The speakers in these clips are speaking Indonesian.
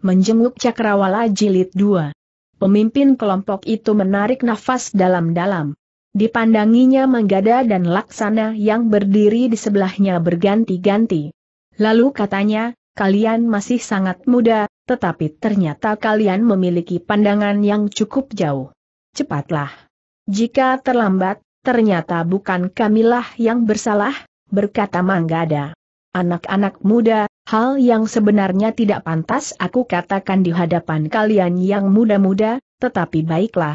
Menjenguk Cakrawala Jilid 2. Pemimpin kelompok itu menarik nafas dalam-dalam. Dipandanginya Manggada dan Laksana yang berdiri di sebelahnya berganti-ganti. Lalu katanya, kalian masih sangat muda, tetapi ternyata kalian memiliki pandangan yang cukup jauh. Cepatlah. Jika terlambat, ternyata bukan kamilah yang bersalah, berkata Manggada. Anak-anak muda, Hal yang sebenarnya tidak pantas aku katakan di hadapan kalian yang muda-muda, tetapi baiklah.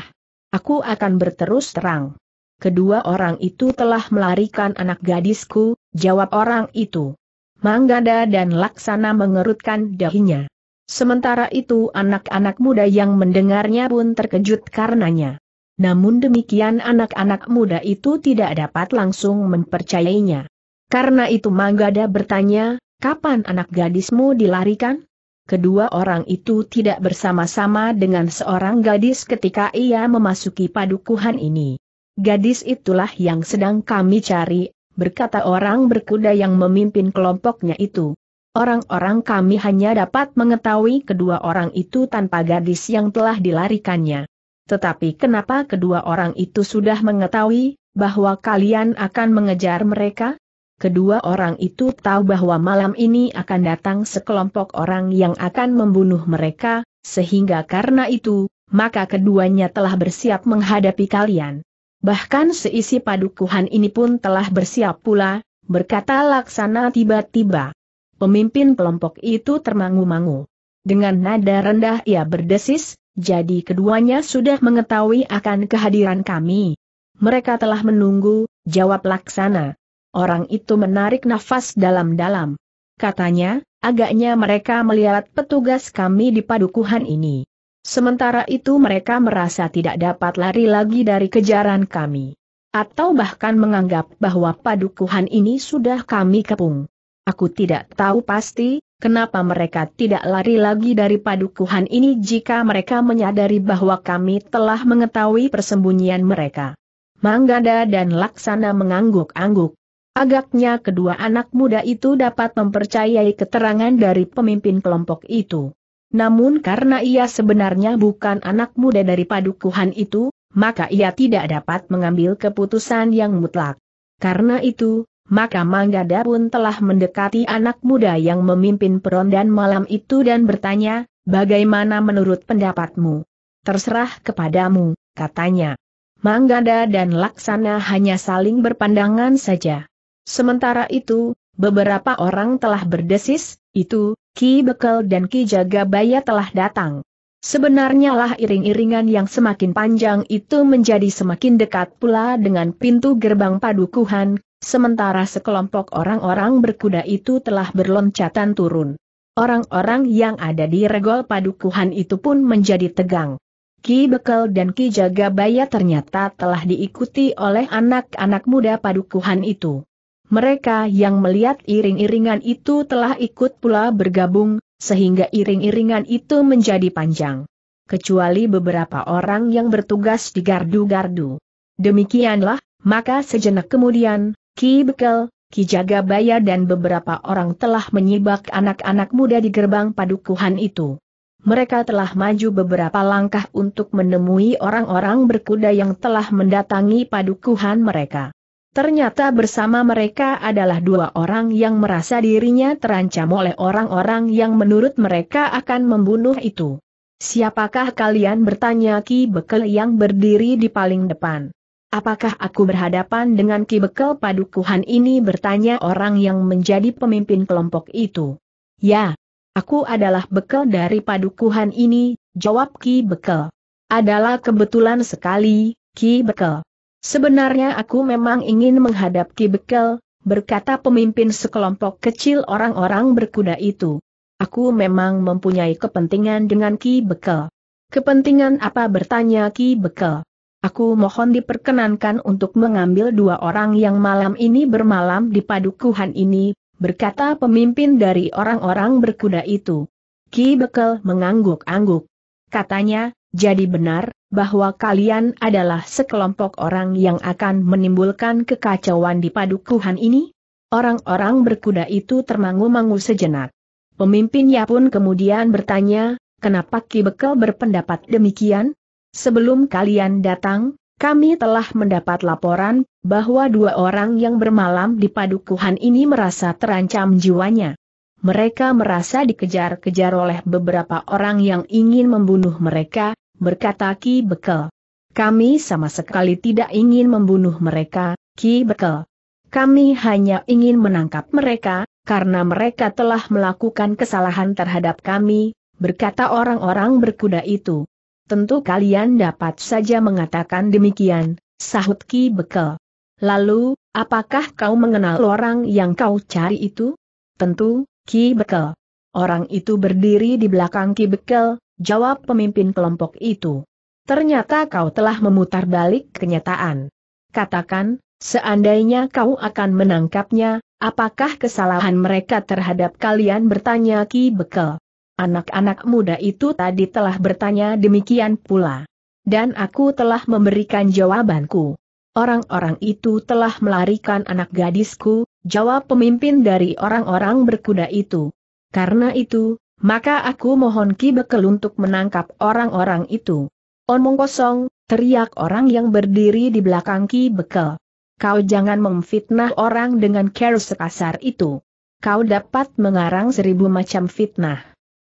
Aku akan berterus terang. Kedua orang itu telah melarikan anak gadisku, jawab orang itu. Manggada dan Laksana mengerutkan dahinya. Sementara itu anak-anak muda yang mendengarnya pun terkejut karenanya. Namun demikian anak-anak muda itu tidak dapat langsung mempercayainya. Karena itu Manggada bertanya, Kapan anak gadismu dilarikan? Kedua orang itu tidak bersama-sama dengan seorang gadis ketika ia memasuki padukuhan ini. Gadis itulah yang sedang kami cari, berkata orang berkuda yang memimpin kelompoknya itu. Orang-orang kami hanya dapat mengetahui kedua orang itu tanpa gadis yang telah dilarikannya. Tetapi kenapa kedua orang itu sudah mengetahui bahwa kalian akan mengejar mereka? Kedua orang itu tahu bahwa malam ini akan datang sekelompok orang yang akan membunuh mereka, sehingga karena itu, maka keduanya telah bersiap menghadapi kalian. Bahkan seisi padukuhan ini pun telah bersiap pula, berkata laksana tiba-tiba. Pemimpin kelompok itu termangu-mangu. Dengan nada rendah ia berdesis, jadi keduanya sudah mengetahui akan kehadiran kami. Mereka telah menunggu, jawab laksana. Orang itu menarik nafas dalam-dalam. Katanya, agaknya mereka melihat petugas kami di padukuhan ini. Sementara itu mereka merasa tidak dapat lari lagi dari kejaran kami. Atau bahkan menganggap bahwa padukuhan ini sudah kami kepung. Aku tidak tahu pasti, kenapa mereka tidak lari lagi dari padukuhan ini jika mereka menyadari bahwa kami telah mengetahui persembunyian mereka. Manggada dan Laksana mengangguk-angguk. Agaknya kedua anak muda itu dapat mempercayai keterangan dari pemimpin kelompok itu. Namun karena ia sebenarnya bukan anak muda dari padukuhan itu, maka ia tidak dapat mengambil keputusan yang mutlak. Karena itu, maka Manggada pun telah mendekati anak muda yang memimpin perondan malam itu dan bertanya, bagaimana menurut pendapatmu? Terserah kepadamu, katanya. Manggada dan Laksana hanya saling berpandangan saja. Sementara itu, beberapa orang telah berdesis, itu, Ki Bekel dan Ki Jagabaya telah datang. Sebenarnya lah iring-iringan yang semakin panjang itu menjadi semakin dekat pula dengan pintu gerbang padukuhan, sementara sekelompok orang-orang berkuda itu telah berloncatan turun. Orang-orang yang ada di regol padukuhan itu pun menjadi tegang. Ki Bekel dan Ki Jagabaya ternyata telah diikuti oleh anak-anak muda padukuhan itu. Mereka yang melihat iring-iringan itu telah ikut pula bergabung, sehingga iring-iringan itu menjadi panjang. Kecuali beberapa orang yang bertugas di gardu-gardu. Demikianlah, maka sejenak kemudian, Ki Bekel, Ki Jagabaya dan beberapa orang telah menyibak anak-anak muda di gerbang padukuhan itu. Mereka telah maju beberapa langkah untuk menemui orang-orang berkuda yang telah mendatangi padukuhan mereka. Ternyata bersama mereka adalah dua orang yang merasa dirinya terancam oleh orang-orang yang menurut mereka akan membunuh itu. Siapakah kalian bertanya Ki Bekel yang berdiri di paling depan? Apakah aku berhadapan dengan Ki Bekel Padukuhan ini bertanya orang yang menjadi pemimpin kelompok itu? Ya, aku adalah Bekel dari Padukuhan ini, jawab Ki Bekel. Adalah kebetulan sekali, Ki Bekel. Sebenarnya aku memang ingin menghadap Ki Bekel, berkata pemimpin sekelompok kecil orang-orang berkuda itu. Aku memang mempunyai kepentingan dengan Ki Bekel. Kepentingan apa bertanya Ki Bekel? Aku mohon diperkenankan untuk mengambil dua orang yang malam ini bermalam di padukuhan ini, berkata pemimpin dari orang-orang berkuda itu. Ki Bekel mengangguk-angguk. Katanya, jadi benar, bahwa kalian adalah sekelompok orang yang akan menimbulkan kekacauan di padukuhan ini? Orang-orang berkuda itu termangu-mangu sejenak. Pemimpinnya pun kemudian bertanya, kenapa Ki Bekel berpendapat demikian? Sebelum kalian datang, kami telah mendapat laporan bahwa dua orang yang bermalam di padukuhan ini merasa terancam jiwanya. Mereka merasa dikejar-kejar oleh beberapa orang yang ingin membunuh mereka, berkata Ki Bekel. Kami sama sekali tidak ingin membunuh mereka, Ki Bekel. Kami hanya ingin menangkap mereka, karena mereka telah melakukan kesalahan terhadap kami, berkata orang-orang berkuda itu. Tentu kalian dapat saja mengatakan demikian, sahut Ki Bekel. Lalu, apakah kau mengenal orang yang kau cari itu? Tentu, Ki Bekel. Orang itu berdiri di belakang Ki Bekel, jawab pemimpin kelompok itu. Ternyata kau telah memutar balik kenyataan. Katakan, seandainya kau akan menangkapnya, apakah kesalahan mereka terhadap kalian bertanya Ki Bekel? Anak-anak muda itu tadi telah bertanya demikian pula. Dan aku telah memberikan jawabanku. Orang-orang itu telah melarikan anak gadisku, jawab pemimpin dari orang-orang berkuda itu. Karena itu, maka aku mohon Ki Bekel untuk menangkap orang-orang itu. Omong oh, kosong, teriak orang yang berdiri di belakang Ki Bekel. Kau jangan memfitnah orang dengan cara sekasar itu. Kau dapat mengarang seribu macam fitnah.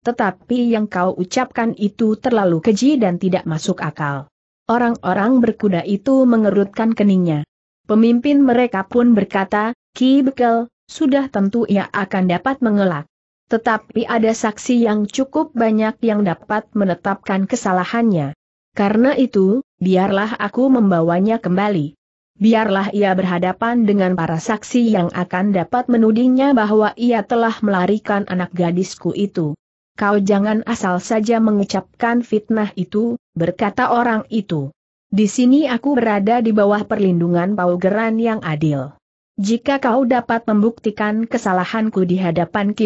Tetapi yang kau ucapkan itu terlalu keji dan tidak masuk akal. Orang-orang berkuda itu mengerutkan keningnya. Pemimpin mereka pun berkata, Ki Bekel, sudah tentu ia akan dapat mengelak. Tetapi ada saksi yang cukup banyak yang dapat menetapkan kesalahannya. Karena itu, biarlah aku membawanya kembali. Biarlah ia berhadapan dengan para saksi yang akan dapat menudingnya bahwa ia telah melarikan anak gadisku itu. Kau jangan asal saja mengucapkan fitnah itu, berkata orang itu. Di sini aku berada di bawah perlindungan paugeran yang adil. Jika kau dapat membuktikan kesalahanku di hadapan Ki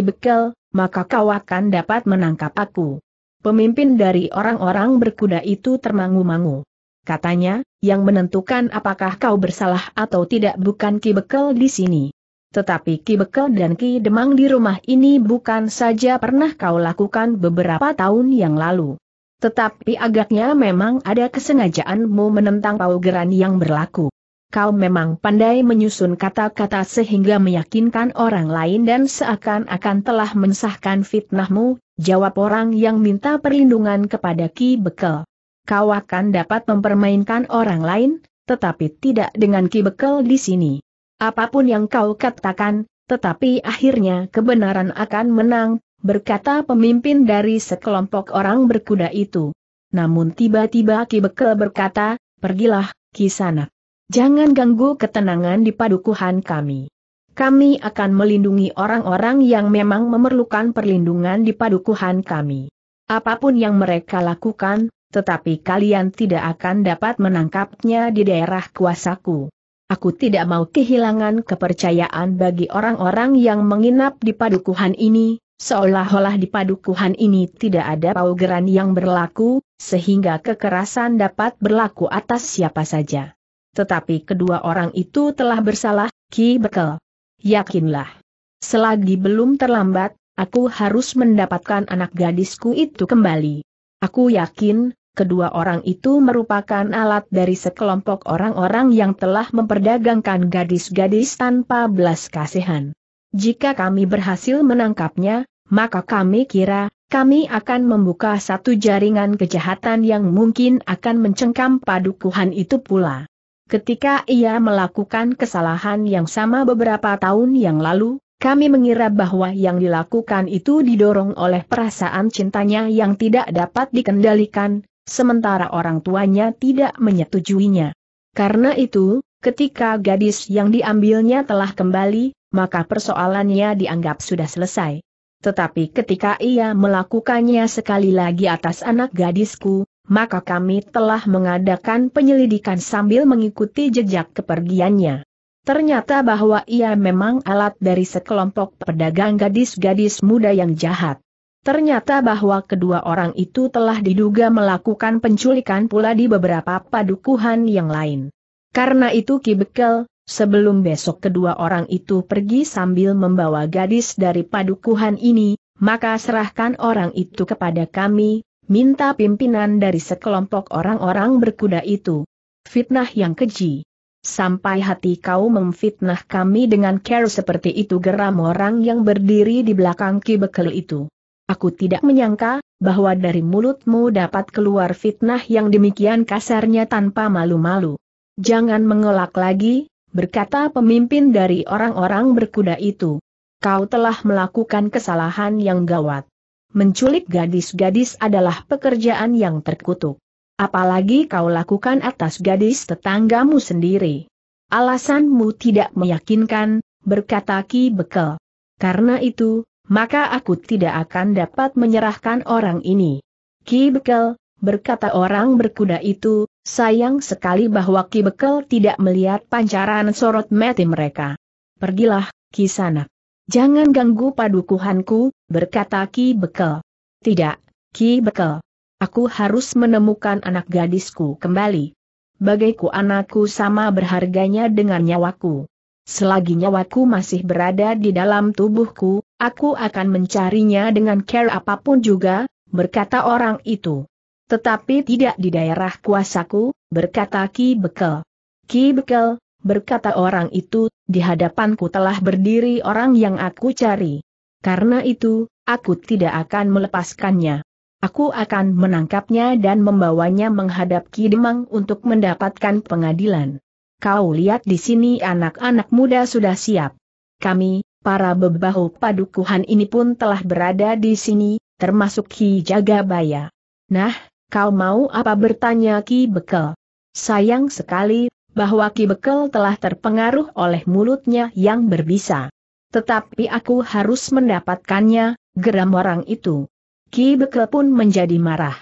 maka kau akan dapat menangkap aku. Pemimpin dari orang-orang berkuda itu termangu-mangu. Katanya, yang menentukan apakah kau bersalah atau tidak bukan Ki Bekel di sini. Tetapi Ki Bekel dan Ki Demang di rumah ini bukan saja pernah kau lakukan beberapa tahun yang lalu. Tetapi agaknya memang ada kesengajaanmu menentang paugeran yang berlaku kau memang pandai menyusun kata-kata sehingga meyakinkan orang lain dan seakan-akan telah mensahkan fitnahmu, jawab orang yang minta perlindungan kepada Ki Bekel. Kau akan dapat mempermainkan orang lain, tetapi tidak dengan Ki Bekel di sini. Apapun yang kau katakan, tetapi akhirnya kebenaran akan menang, berkata pemimpin dari sekelompok orang berkuda itu. Namun tiba-tiba Ki Bekel berkata, pergilah, Ki Sanak. Jangan ganggu ketenangan di padukuhan kami. Kami akan melindungi orang-orang yang memang memerlukan perlindungan di padukuhan kami. Apapun yang mereka lakukan, tetapi kalian tidak akan dapat menangkapnya di daerah kuasaku. Aku tidak mau kehilangan kepercayaan bagi orang-orang yang menginap di padukuhan ini, seolah-olah di padukuhan ini tidak ada paugeran yang berlaku, sehingga kekerasan dapat berlaku atas siapa saja. Tetapi kedua orang itu telah bersalah, Ki Bekel. Yakinlah. Selagi belum terlambat, aku harus mendapatkan anak gadisku itu kembali. Aku yakin, kedua orang itu merupakan alat dari sekelompok orang-orang yang telah memperdagangkan gadis-gadis tanpa belas kasihan. Jika kami berhasil menangkapnya, maka kami kira, kami akan membuka satu jaringan kejahatan yang mungkin akan mencengkam padukuhan itu pula. Ketika ia melakukan kesalahan yang sama beberapa tahun yang lalu, kami mengira bahwa yang dilakukan itu didorong oleh perasaan cintanya yang tidak dapat dikendalikan, sementara orang tuanya tidak menyetujuinya. Karena itu, ketika gadis yang diambilnya telah kembali, maka persoalannya dianggap sudah selesai. Tetapi ketika ia melakukannya sekali lagi atas anak gadisku, maka kami telah mengadakan penyelidikan sambil mengikuti jejak kepergiannya. Ternyata bahwa ia memang alat dari sekelompok pedagang gadis-gadis muda yang jahat. Ternyata bahwa kedua orang itu telah diduga melakukan penculikan pula di beberapa padukuhan yang lain. Karena itu Ki Bekel, sebelum besok kedua orang itu pergi sambil membawa gadis dari padukuhan ini, maka serahkan orang itu kepada kami, minta pimpinan dari sekelompok orang-orang berkuda itu. Fitnah yang keji. Sampai hati kau memfitnah kami dengan care seperti itu geram orang yang berdiri di belakang kibekel itu. Aku tidak menyangka, bahwa dari mulutmu dapat keluar fitnah yang demikian kasarnya tanpa malu-malu. Jangan mengelak lagi, berkata pemimpin dari orang-orang berkuda itu. Kau telah melakukan kesalahan yang gawat menculik gadis-gadis adalah pekerjaan yang terkutuk. Apalagi kau lakukan atas gadis tetanggamu sendiri. Alasanmu tidak meyakinkan, berkata Ki Bekel. Karena itu, maka aku tidak akan dapat menyerahkan orang ini. Ki Bekel, berkata orang berkuda itu, sayang sekali bahwa Ki Bekel tidak melihat pancaran sorot mati mereka. Pergilah, Ki Sanak. Jangan ganggu padukuhanku, berkata Ki Bekel. Tidak, Ki Bekel. Aku harus menemukan anak gadisku kembali. Bagaiku anakku sama berharganya dengan nyawaku. Selagi nyawaku masih berada di dalam tubuhku, aku akan mencarinya dengan care apapun juga, berkata orang itu. Tetapi tidak di daerah kuasaku, berkata Ki Bekel. Ki Bekel, berkata orang itu, di hadapanku telah berdiri orang yang aku cari. Karena itu, aku tidak akan melepaskannya. Aku akan menangkapnya dan membawanya menghadap Kidemang untuk mendapatkan pengadilan. Kau lihat di sini anak-anak muda sudah siap. Kami, para bebahu padukuhan ini pun telah berada di sini, termasuk Ki Jagabaya. Nah, kau mau apa bertanya Ki Bekel? Sayang sekali, bahwa Ki Bekel telah terpengaruh oleh mulutnya yang berbisa. Tetapi aku harus mendapatkannya, geram orang itu. Ki Bekel pun menjadi marah.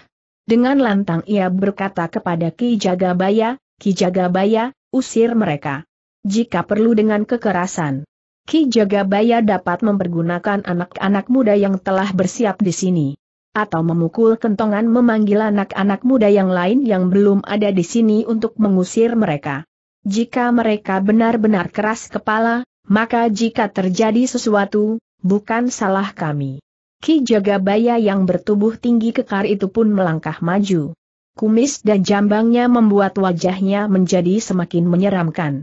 Dengan lantang ia berkata kepada Ki Jagabaya, Ki Jagabaya, usir mereka. Jika perlu dengan kekerasan. Ki Jagabaya dapat mempergunakan anak-anak muda yang telah bersiap di sini atau memukul kentongan memanggil anak-anak muda yang lain yang belum ada di sini untuk mengusir mereka. Jika mereka benar-benar keras kepala, maka jika terjadi sesuatu, bukan salah kami. Ki Jagabaya yang bertubuh tinggi kekar itu pun melangkah maju. Kumis dan jambangnya membuat wajahnya menjadi semakin menyeramkan.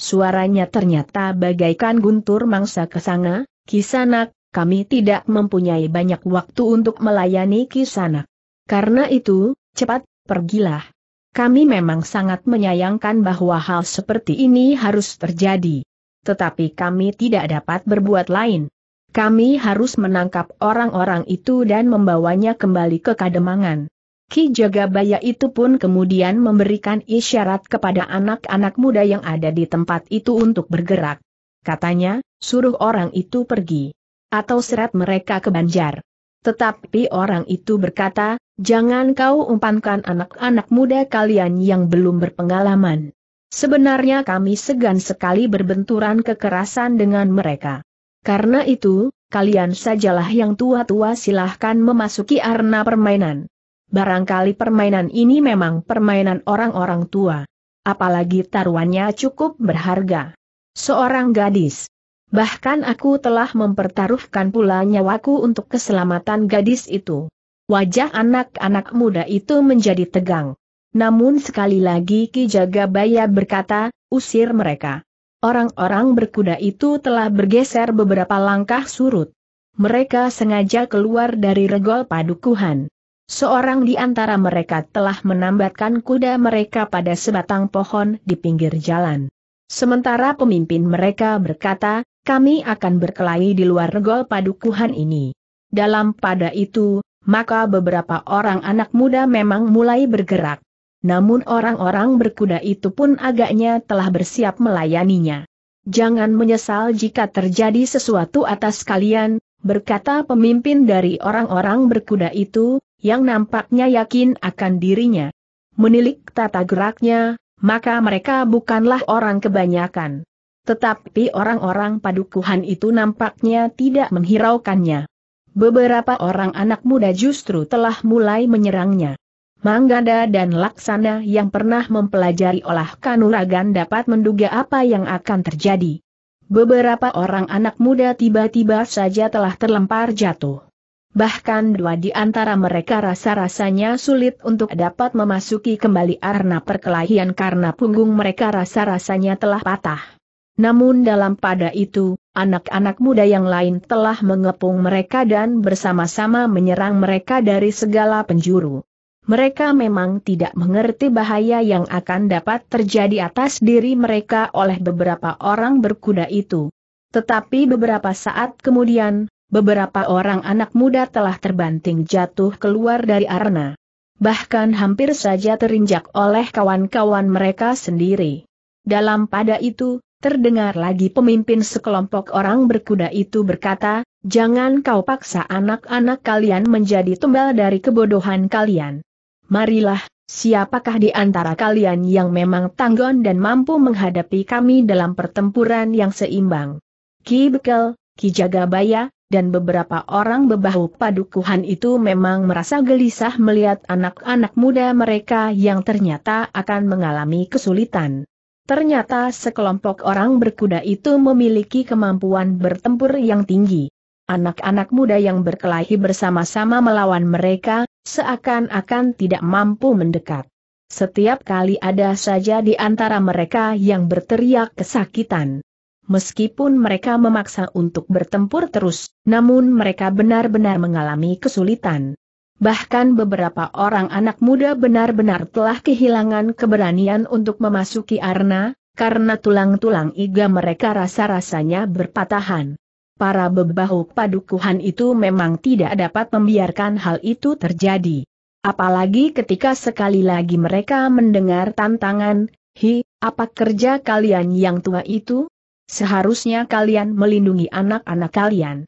Suaranya ternyata bagaikan guntur mangsa kesanga, kisanak, kami tidak mempunyai banyak waktu untuk melayani Kisanak. Karena itu, cepat, pergilah. Kami memang sangat menyayangkan bahwa hal seperti ini harus terjadi. Tetapi kami tidak dapat berbuat lain. Kami harus menangkap orang-orang itu dan membawanya kembali ke Kademangan. Ki Jagabaya itu pun kemudian memberikan isyarat kepada anak-anak muda yang ada di tempat itu untuk bergerak. Katanya, suruh orang itu pergi atau seret mereka ke Banjar. Tetapi orang itu berkata, jangan kau umpankan anak-anak muda kalian yang belum berpengalaman. Sebenarnya kami segan sekali berbenturan kekerasan dengan mereka. Karena itu, kalian sajalah yang tua-tua silahkan memasuki arena permainan. Barangkali permainan ini memang permainan orang-orang tua. Apalagi taruhannya cukup berharga. Seorang gadis, Bahkan aku telah mempertaruhkan pula nyawaku untuk keselamatan gadis itu. Wajah anak-anak muda itu menjadi tegang. Namun sekali lagi Ki Jagabaya berkata, usir mereka. Orang-orang berkuda itu telah bergeser beberapa langkah surut. Mereka sengaja keluar dari regol padukuhan. Seorang di antara mereka telah menambatkan kuda mereka pada sebatang pohon di pinggir jalan. Sementara pemimpin mereka berkata, kami akan berkelahi di luar gol padukuhan ini. Dalam pada itu, maka beberapa orang anak muda memang mulai bergerak. Namun orang-orang berkuda itu pun agaknya telah bersiap melayaninya. Jangan menyesal jika terjadi sesuatu atas kalian, berkata pemimpin dari orang-orang berkuda itu, yang nampaknya yakin akan dirinya. Menilik tata geraknya, maka mereka bukanlah orang kebanyakan. Tetapi orang-orang padukuhan itu nampaknya tidak menghiraukannya. Beberapa orang anak muda justru telah mulai menyerangnya. Manggada dan Laksana yang pernah mempelajari olah kanuragan dapat menduga apa yang akan terjadi. Beberapa orang anak muda tiba-tiba saja telah terlempar jatuh. Bahkan dua di antara mereka rasa-rasanya sulit untuk dapat memasuki kembali arena perkelahian karena punggung mereka rasa-rasanya telah patah. Namun dalam pada itu, anak-anak muda yang lain telah mengepung mereka dan bersama-sama menyerang mereka dari segala penjuru. Mereka memang tidak mengerti bahaya yang akan dapat terjadi atas diri mereka oleh beberapa orang berkuda itu. Tetapi beberapa saat kemudian, beberapa orang anak muda telah terbanting jatuh keluar dari arena. Bahkan hampir saja terinjak oleh kawan-kawan mereka sendiri. Dalam pada itu, Terdengar lagi pemimpin sekelompok orang berkuda itu berkata, Jangan kau paksa anak-anak kalian menjadi tumbal dari kebodohan kalian. Marilah, siapakah di antara kalian yang memang tanggon dan mampu menghadapi kami dalam pertempuran yang seimbang? Ki Bekel, Ki Jagabaya, dan beberapa orang bebahu padukuhan itu memang merasa gelisah melihat anak-anak muda mereka yang ternyata akan mengalami kesulitan. Ternyata sekelompok orang berkuda itu memiliki kemampuan bertempur yang tinggi. Anak-anak muda yang berkelahi bersama-sama melawan mereka, seakan-akan tidak mampu mendekat. Setiap kali ada saja di antara mereka yang berteriak kesakitan. Meskipun mereka memaksa untuk bertempur terus, namun mereka benar-benar mengalami kesulitan. Bahkan beberapa orang anak muda benar-benar telah kehilangan keberanian untuk memasuki arna, karena tulang-tulang iga mereka rasa-rasanya berpatahan. Para bebahu padukuhan itu memang tidak dapat membiarkan hal itu terjadi. Apalagi ketika sekali lagi mereka mendengar tantangan, Hi, apa kerja kalian yang tua itu? Seharusnya kalian melindungi anak-anak kalian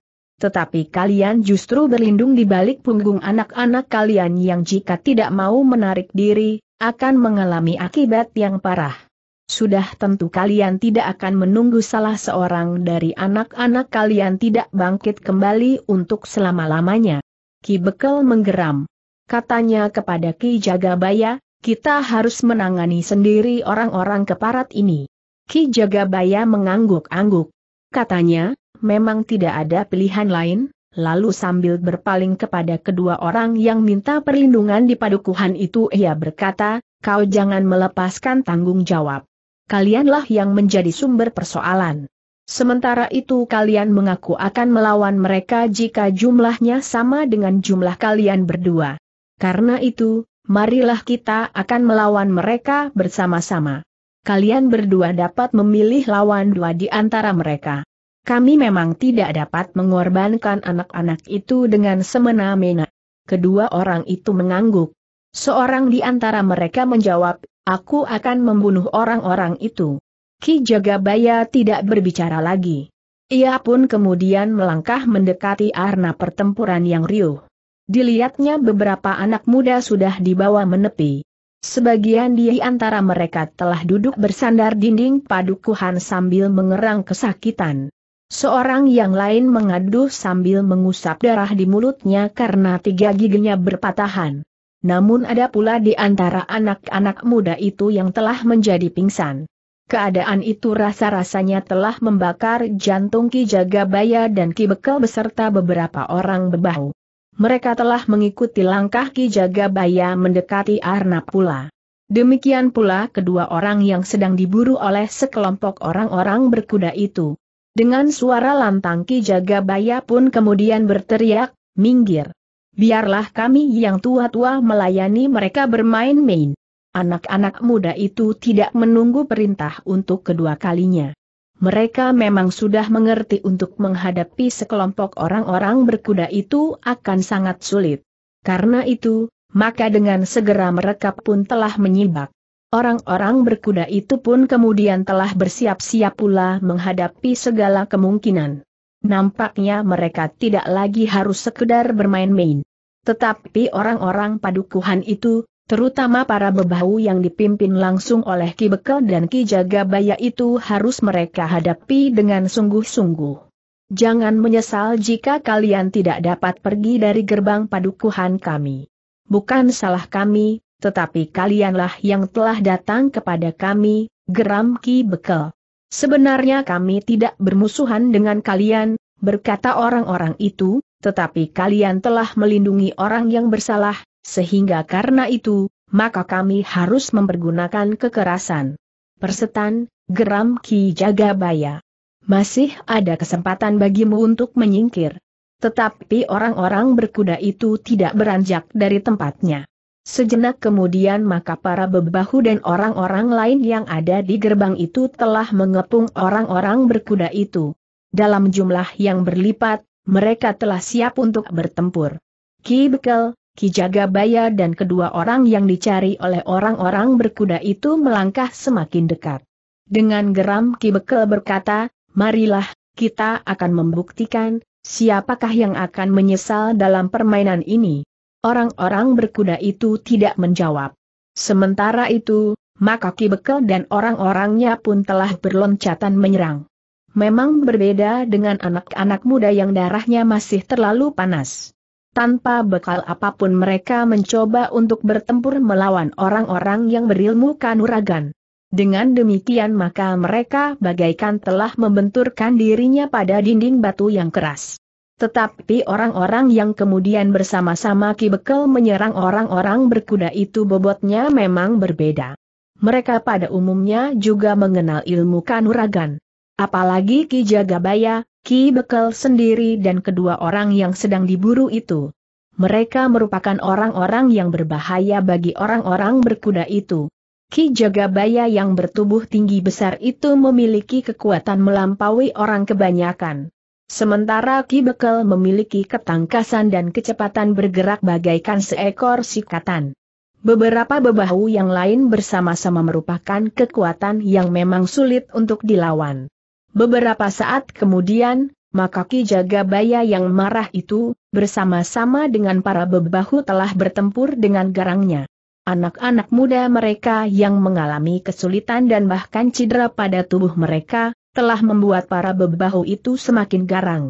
tetapi kalian justru berlindung di balik punggung anak-anak kalian yang jika tidak mau menarik diri, akan mengalami akibat yang parah. Sudah tentu kalian tidak akan menunggu salah seorang dari anak-anak kalian tidak bangkit kembali untuk selama-lamanya. Ki Bekel menggeram. Katanya kepada Ki Jagabaya, kita harus menangani sendiri orang-orang keparat ini. Ki Jagabaya mengangguk-angguk. Katanya, memang tidak ada pilihan lain, lalu sambil berpaling kepada kedua orang yang minta perlindungan di padukuhan itu ia berkata, kau jangan melepaskan tanggung jawab. Kalianlah yang menjadi sumber persoalan. Sementara itu kalian mengaku akan melawan mereka jika jumlahnya sama dengan jumlah kalian berdua. Karena itu, marilah kita akan melawan mereka bersama-sama. Kalian berdua dapat memilih lawan dua di antara mereka. Kami memang tidak dapat mengorbankan anak-anak itu dengan semena-mena. Kedua orang itu mengangguk. Seorang di antara mereka menjawab, aku akan membunuh orang-orang itu. Ki Jagabaya tidak berbicara lagi. Ia pun kemudian melangkah mendekati arena pertempuran yang riuh. Dilihatnya beberapa anak muda sudah dibawa menepi. Sebagian di antara mereka telah duduk bersandar dinding padukuhan sambil mengerang kesakitan. Seorang yang lain mengadu sambil mengusap darah di mulutnya karena tiga giginya berpatahan. Namun ada pula di antara anak-anak muda itu yang telah menjadi pingsan. Keadaan itu rasa-rasanya telah membakar jantung Ki Jagabaya dan Ki Bekel beserta beberapa orang bebahu. Mereka telah mengikuti langkah Ki Jagabaya mendekati Arna pula. Demikian pula kedua orang yang sedang diburu oleh sekelompok orang-orang berkuda itu. Dengan suara lantang Ki Jagabaya pun kemudian berteriak, minggir. Biarlah kami yang tua-tua melayani mereka bermain-main. Anak-anak muda itu tidak menunggu perintah untuk kedua kalinya. Mereka memang sudah mengerti untuk menghadapi sekelompok orang-orang berkuda itu akan sangat sulit. Karena itu, maka dengan segera mereka pun telah menyibak. Orang-orang berkuda itu pun kemudian telah bersiap-siap pula menghadapi segala kemungkinan. Nampaknya mereka tidak lagi harus sekedar bermain-main. Tetapi orang-orang padukuhan itu, terutama para bebahu yang dipimpin langsung oleh Ki Bekel dan Ki Jagabaya itu harus mereka hadapi dengan sungguh-sungguh. Jangan menyesal jika kalian tidak dapat pergi dari gerbang padukuhan kami. Bukan salah kami, tetapi kalianlah yang telah datang kepada kami, geram Ki Bekel. Sebenarnya kami tidak bermusuhan dengan kalian, berkata orang-orang itu, tetapi kalian telah melindungi orang yang bersalah, sehingga karena itu, maka kami harus mempergunakan kekerasan. Persetan, geram Ki Jagabaya. Masih ada kesempatan bagimu untuk menyingkir. Tetapi orang-orang berkuda itu tidak beranjak dari tempatnya. Sejenak kemudian maka para bebahu dan orang-orang lain yang ada di gerbang itu telah mengepung orang-orang berkuda itu. Dalam jumlah yang berlipat, mereka telah siap untuk bertempur. Ki Bekel, Ki Jagabaya dan kedua orang yang dicari oleh orang-orang berkuda itu melangkah semakin dekat. Dengan geram Ki Bekel berkata, marilah, kita akan membuktikan, siapakah yang akan menyesal dalam permainan ini. Orang-orang berkuda itu tidak menjawab. Sementara itu, maka Ki Bekel dan orang-orangnya pun telah berloncatan menyerang. Memang berbeda dengan anak-anak muda yang darahnya masih terlalu panas. Tanpa bekal apapun mereka mencoba untuk bertempur melawan orang-orang yang berilmu kanuragan. Dengan demikian maka mereka bagaikan telah membenturkan dirinya pada dinding batu yang keras. Tetapi orang-orang yang kemudian bersama-sama Ki Bekel menyerang orang-orang berkuda itu bobotnya memang berbeda. Mereka pada umumnya juga mengenal ilmu kanuragan. Apalagi Ki Jagabaya, Ki Bekel sendiri dan kedua orang yang sedang diburu itu. Mereka merupakan orang-orang yang berbahaya bagi orang-orang berkuda itu. Ki Jagabaya yang bertubuh tinggi besar itu memiliki kekuatan melampaui orang kebanyakan. Sementara Ki Bekel memiliki ketangkasan dan kecepatan bergerak bagaikan seekor sikatan. Beberapa bebahu yang lain bersama-sama merupakan kekuatan yang memang sulit untuk dilawan. Beberapa saat kemudian, maka Ki Jagabaya yang marah itu, bersama-sama dengan para bebahu telah bertempur dengan garangnya. Anak-anak muda mereka yang mengalami kesulitan dan bahkan cedera pada tubuh mereka, telah membuat para bebahu itu semakin garang.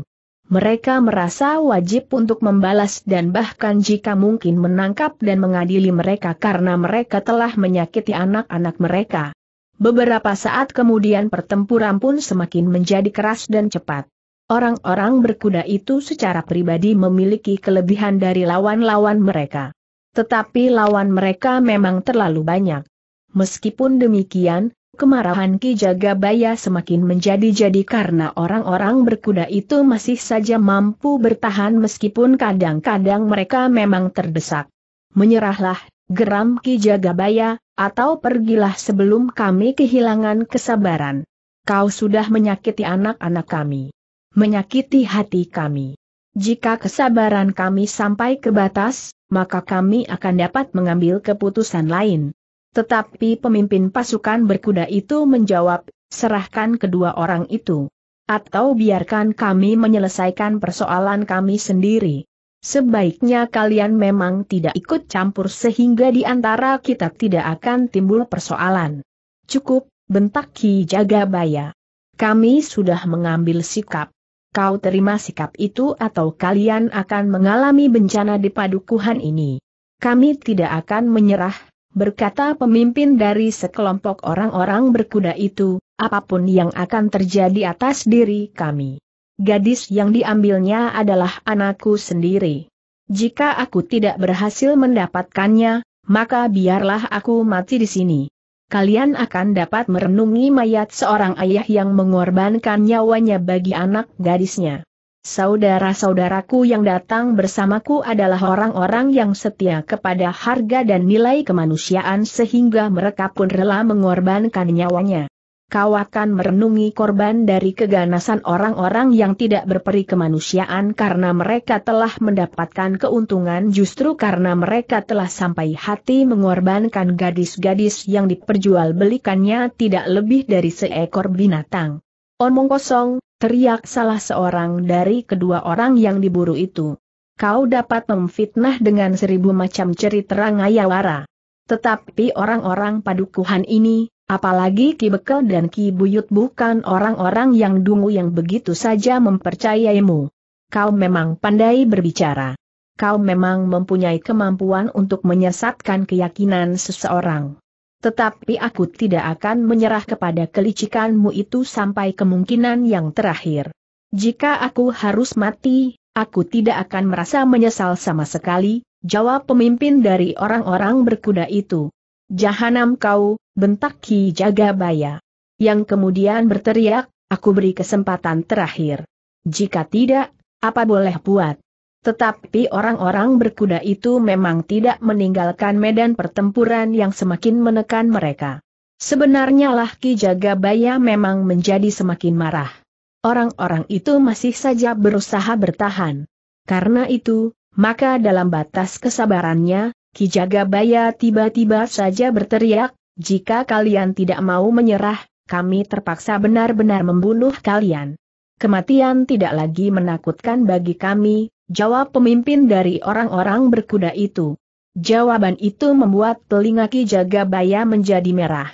Mereka merasa wajib untuk membalas dan bahkan jika mungkin menangkap dan mengadili mereka karena mereka telah menyakiti anak-anak mereka. Beberapa saat kemudian pertempuran pun semakin menjadi keras dan cepat. Orang-orang berkuda itu secara pribadi memiliki kelebihan dari lawan-lawan mereka. Tetapi lawan mereka memang terlalu banyak. Meskipun demikian, Kemarahan Ki Jagabaya semakin menjadi-jadi karena orang-orang berkuda itu masih saja mampu bertahan meskipun kadang-kadang mereka memang terdesak. Menyerahlah, geram Ki Jagabaya, atau pergilah sebelum kami kehilangan kesabaran. Kau sudah menyakiti anak-anak kami. Menyakiti hati kami. Jika kesabaran kami sampai ke batas, maka kami akan dapat mengambil keputusan lain. Tetapi pemimpin pasukan berkuda itu menjawab, serahkan kedua orang itu. Atau biarkan kami menyelesaikan persoalan kami sendiri. Sebaiknya kalian memang tidak ikut campur sehingga di antara kita tidak akan timbul persoalan. Cukup, bentak Ki Jagabaya. Kami sudah mengambil sikap. Kau terima sikap itu atau kalian akan mengalami bencana di padukuhan ini. Kami tidak akan menyerah, berkata pemimpin dari sekelompok orang-orang berkuda itu, apapun yang akan terjadi atas diri kami. Gadis yang diambilnya adalah anakku sendiri. Jika aku tidak berhasil mendapatkannya, maka biarlah aku mati di sini. Kalian akan dapat merenungi mayat seorang ayah yang mengorbankan nyawanya bagi anak gadisnya. Saudara-saudaraku yang datang bersamaku adalah orang-orang yang setia kepada harga dan nilai kemanusiaan sehingga mereka pun rela mengorbankan nyawanya. Kau akan merenungi korban dari keganasan orang-orang yang tidak berperi kemanusiaan karena mereka telah mendapatkan keuntungan justru karena mereka telah sampai hati mengorbankan gadis-gadis yang diperjualbelikannya tidak lebih dari seekor binatang. Omong kosong, teriak salah seorang dari kedua orang yang diburu itu. Kau dapat memfitnah dengan seribu macam cerita ngayawara. Tetapi orang-orang padukuhan ini, apalagi Ki Bekel dan Ki Buyut bukan orang-orang yang dungu yang begitu saja mempercayaimu. Kau memang pandai berbicara. Kau memang mempunyai kemampuan untuk menyesatkan keyakinan seseorang. Tetapi aku tidak akan menyerah kepada kelicikanmu itu sampai kemungkinan yang terakhir. Jika aku harus mati, aku tidak akan merasa menyesal sama sekali, jawab pemimpin dari orang-orang berkuda itu. Jahanam kau, bentak Ki Jagabaya. Yang kemudian berteriak, aku beri kesempatan terakhir. Jika tidak, apa boleh buat? Tetapi orang-orang berkuda itu memang tidak meninggalkan medan pertempuran yang semakin menekan mereka. Sebenarnya lah Ki Jagabaya memang menjadi semakin marah. Orang-orang itu masih saja berusaha bertahan. Karena itu, maka dalam batas kesabarannya, Ki Jagabaya tiba-tiba saja berteriak, jika kalian tidak mau menyerah, kami terpaksa benar-benar membunuh kalian. Kematian tidak lagi menakutkan bagi kami, jawab pemimpin dari orang-orang berkuda itu. Jawaban itu membuat telinga Ki Jagabaya menjadi merah.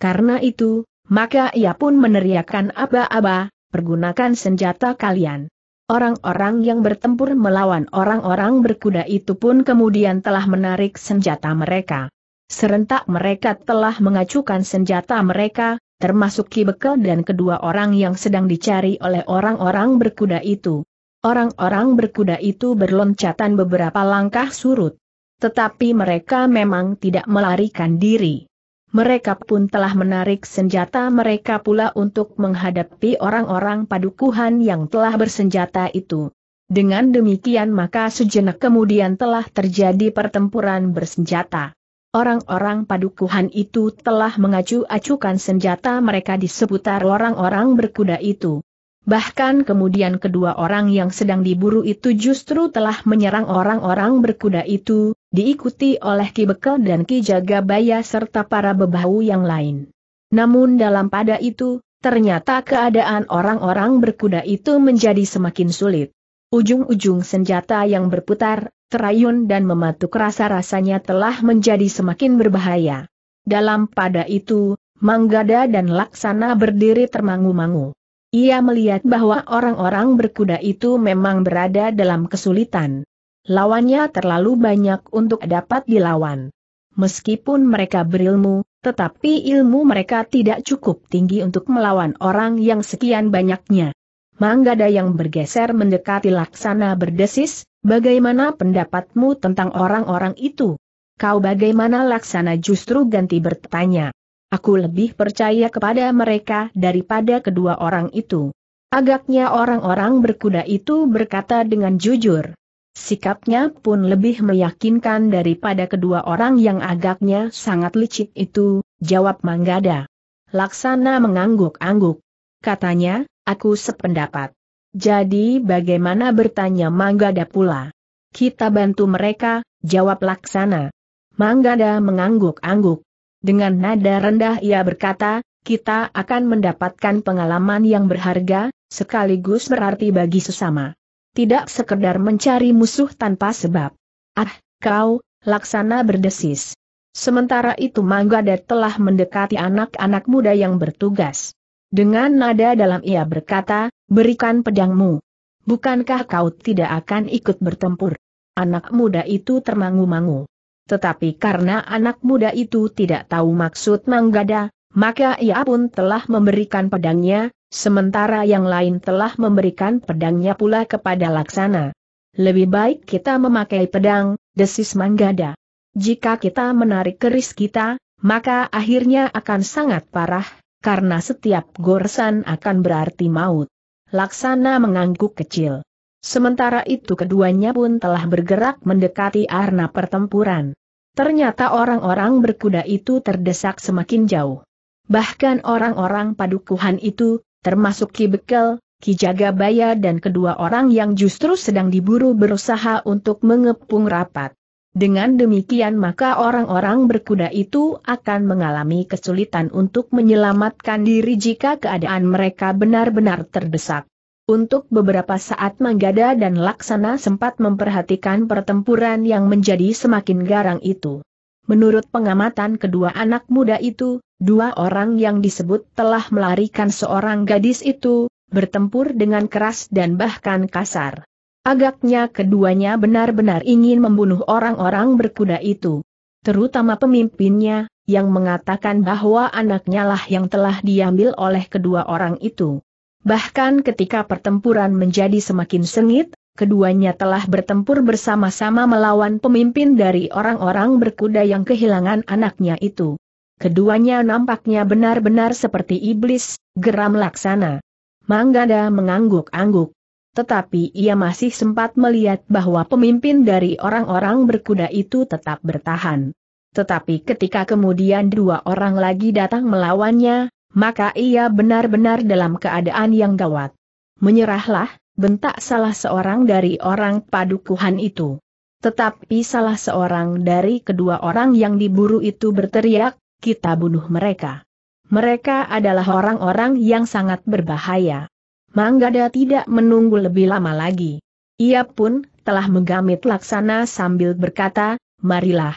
Karena itu, maka ia pun meneriakkan aba-aba, pergunakan senjata kalian. Orang-orang yang bertempur melawan orang-orang berkuda itu pun kemudian telah menarik senjata mereka. Serentak mereka telah mengacukan senjata mereka, termasuk Ki Bekel dan kedua orang yang sedang dicari oleh orang-orang berkuda itu. Orang-orang berkuda itu berloncatan beberapa langkah surut. Tetapi mereka memang tidak melarikan diri. Mereka pun telah menarik senjata mereka pula untuk menghadapi orang-orang padukuhan yang telah bersenjata itu. Dengan demikian maka sejenak kemudian telah terjadi pertempuran bersenjata. Orang-orang padukuhan itu telah mengacu-acukan senjata mereka di seputar orang-orang berkuda itu. Bahkan kemudian kedua orang yang sedang diburu itu justru telah menyerang orang-orang berkuda itu, diikuti oleh Ki Bekel dan Ki Jagabaya serta para bebahu yang lain. Namun dalam pada itu, ternyata keadaan orang-orang berkuda itu menjadi semakin sulit. Ujung-ujung senjata yang berputar, terayun dan mematuk rasa-rasanya telah menjadi semakin berbahaya. Dalam pada itu, Manggada dan Laksana berdiri termangu-mangu. Ia melihat bahwa orang-orang berkuda itu memang berada dalam kesulitan. Lawannya terlalu banyak untuk dapat dilawan. Meskipun mereka berilmu, tetapi ilmu mereka tidak cukup tinggi untuk melawan orang yang sekian banyaknya. Manggada yang bergeser mendekati laksana berdesis, bagaimana pendapatmu tentang orang-orang itu? Kau bagaimana laksana justru ganti bertanya. Aku lebih percaya kepada mereka daripada kedua orang itu. Agaknya orang-orang berkuda itu berkata dengan jujur. Sikapnya pun lebih meyakinkan daripada kedua orang yang agaknya sangat licik itu, jawab Manggada. Laksana mengangguk-angguk. Katanya, aku sependapat. Jadi bagaimana bertanya Manggada pula? Kita bantu mereka, jawab Laksana. Manggada mengangguk-angguk. Dengan nada rendah ia berkata, kita akan mendapatkan pengalaman yang berharga, sekaligus berarti bagi sesama. Tidak sekedar mencari musuh tanpa sebab. Ah, kau, laksana berdesis. Sementara itu Manggada telah mendekati anak-anak muda yang bertugas. Dengan nada dalam ia berkata, berikan pedangmu. Bukankah kau tidak akan ikut bertempur? Anak muda itu termangu-mangu tetapi karena anak muda itu tidak tahu maksud Manggada, maka ia pun telah memberikan pedangnya, sementara yang lain telah memberikan pedangnya pula kepada Laksana. Lebih baik kita memakai pedang, desis Manggada. Jika kita menarik keris kita, maka akhirnya akan sangat parah, karena setiap goresan akan berarti maut. Laksana mengangguk kecil. Sementara itu keduanya pun telah bergerak mendekati arena pertempuran. Ternyata orang-orang berkuda itu terdesak semakin jauh. Bahkan orang-orang padukuhan itu, termasuk Ki Bekel, Ki Jagabaya dan kedua orang yang justru sedang diburu berusaha untuk mengepung rapat. Dengan demikian maka orang-orang berkuda itu akan mengalami kesulitan untuk menyelamatkan diri jika keadaan mereka benar-benar terdesak. Untuk beberapa saat Manggada dan Laksana sempat memperhatikan pertempuran yang menjadi semakin garang itu. Menurut pengamatan kedua anak muda itu, dua orang yang disebut telah melarikan seorang gadis itu, bertempur dengan keras dan bahkan kasar. Agaknya keduanya benar-benar ingin membunuh orang-orang berkuda itu. Terutama pemimpinnya, yang mengatakan bahwa anaknya lah yang telah diambil oleh kedua orang itu. Bahkan ketika pertempuran menjadi semakin sengit, keduanya telah bertempur bersama-sama melawan pemimpin dari orang-orang berkuda yang kehilangan anaknya itu. Keduanya nampaknya benar-benar seperti iblis, geram laksana. Manggada mengangguk-angguk. Tetapi ia masih sempat melihat bahwa pemimpin dari orang-orang berkuda itu tetap bertahan. Tetapi ketika kemudian dua orang lagi datang melawannya, maka ia benar-benar dalam keadaan yang gawat. Menyerahlah, bentak salah seorang dari orang padukuhan itu. Tetapi salah seorang dari kedua orang yang diburu itu berteriak, kita bunuh mereka. Mereka adalah orang-orang yang sangat berbahaya. Manggada tidak menunggu lebih lama lagi. Ia pun telah menggamit laksana sambil berkata, marilah.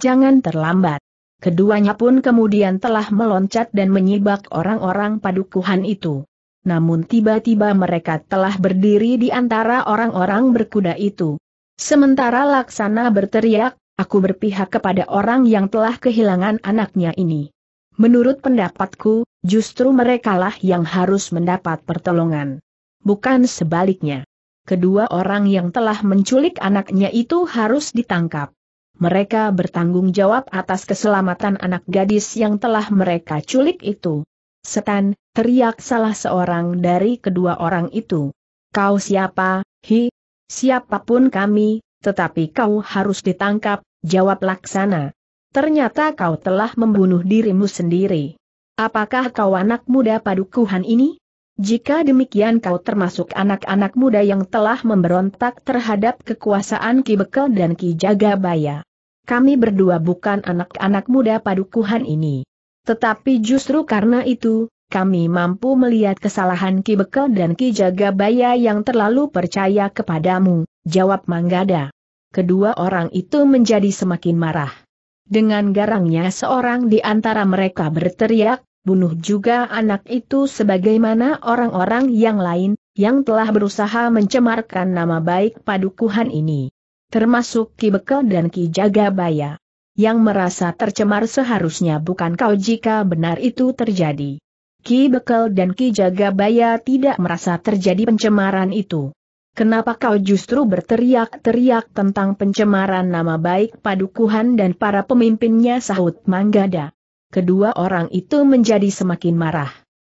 Jangan terlambat. Keduanya pun kemudian telah meloncat dan menyibak orang-orang padukuhan itu. Namun tiba-tiba mereka telah berdiri di antara orang-orang berkuda itu. Sementara Laksana berteriak, aku berpihak kepada orang yang telah kehilangan anaknya ini. Menurut pendapatku, justru merekalah yang harus mendapat pertolongan. Bukan sebaliknya. Kedua orang yang telah menculik anaknya itu harus ditangkap mereka bertanggung jawab atas keselamatan anak gadis yang telah mereka culik itu. Setan, teriak salah seorang dari kedua orang itu. Kau siapa, hi? Siapapun kami, tetapi kau harus ditangkap, jawab laksana. Ternyata kau telah membunuh dirimu sendiri. Apakah kau anak muda padukuhan ini? Jika demikian kau termasuk anak-anak muda yang telah memberontak terhadap kekuasaan Ki Bekel dan Ki Jagabaya kami berdua bukan anak-anak muda padukuhan ini. Tetapi justru karena itu, kami mampu melihat kesalahan Ki Bekel dan Ki Jagabaya yang terlalu percaya kepadamu, jawab Manggada. Kedua orang itu menjadi semakin marah. Dengan garangnya seorang di antara mereka berteriak, bunuh juga anak itu sebagaimana orang-orang yang lain, yang telah berusaha mencemarkan nama baik padukuhan ini termasuk Ki Bekel dan Ki Jagabaya. Yang merasa tercemar seharusnya bukan kau jika benar itu terjadi. Ki Bekel dan Ki Jagabaya tidak merasa terjadi pencemaran itu. Kenapa kau justru berteriak-teriak tentang pencemaran nama baik Padukuhan dan para pemimpinnya sahut Manggada? Kedua orang itu menjadi semakin marah.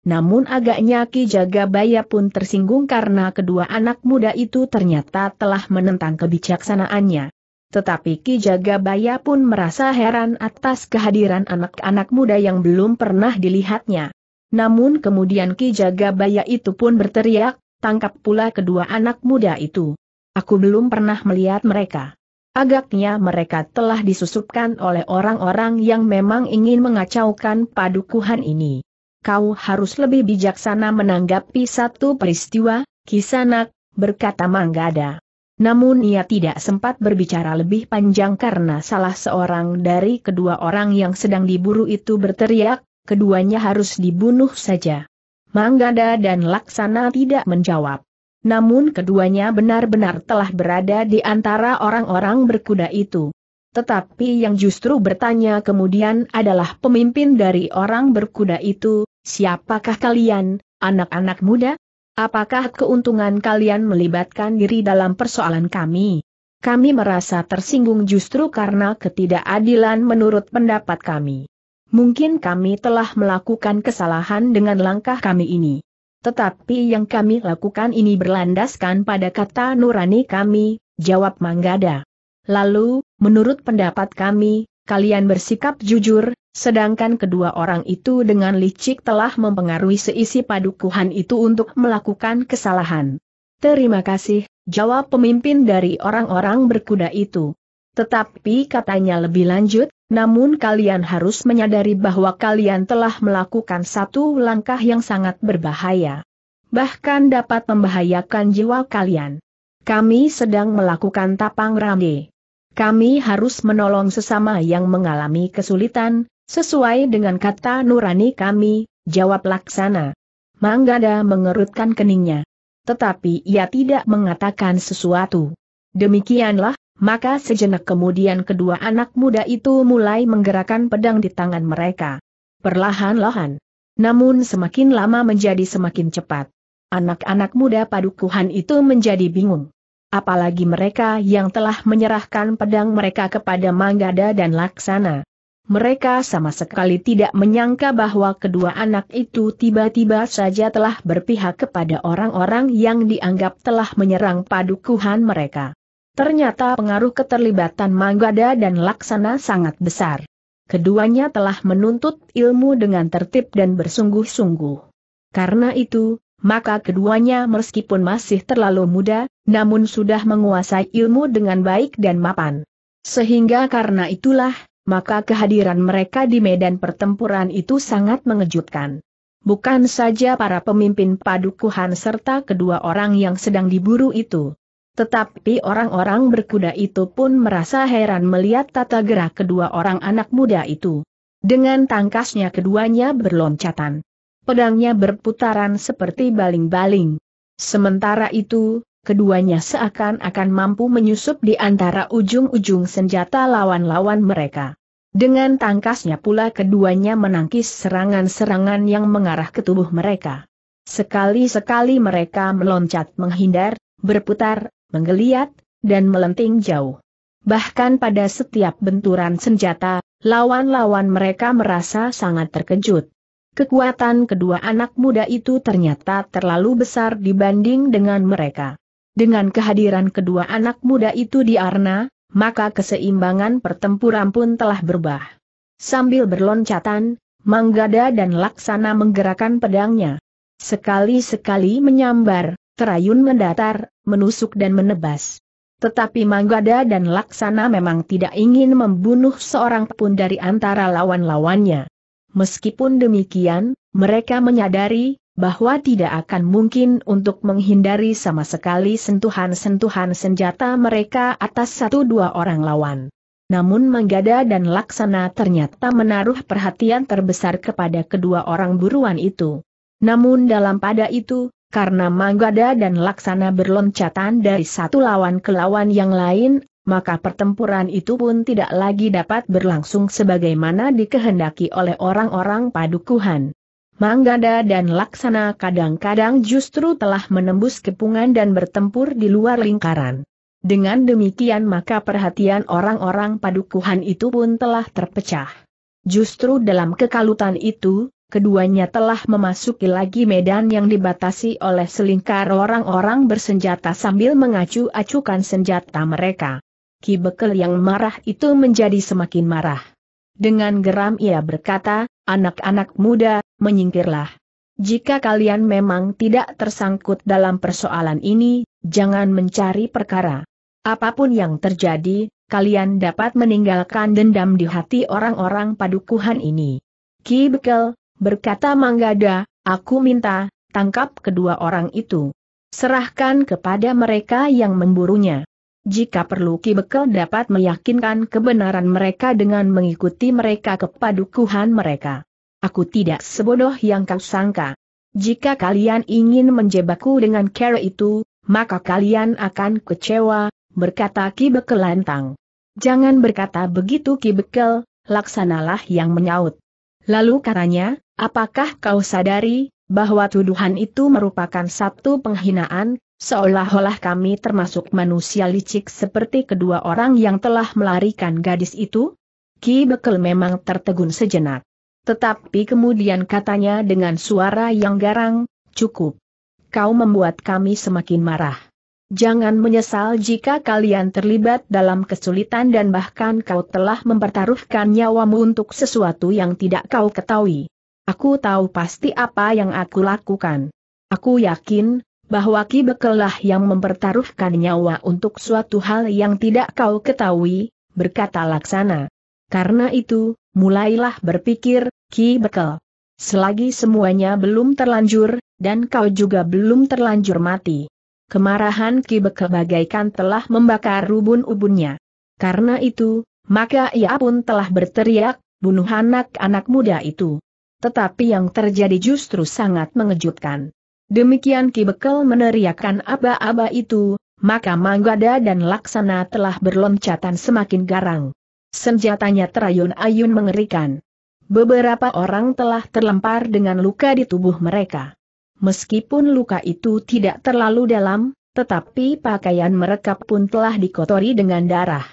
Namun agaknya Ki Jagabaya pun tersinggung karena kedua anak muda itu ternyata telah menentang kebijaksanaannya. Tetapi Ki Jagabaya pun merasa heran atas kehadiran anak-anak muda yang belum pernah dilihatnya. Namun kemudian Ki Jagabaya itu pun berteriak, tangkap pula kedua anak muda itu. Aku belum pernah melihat mereka. Agaknya mereka telah disusupkan oleh orang-orang yang memang ingin mengacaukan padukuhan ini kau harus lebih bijaksana menanggapi satu peristiwa, kisanak, berkata Manggada. Namun ia tidak sempat berbicara lebih panjang karena salah seorang dari kedua orang yang sedang diburu itu berteriak, keduanya harus dibunuh saja. Manggada dan Laksana tidak menjawab. Namun keduanya benar-benar telah berada di antara orang-orang berkuda itu. Tetapi yang justru bertanya kemudian adalah pemimpin dari orang berkuda itu, siapakah kalian, anak-anak muda? Apakah keuntungan kalian melibatkan diri dalam persoalan kami? Kami merasa tersinggung justru karena ketidakadilan menurut pendapat kami. Mungkin kami telah melakukan kesalahan dengan langkah kami ini. Tetapi yang kami lakukan ini berlandaskan pada kata nurani kami, jawab Manggada. Lalu, menurut pendapat kami, kalian bersikap jujur, sedangkan kedua orang itu dengan licik telah mempengaruhi seisi padukuhan itu untuk melakukan kesalahan. Terima kasih, jawab pemimpin dari orang-orang berkuda itu. Tetapi katanya lebih lanjut, namun kalian harus menyadari bahwa kalian telah melakukan satu langkah yang sangat berbahaya. Bahkan dapat membahayakan jiwa kalian. Kami sedang melakukan tapang rame kami harus menolong sesama yang mengalami kesulitan, sesuai dengan kata nurani kami, jawab laksana. Manggada mengerutkan keningnya. Tetapi ia tidak mengatakan sesuatu. Demikianlah, maka sejenak kemudian kedua anak muda itu mulai menggerakkan pedang di tangan mereka. Perlahan-lahan. Namun semakin lama menjadi semakin cepat. Anak-anak muda padukuhan itu menjadi bingung apalagi mereka yang telah menyerahkan pedang mereka kepada Manggada dan Laksana. Mereka sama sekali tidak menyangka bahwa kedua anak itu tiba-tiba saja telah berpihak kepada orang-orang yang dianggap telah menyerang padukuhan mereka. Ternyata pengaruh keterlibatan Manggada dan Laksana sangat besar. Keduanya telah menuntut ilmu dengan tertib dan bersungguh-sungguh. Karena itu, maka keduanya meskipun masih terlalu muda, namun sudah menguasai ilmu dengan baik dan mapan. Sehingga karena itulah, maka kehadiran mereka di medan pertempuran itu sangat mengejutkan. Bukan saja para pemimpin padukuhan serta kedua orang yang sedang diburu itu. Tetapi orang-orang berkuda itu pun merasa heran melihat tata gerak kedua orang anak muda itu. Dengan tangkasnya keduanya berloncatan pedangnya berputaran seperti baling-baling. Sementara itu, keduanya seakan-akan mampu menyusup di antara ujung-ujung senjata lawan-lawan mereka. Dengan tangkasnya pula keduanya menangkis serangan-serangan yang mengarah ke tubuh mereka. Sekali-sekali mereka meloncat menghindar, berputar, menggeliat, dan melenting jauh. Bahkan pada setiap benturan senjata, lawan-lawan mereka merasa sangat terkejut kekuatan kedua anak muda itu ternyata terlalu besar dibanding dengan mereka. Dengan kehadiran kedua anak muda itu di Arna, maka keseimbangan pertempuran pun telah berubah. Sambil berloncatan, Manggada dan Laksana menggerakkan pedangnya. Sekali-sekali menyambar, terayun mendatar, menusuk dan menebas. Tetapi Manggada dan Laksana memang tidak ingin membunuh seorang pun dari antara lawan-lawannya. Meskipun demikian, mereka menyadari bahwa tidak akan mungkin untuk menghindari sama sekali sentuhan-sentuhan senjata mereka atas satu dua orang lawan. Namun Manggada dan Laksana ternyata menaruh perhatian terbesar kepada kedua orang buruan itu. Namun dalam pada itu, karena Manggada dan Laksana berloncatan dari satu lawan ke lawan yang lain, maka pertempuran itu pun tidak lagi dapat berlangsung sebagaimana dikehendaki oleh orang-orang padukuhan. Manggada dan Laksana kadang-kadang justru telah menembus kepungan dan bertempur di luar lingkaran. Dengan demikian maka perhatian orang-orang padukuhan itu pun telah terpecah. Justru dalam kekalutan itu, keduanya telah memasuki lagi medan yang dibatasi oleh selingkar orang-orang bersenjata sambil mengacu-acukan senjata mereka. Ki Bekel yang marah itu menjadi semakin marah. Dengan geram ia berkata, anak-anak muda, menyingkirlah. Jika kalian memang tidak tersangkut dalam persoalan ini, jangan mencari perkara. Apapun yang terjadi, kalian dapat meninggalkan dendam di hati orang-orang padukuhan ini. Ki Bekel, berkata Manggada, aku minta, tangkap kedua orang itu. Serahkan kepada mereka yang memburunya. Jika perlu Ki Bekel dapat meyakinkan kebenaran mereka dengan mengikuti mereka ke padukuhan mereka. Aku tidak sebodoh yang kau sangka. Jika kalian ingin menjebakku dengan cara itu, maka kalian akan kecewa, berkata Ki Bekel lantang. Jangan berkata begitu Ki Bekel, laksanalah yang menyaut. Lalu katanya, apakah kau sadari, bahwa tuduhan itu merupakan satu penghinaan, Seolah-olah kami termasuk manusia licik seperti kedua orang yang telah melarikan gadis itu? Ki Bekel memang tertegun sejenak. Tetapi kemudian katanya dengan suara yang garang, cukup. Kau membuat kami semakin marah. Jangan menyesal jika kalian terlibat dalam kesulitan dan bahkan kau telah mempertaruhkan nyawamu untuk sesuatu yang tidak kau ketahui. Aku tahu pasti apa yang aku lakukan. Aku yakin, bahwa Ki Bekelah yang mempertaruhkan nyawa untuk suatu hal yang tidak kau ketahui, berkata Laksana. Karena itu, mulailah berpikir, Ki Bekel. Selagi semuanya belum terlanjur, dan kau juga belum terlanjur mati. Kemarahan Ki Bekel bagaikan telah membakar rubun ubunnya. Karena itu, maka ia pun telah berteriak, bunuh anak-anak muda itu. Tetapi yang terjadi justru sangat mengejutkan. Demikian Ki Bekel meneriakkan aba-aba itu, maka Manggada dan Laksana telah berloncatan semakin garang. Senjatanya terayun-ayun mengerikan. Beberapa orang telah terlempar dengan luka di tubuh mereka. Meskipun luka itu tidak terlalu dalam, tetapi pakaian mereka pun telah dikotori dengan darah.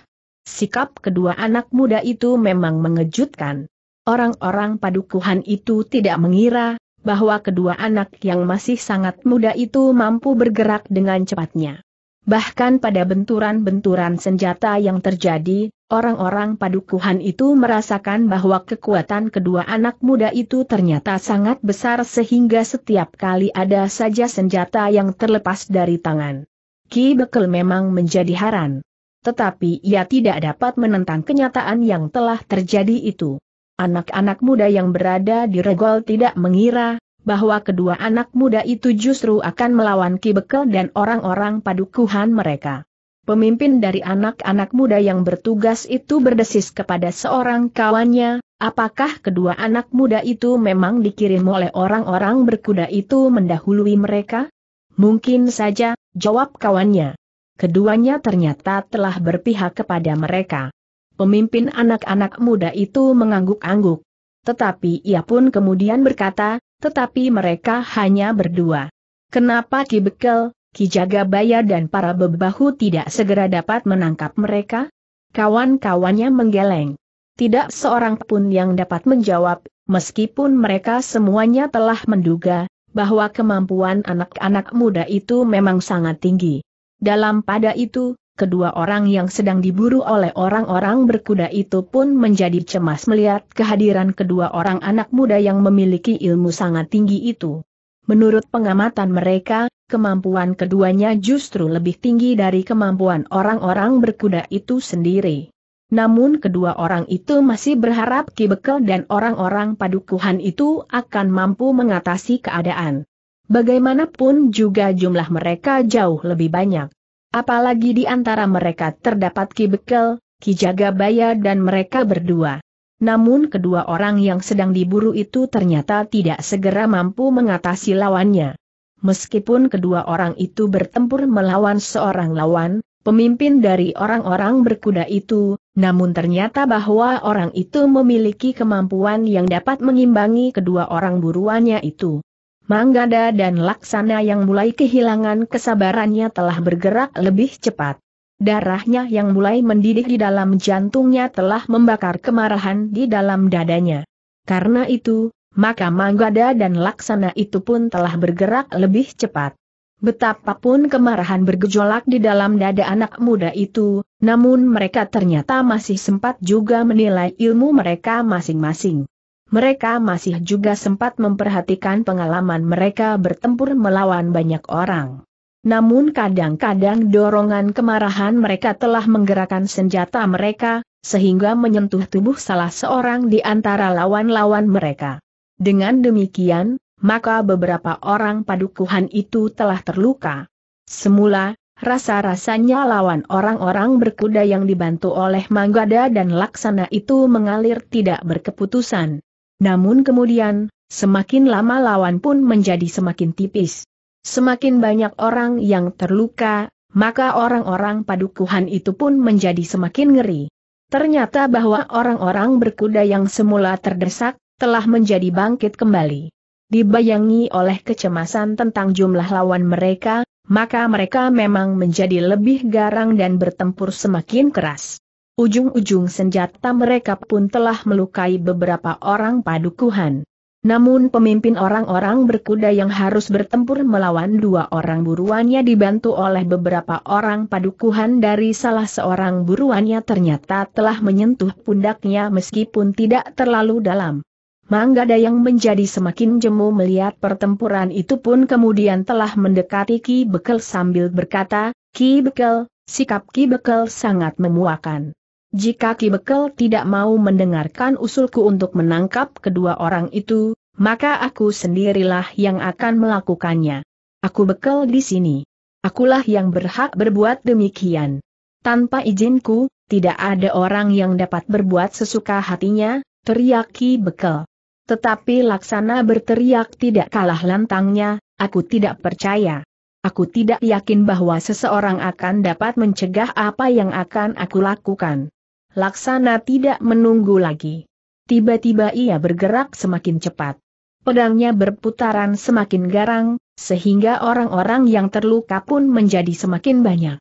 Sikap kedua anak muda itu memang mengejutkan. Orang-orang padukuhan itu tidak mengira bahwa kedua anak yang masih sangat muda itu mampu bergerak dengan cepatnya. Bahkan pada benturan-benturan senjata yang terjadi, orang-orang padukuhan itu merasakan bahwa kekuatan kedua anak muda itu ternyata sangat besar sehingga setiap kali ada saja senjata yang terlepas dari tangan. Ki Bekel memang menjadi haran. Tetapi ia tidak dapat menentang kenyataan yang telah terjadi itu. Anak-anak muda yang berada di regol tidak mengira bahwa kedua anak muda itu justru akan melawan kibekel dan orang-orang padukuhan mereka. Pemimpin dari anak-anak muda yang bertugas itu berdesis kepada seorang kawannya, apakah kedua anak muda itu memang dikirim oleh orang-orang berkuda itu mendahului mereka? Mungkin saja, jawab kawannya. Keduanya ternyata telah berpihak kepada mereka. Pemimpin anak-anak muda itu mengangguk-angguk. Tetapi ia pun kemudian berkata, tetapi mereka hanya berdua. Kenapa Ki Bekel, Ki Jagabaya dan para bebahu tidak segera dapat menangkap mereka? Kawan-kawannya menggeleng. Tidak seorang pun yang dapat menjawab, meskipun mereka semuanya telah menduga bahwa kemampuan anak-anak muda itu memang sangat tinggi. Dalam pada itu, kedua orang yang sedang diburu oleh orang-orang berkuda itu pun menjadi cemas melihat kehadiran kedua orang anak muda yang memiliki ilmu sangat tinggi itu. Menurut pengamatan mereka, kemampuan keduanya justru lebih tinggi dari kemampuan orang-orang berkuda itu sendiri. Namun kedua orang itu masih berharap Ki Bekel dan orang-orang padukuhan itu akan mampu mengatasi keadaan. Bagaimanapun juga jumlah mereka jauh lebih banyak. Apalagi di antara mereka terdapat Ki Bekel, Ki Jagabaya dan mereka berdua. Namun kedua orang yang sedang diburu itu ternyata tidak segera mampu mengatasi lawannya. Meskipun kedua orang itu bertempur melawan seorang lawan, pemimpin dari orang-orang berkuda itu, namun ternyata bahwa orang itu memiliki kemampuan yang dapat mengimbangi kedua orang buruannya itu. Manggada dan Laksana yang mulai kehilangan kesabarannya telah bergerak lebih cepat. Darahnya yang mulai mendidih di dalam jantungnya telah membakar kemarahan di dalam dadanya. Karena itu, maka Manggada dan Laksana itu pun telah bergerak lebih cepat. Betapapun kemarahan bergejolak di dalam dada anak muda itu, namun mereka ternyata masih sempat juga menilai ilmu mereka masing-masing mereka masih juga sempat memperhatikan pengalaman mereka bertempur melawan banyak orang. Namun kadang-kadang dorongan kemarahan mereka telah menggerakkan senjata mereka, sehingga menyentuh tubuh salah seorang di antara lawan-lawan mereka. Dengan demikian, maka beberapa orang padukuhan itu telah terluka. Semula, Rasa-rasanya lawan orang-orang berkuda yang dibantu oleh Manggada dan Laksana itu mengalir tidak berkeputusan. Namun kemudian, semakin lama lawan pun menjadi semakin tipis. Semakin banyak orang yang terluka, maka orang-orang padukuhan itu pun menjadi semakin ngeri. Ternyata bahwa orang-orang berkuda yang semula terdesak, telah menjadi bangkit kembali. Dibayangi oleh kecemasan tentang jumlah lawan mereka, maka mereka memang menjadi lebih garang dan bertempur semakin keras. Ujung-ujung senjata mereka pun telah melukai beberapa orang padukuhan. Namun pemimpin orang-orang berkuda yang harus bertempur melawan dua orang buruannya dibantu oleh beberapa orang padukuhan dari salah seorang buruannya ternyata telah menyentuh pundaknya meskipun tidak terlalu dalam. Manggada yang menjadi semakin jemu melihat pertempuran itu pun kemudian telah mendekati Ki Bekel sambil berkata, Ki Bekel, sikap Ki Bekel sangat memuakan. Jika Ki Bekel tidak mau mendengarkan usulku untuk menangkap kedua orang itu, maka aku sendirilah yang akan melakukannya. Aku bekel di sini. Akulah yang berhak berbuat demikian. Tanpa izinku, tidak ada orang yang dapat berbuat sesuka hatinya, teriak Ki Bekel. Tetapi Laksana berteriak tidak kalah lantangnya, aku tidak percaya. Aku tidak yakin bahwa seseorang akan dapat mencegah apa yang akan aku lakukan. Laksana tidak menunggu lagi. Tiba-tiba ia bergerak semakin cepat. Pedangnya berputaran semakin garang, sehingga orang-orang yang terluka pun menjadi semakin banyak.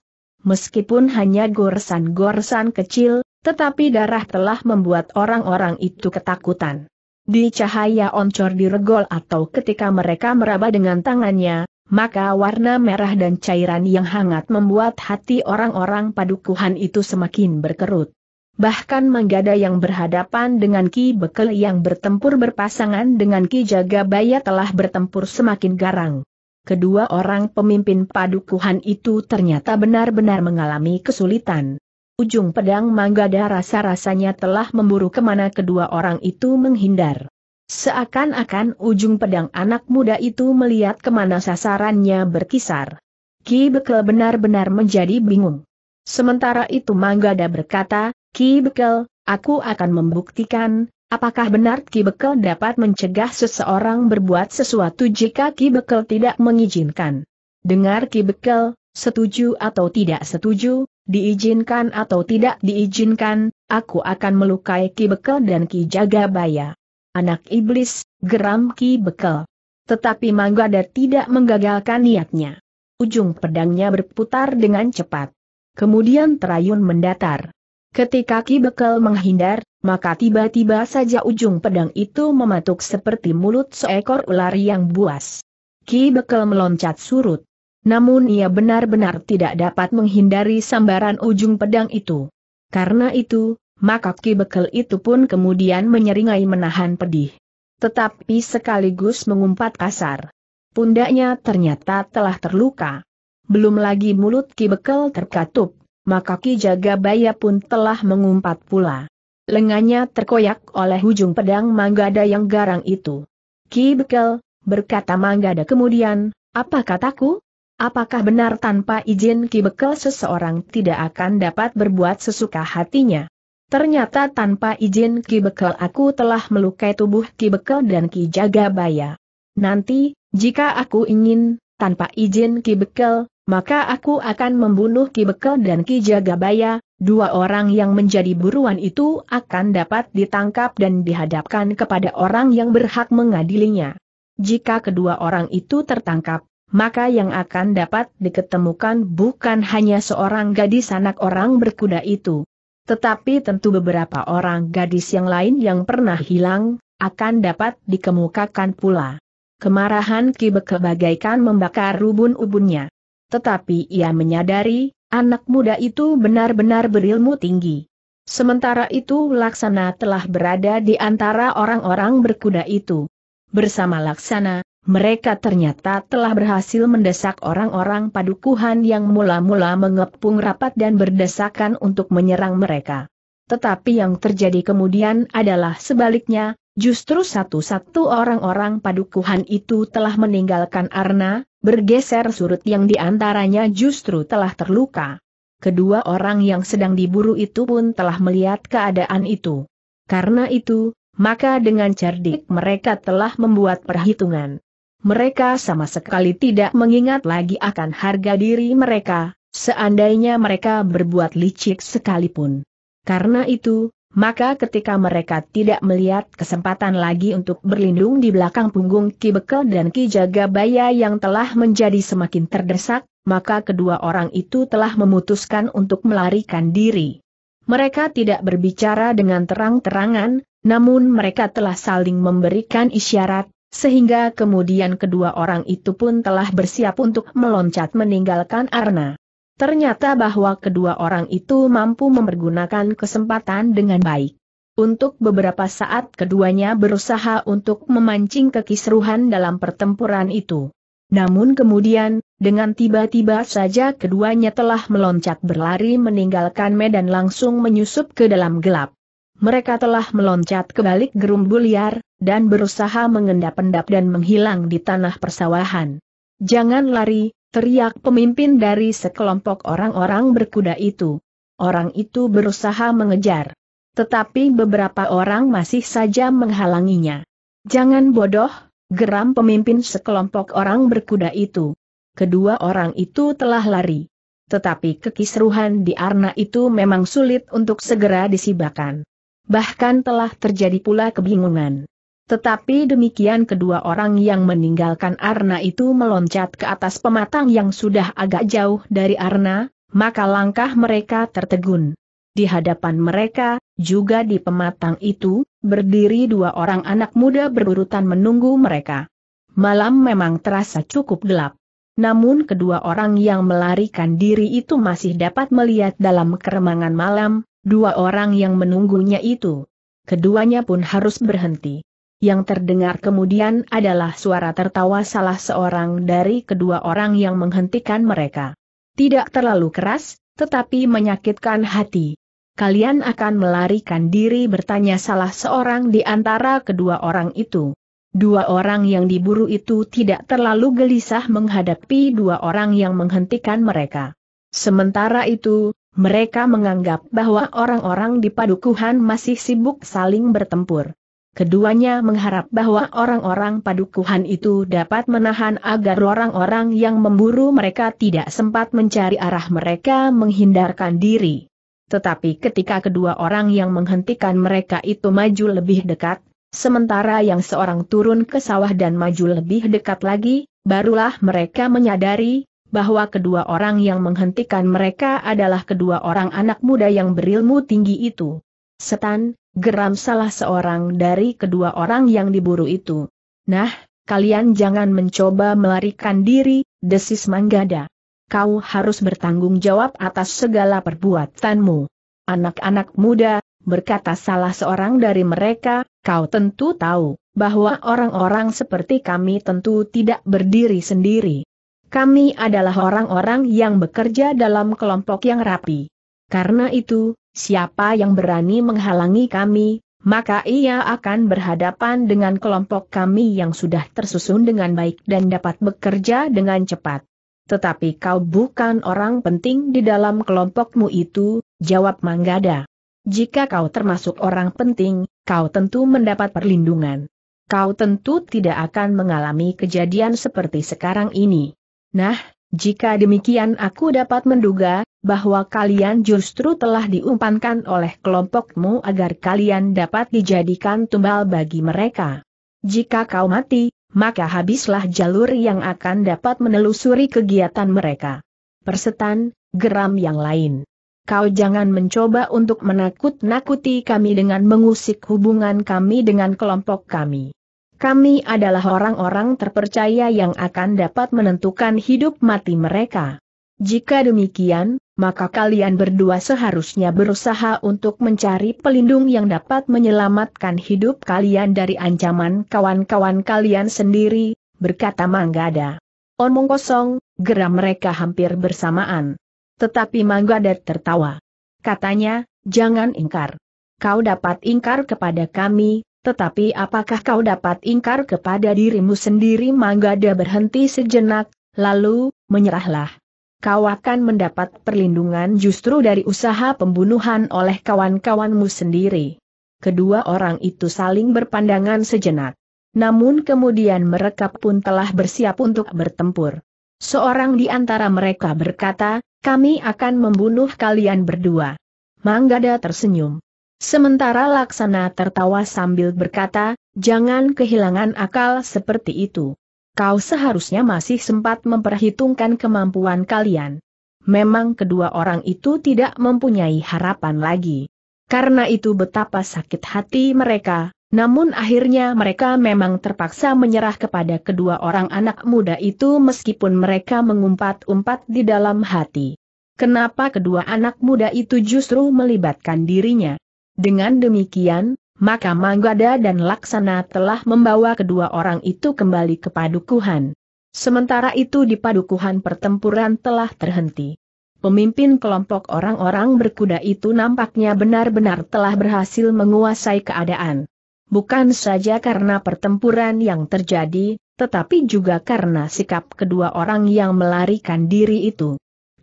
Meskipun hanya goresan-goresan kecil, tetapi darah telah membuat orang-orang itu ketakutan. Di cahaya oncor diregol atau ketika mereka meraba dengan tangannya, maka warna merah dan cairan yang hangat membuat hati orang-orang padukuhan itu semakin berkerut bahkan manggada yang berhadapan dengan Ki Bekel yang bertempur berpasangan dengan Ki Jagabaya telah bertempur semakin garang. Kedua orang pemimpin padukuhan itu ternyata benar-benar mengalami kesulitan. Ujung pedang manggada rasa-rasanya telah memburu kemana kedua orang itu menghindar. Seakan-akan ujung pedang anak muda itu melihat kemana sasarannya berkisar. Ki Bekel benar-benar menjadi bingung. Sementara itu Manggada berkata, Ki Bekel, aku akan membuktikan, apakah benar Ki Bekel dapat mencegah seseorang berbuat sesuatu jika Ki Bekel tidak mengizinkan. Dengar Ki Bekel, setuju atau tidak setuju, diizinkan atau tidak diizinkan, aku akan melukai Ki Bekel dan Ki Jagabaya. Anak iblis, geram Ki Bekel. Tetapi Manggada tidak menggagalkan niatnya. Ujung pedangnya berputar dengan cepat. Kemudian terayun mendatar. Ketika Ki Bekel menghindar, maka tiba-tiba saja ujung pedang itu mematuk seperti mulut seekor ular yang buas. Ki Bekel meloncat surut. Namun ia benar-benar tidak dapat menghindari sambaran ujung pedang itu. Karena itu, maka Ki Bekel itu pun kemudian menyeringai menahan pedih. Tetapi sekaligus mengumpat kasar. Pundaknya ternyata telah terluka. Belum lagi mulut Ki Bekel terkatup maka Ki Jagabaya pun telah mengumpat pula. Lengannya terkoyak oleh ujung pedang Manggada yang garang itu. Ki Bekel, berkata Manggada kemudian, apa kataku? Apakah benar tanpa izin Ki Bekel seseorang tidak akan dapat berbuat sesuka hatinya? Ternyata tanpa izin Ki Bekel aku telah melukai tubuh Ki Bekel dan Ki Jagabaya. Nanti, jika aku ingin, tanpa izin Ki Bekel, maka aku akan membunuh Ki Bekel dan Ki Jagabaya, dua orang yang menjadi buruan itu akan dapat ditangkap dan dihadapkan kepada orang yang berhak mengadilinya. Jika kedua orang itu tertangkap, maka yang akan dapat diketemukan bukan hanya seorang gadis anak orang berkuda itu. Tetapi tentu beberapa orang gadis yang lain yang pernah hilang, akan dapat dikemukakan pula. Kemarahan Ki Bekel bagaikan membakar rubun-ubunnya. Tetapi ia menyadari, anak muda itu benar-benar berilmu tinggi. Sementara itu Laksana telah berada di antara orang-orang berkuda itu. Bersama Laksana, mereka ternyata telah berhasil mendesak orang-orang padukuhan yang mula-mula mengepung rapat dan berdesakan untuk menyerang mereka. Tetapi yang terjadi kemudian adalah sebaliknya, justru satu-satu orang-orang padukuhan itu telah meninggalkan Arna, bergeser surut yang diantaranya justru telah terluka. Kedua orang yang sedang diburu itu pun telah melihat keadaan itu. Karena itu, maka dengan cerdik mereka telah membuat perhitungan. Mereka sama sekali tidak mengingat lagi akan harga diri mereka, seandainya mereka berbuat licik sekalipun. Karena itu, maka ketika mereka tidak melihat kesempatan lagi untuk berlindung di belakang punggung Ki Bekel dan Ki Jagabaya yang telah menjadi semakin terdesak, maka kedua orang itu telah memutuskan untuk melarikan diri. Mereka tidak berbicara dengan terang-terangan, namun mereka telah saling memberikan isyarat, sehingga kemudian kedua orang itu pun telah bersiap untuk meloncat meninggalkan Arna. Ternyata bahwa kedua orang itu mampu mempergunakan kesempatan dengan baik. Untuk beberapa saat keduanya berusaha untuk memancing kekisruhan dalam pertempuran itu. Namun kemudian, dengan tiba-tiba saja keduanya telah meloncat berlari meninggalkan medan langsung menyusup ke dalam gelap. Mereka telah meloncat ke balik gerumbul liar, dan berusaha mengendap-endap dan menghilang di tanah persawahan. Jangan lari, teriak pemimpin dari sekelompok orang-orang berkuda itu. Orang itu berusaha mengejar. Tetapi beberapa orang masih saja menghalanginya. Jangan bodoh, geram pemimpin sekelompok orang berkuda itu. Kedua orang itu telah lari. Tetapi kekisruhan di Arna itu memang sulit untuk segera disibakan. Bahkan telah terjadi pula kebingungan. Tetapi demikian kedua orang yang meninggalkan Arna itu meloncat ke atas pematang yang sudah agak jauh dari Arna, maka langkah mereka tertegun. Di hadapan mereka, juga di pematang itu, berdiri dua orang anak muda berurutan menunggu mereka. Malam memang terasa cukup gelap. Namun kedua orang yang melarikan diri itu masih dapat melihat dalam keremangan malam, dua orang yang menunggunya itu. Keduanya pun harus berhenti yang terdengar kemudian adalah suara tertawa salah seorang dari kedua orang yang menghentikan mereka. Tidak terlalu keras, tetapi menyakitkan hati. Kalian akan melarikan diri bertanya salah seorang di antara kedua orang itu. Dua orang yang diburu itu tidak terlalu gelisah menghadapi dua orang yang menghentikan mereka. Sementara itu, mereka menganggap bahwa orang-orang di padukuhan masih sibuk saling bertempur. Keduanya mengharap bahwa orang-orang padukuhan itu dapat menahan agar orang-orang yang memburu mereka tidak sempat mencari arah mereka menghindarkan diri. Tetapi ketika kedua orang yang menghentikan mereka itu maju lebih dekat, sementara yang seorang turun ke sawah dan maju lebih dekat lagi, barulah mereka menyadari bahwa kedua orang yang menghentikan mereka adalah kedua orang anak muda yang berilmu tinggi itu. Setan, geram salah seorang dari kedua orang yang diburu itu. Nah, kalian jangan mencoba melarikan diri, desis Manggada. Kau harus bertanggung jawab atas segala perbuatanmu. Anak-anak muda, berkata salah seorang dari mereka, kau tentu tahu, bahwa orang-orang seperti kami tentu tidak berdiri sendiri. Kami adalah orang-orang yang bekerja dalam kelompok yang rapi. Karena itu, Siapa yang berani menghalangi kami, maka ia akan berhadapan dengan kelompok kami yang sudah tersusun dengan baik dan dapat bekerja dengan cepat. Tetapi kau bukan orang penting di dalam kelompokmu itu, jawab Manggada. Jika kau termasuk orang penting, kau tentu mendapat perlindungan. Kau tentu tidak akan mengalami kejadian seperti sekarang ini. Nah, jika demikian aku dapat menduga, bahwa kalian justru telah diumpankan oleh kelompokmu agar kalian dapat dijadikan tumbal bagi mereka. Jika kau mati, maka habislah jalur yang akan dapat menelusuri kegiatan mereka. Persetan, geram yang lain. Kau jangan mencoba untuk menakut-nakuti kami dengan mengusik hubungan kami dengan kelompok kami. Kami adalah orang-orang terpercaya yang akan dapat menentukan hidup mati mereka. Jika demikian, maka kalian berdua seharusnya berusaha untuk mencari pelindung yang dapat menyelamatkan hidup kalian dari ancaman kawan-kawan kalian sendiri, berkata Manggada. Omong kosong, geram mereka hampir bersamaan. Tetapi Manggada tertawa. Katanya, jangan ingkar. Kau dapat ingkar kepada kami, tetapi apakah kau dapat ingkar kepada dirimu sendiri Manggada berhenti sejenak, lalu, menyerahlah. Kau akan mendapat perlindungan justru dari usaha pembunuhan oleh kawan-kawanmu sendiri. Kedua orang itu saling berpandangan sejenak. Namun kemudian mereka pun telah bersiap untuk bertempur. Seorang di antara mereka berkata, kami akan membunuh kalian berdua. Manggada tersenyum. Sementara Laksana tertawa sambil berkata, jangan kehilangan akal seperti itu. Kau seharusnya masih sempat memperhitungkan kemampuan kalian. Memang kedua orang itu tidak mempunyai harapan lagi. Karena itu betapa sakit hati mereka, namun akhirnya mereka memang terpaksa menyerah kepada kedua orang anak muda itu meskipun mereka mengumpat-umpat di dalam hati. Kenapa kedua anak muda itu justru melibatkan dirinya? Dengan demikian, maka Manggada dan Laksana telah membawa kedua orang itu kembali ke padukuhan. Sementara itu di padukuhan pertempuran telah terhenti. Pemimpin kelompok orang-orang berkuda itu nampaknya benar-benar telah berhasil menguasai keadaan. Bukan saja karena pertempuran yang terjadi, tetapi juga karena sikap kedua orang yang melarikan diri itu.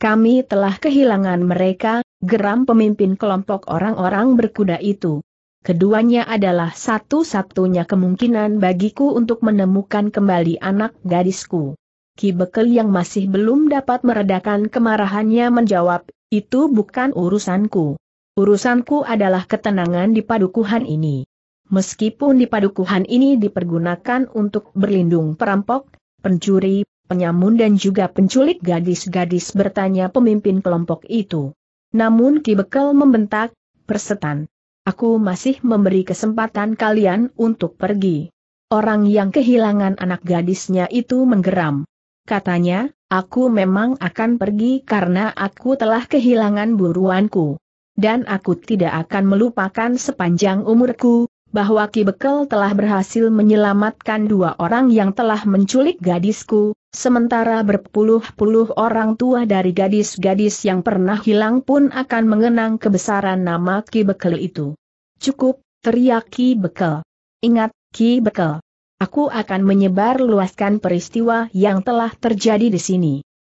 Kami telah kehilangan mereka, geram pemimpin kelompok orang-orang berkuda itu. Keduanya adalah satu-satunya kemungkinan bagiku untuk menemukan kembali anak gadisku. Ki Bekel yang masih belum dapat meredakan kemarahannya menjawab, itu bukan urusanku. Urusanku adalah ketenangan di padukuhan ini. Meskipun di padukuhan ini dipergunakan untuk berlindung perampok, pencuri, penyamun dan juga penculik gadis-gadis bertanya pemimpin kelompok itu. Namun Ki Bekal membentak, persetan. Aku masih memberi kesempatan kalian untuk pergi. Orang yang kehilangan anak gadisnya itu menggeram. Katanya, aku memang akan pergi karena aku telah kehilangan buruanku. Dan aku tidak akan melupakan sepanjang umurku, bahwa Ki Bekel telah berhasil menyelamatkan dua orang yang telah menculik gadisku, sementara berpuluh-puluh orang tua dari gadis-gadis yang pernah hilang pun akan mengenang kebesaran nama Ki Bekel itu. Cukup, teriak Ki Bekel. Ingat, Ki Bekel. Aku akan menyebar luaskan peristiwa yang telah terjadi di sini.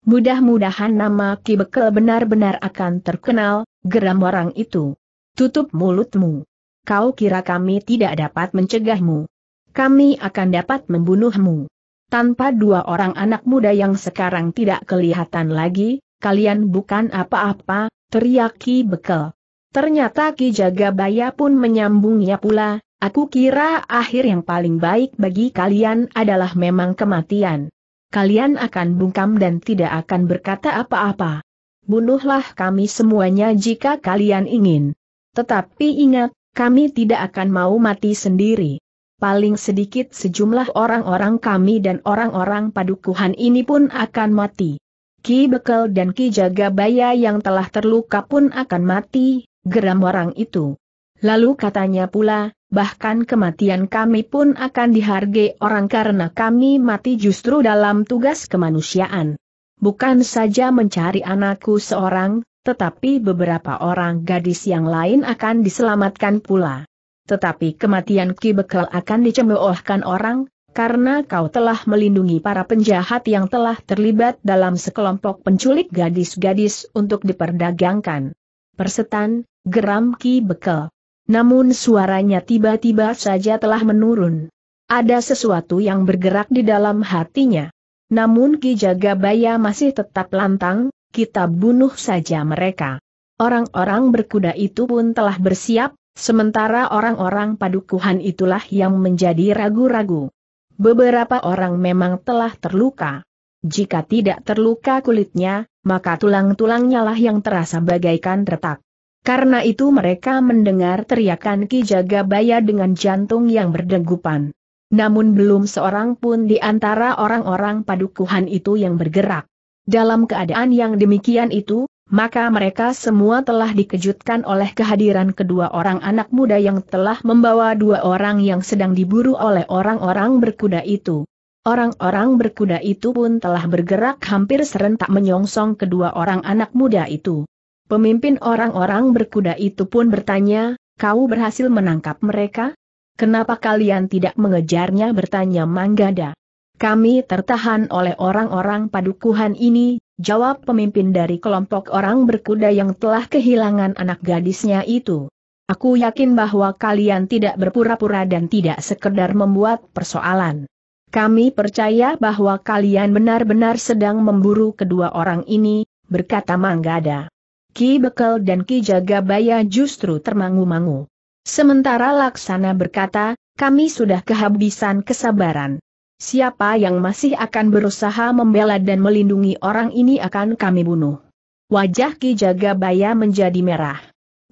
Mudah-mudahan nama Ki Bekel benar-benar akan terkenal, geram orang itu. Tutup mulutmu kau kira kami tidak dapat mencegahmu. Kami akan dapat membunuhmu. Tanpa dua orang anak muda yang sekarang tidak kelihatan lagi, kalian bukan apa-apa, teriak Ki Bekel. Ternyata Ki Jagabaya pun menyambungnya pula, aku kira akhir yang paling baik bagi kalian adalah memang kematian. Kalian akan bungkam dan tidak akan berkata apa-apa. Bunuhlah kami semuanya jika kalian ingin. Tetapi ingat, kami tidak akan mau mati sendiri. Paling sedikit sejumlah orang-orang kami dan orang-orang padukuhan ini pun akan mati. Ki Bekel dan Ki Jagabaya yang telah terluka pun akan mati, geram orang itu. Lalu katanya pula, bahkan kematian kami pun akan dihargai orang karena kami mati justru dalam tugas kemanusiaan. Bukan saja mencari anakku seorang, tetapi beberapa orang gadis yang lain akan diselamatkan pula. Tetapi kematian Ki Bekel akan dicemoohkan orang, karena kau telah melindungi para penjahat yang telah terlibat dalam sekelompok penculik gadis-gadis untuk diperdagangkan. Persetan, geram Ki Bekel. Namun suaranya tiba-tiba saja telah menurun. Ada sesuatu yang bergerak di dalam hatinya. Namun Ki Jagabaya masih tetap lantang, kita bunuh saja mereka. Orang-orang berkuda itu pun telah bersiap, sementara orang-orang padukuhan itulah yang menjadi ragu-ragu. Beberapa orang memang telah terluka. Jika tidak terluka kulitnya, maka tulang-tulangnya lah yang terasa bagaikan retak. Karena itu mereka mendengar teriakan Ki Jagabaya dengan jantung yang berdegupan. Namun belum seorang pun di antara orang-orang padukuhan itu yang bergerak. Dalam keadaan yang demikian itu, maka mereka semua telah dikejutkan oleh kehadiran kedua orang anak muda yang telah membawa dua orang yang sedang diburu oleh orang-orang berkuda itu. Orang-orang berkuda itu pun telah bergerak hampir serentak menyongsong kedua orang anak muda itu. Pemimpin orang-orang berkuda itu pun bertanya, kau berhasil menangkap mereka? Kenapa kalian tidak mengejarnya bertanya Manggada? Kami tertahan oleh orang-orang padukuhan ini, jawab pemimpin dari kelompok orang berkuda yang telah kehilangan anak gadisnya itu. Aku yakin bahwa kalian tidak berpura-pura dan tidak sekedar membuat persoalan. Kami percaya bahwa kalian benar-benar sedang memburu kedua orang ini, berkata Manggada. Ki Bekel dan Ki Jagabaya justru termangu-mangu. Sementara Laksana berkata, kami sudah kehabisan kesabaran. Siapa yang masih akan berusaha membela dan melindungi orang ini akan kami bunuh. Wajah Ki Jagabaya menjadi merah.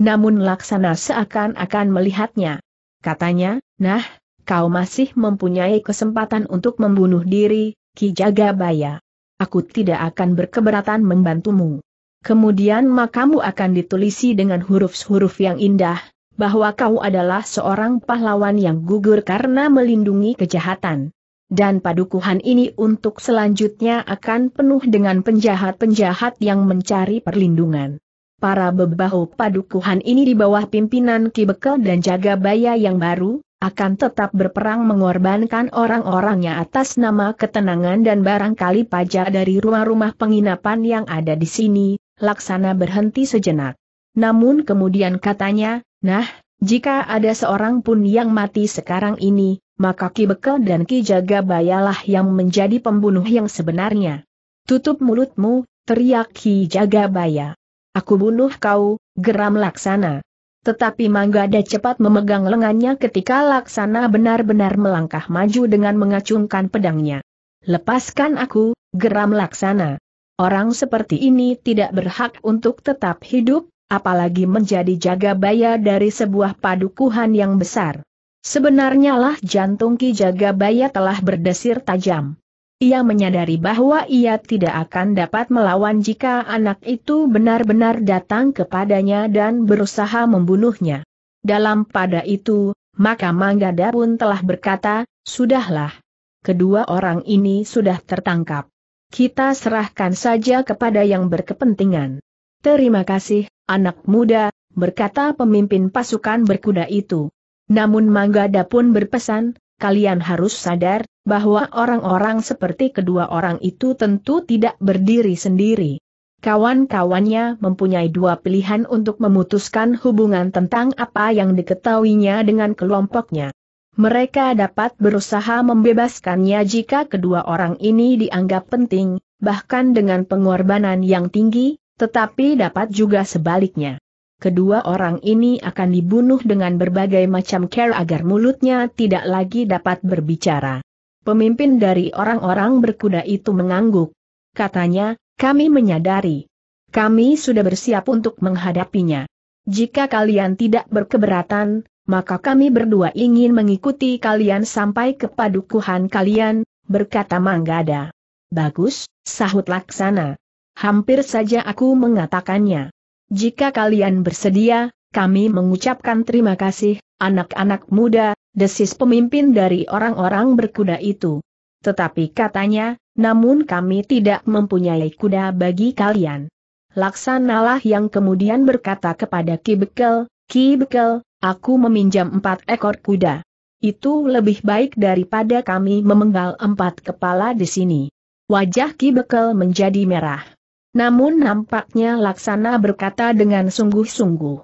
Namun Laksana seakan-akan melihatnya. Katanya, nah, kau masih mempunyai kesempatan untuk membunuh diri, Ki Jagabaya. Aku tidak akan berkeberatan membantumu. Kemudian makamu akan ditulisi dengan huruf-huruf yang indah, bahwa kau adalah seorang pahlawan yang gugur karena melindungi kejahatan dan padukuhan ini untuk selanjutnya akan penuh dengan penjahat-penjahat yang mencari perlindungan. Para bebahu padukuhan ini di bawah pimpinan Kibekel Bekel dan Jagabaya yang baru, akan tetap berperang mengorbankan orang-orangnya atas nama ketenangan dan barangkali pajak dari rumah-rumah penginapan yang ada di sini, laksana berhenti sejenak. Namun kemudian katanya, nah, jika ada seorang pun yang mati sekarang ini, maka Ki Bekel dan Ki Jagabayalah yang menjadi pembunuh yang sebenarnya. Tutup mulutmu, teriak Ki Jagabaya. Aku bunuh kau, geram laksana. Tetapi Manggada cepat memegang lengannya ketika laksana benar-benar melangkah maju dengan mengacungkan pedangnya. Lepaskan aku, geram laksana. Orang seperti ini tidak berhak untuk tetap hidup, apalagi menjadi jaga baya dari sebuah padukuhan yang besar. Sebenarnya lah jantung Ki Jagabaya telah berdesir tajam. Ia menyadari bahwa ia tidak akan dapat melawan jika anak itu benar-benar datang kepadanya dan berusaha membunuhnya. Dalam pada itu, maka Manggada pun telah berkata, Sudahlah. Kedua orang ini sudah tertangkap. Kita serahkan saja kepada yang berkepentingan. Terima kasih, anak muda, berkata pemimpin pasukan berkuda itu. Namun Manggada pun berpesan, kalian harus sadar, bahwa orang-orang seperti kedua orang itu tentu tidak berdiri sendiri. Kawan-kawannya mempunyai dua pilihan untuk memutuskan hubungan tentang apa yang diketahuinya dengan kelompoknya. Mereka dapat berusaha membebaskannya jika kedua orang ini dianggap penting, bahkan dengan pengorbanan yang tinggi, tetapi dapat juga sebaliknya kedua orang ini akan dibunuh dengan berbagai macam cara agar mulutnya tidak lagi dapat berbicara. Pemimpin dari orang-orang berkuda itu mengangguk. Katanya, kami menyadari. Kami sudah bersiap untuk menghadapinya. Jika kalian tidak berkeberatan, maka kami berdua ingin mengikuti kalian sampai ke padukuhan kalian, berkata Manggada. Bagus, sahut Laksana. Hampir saja aku mengatakannya. Jika kalian bersedia, kami mengucapkan terima kasih, anak-anak muda, desis pemimpin dari orang-orang berkuda itu. Tetapi katanya, namun kami tidak mempunyai kuda bagi kalian. Laksanalah yang kemudian berkata kepada Ki Bekel, Ki Bekel, aku meminjam empat ekor kuda. Itu lebih baik daripada kami memenggal empat kepala di sini. Wajah Ki Bekel menjadi merah. Namun nampaknya Laksana berkata dengan sungguh-sungguh.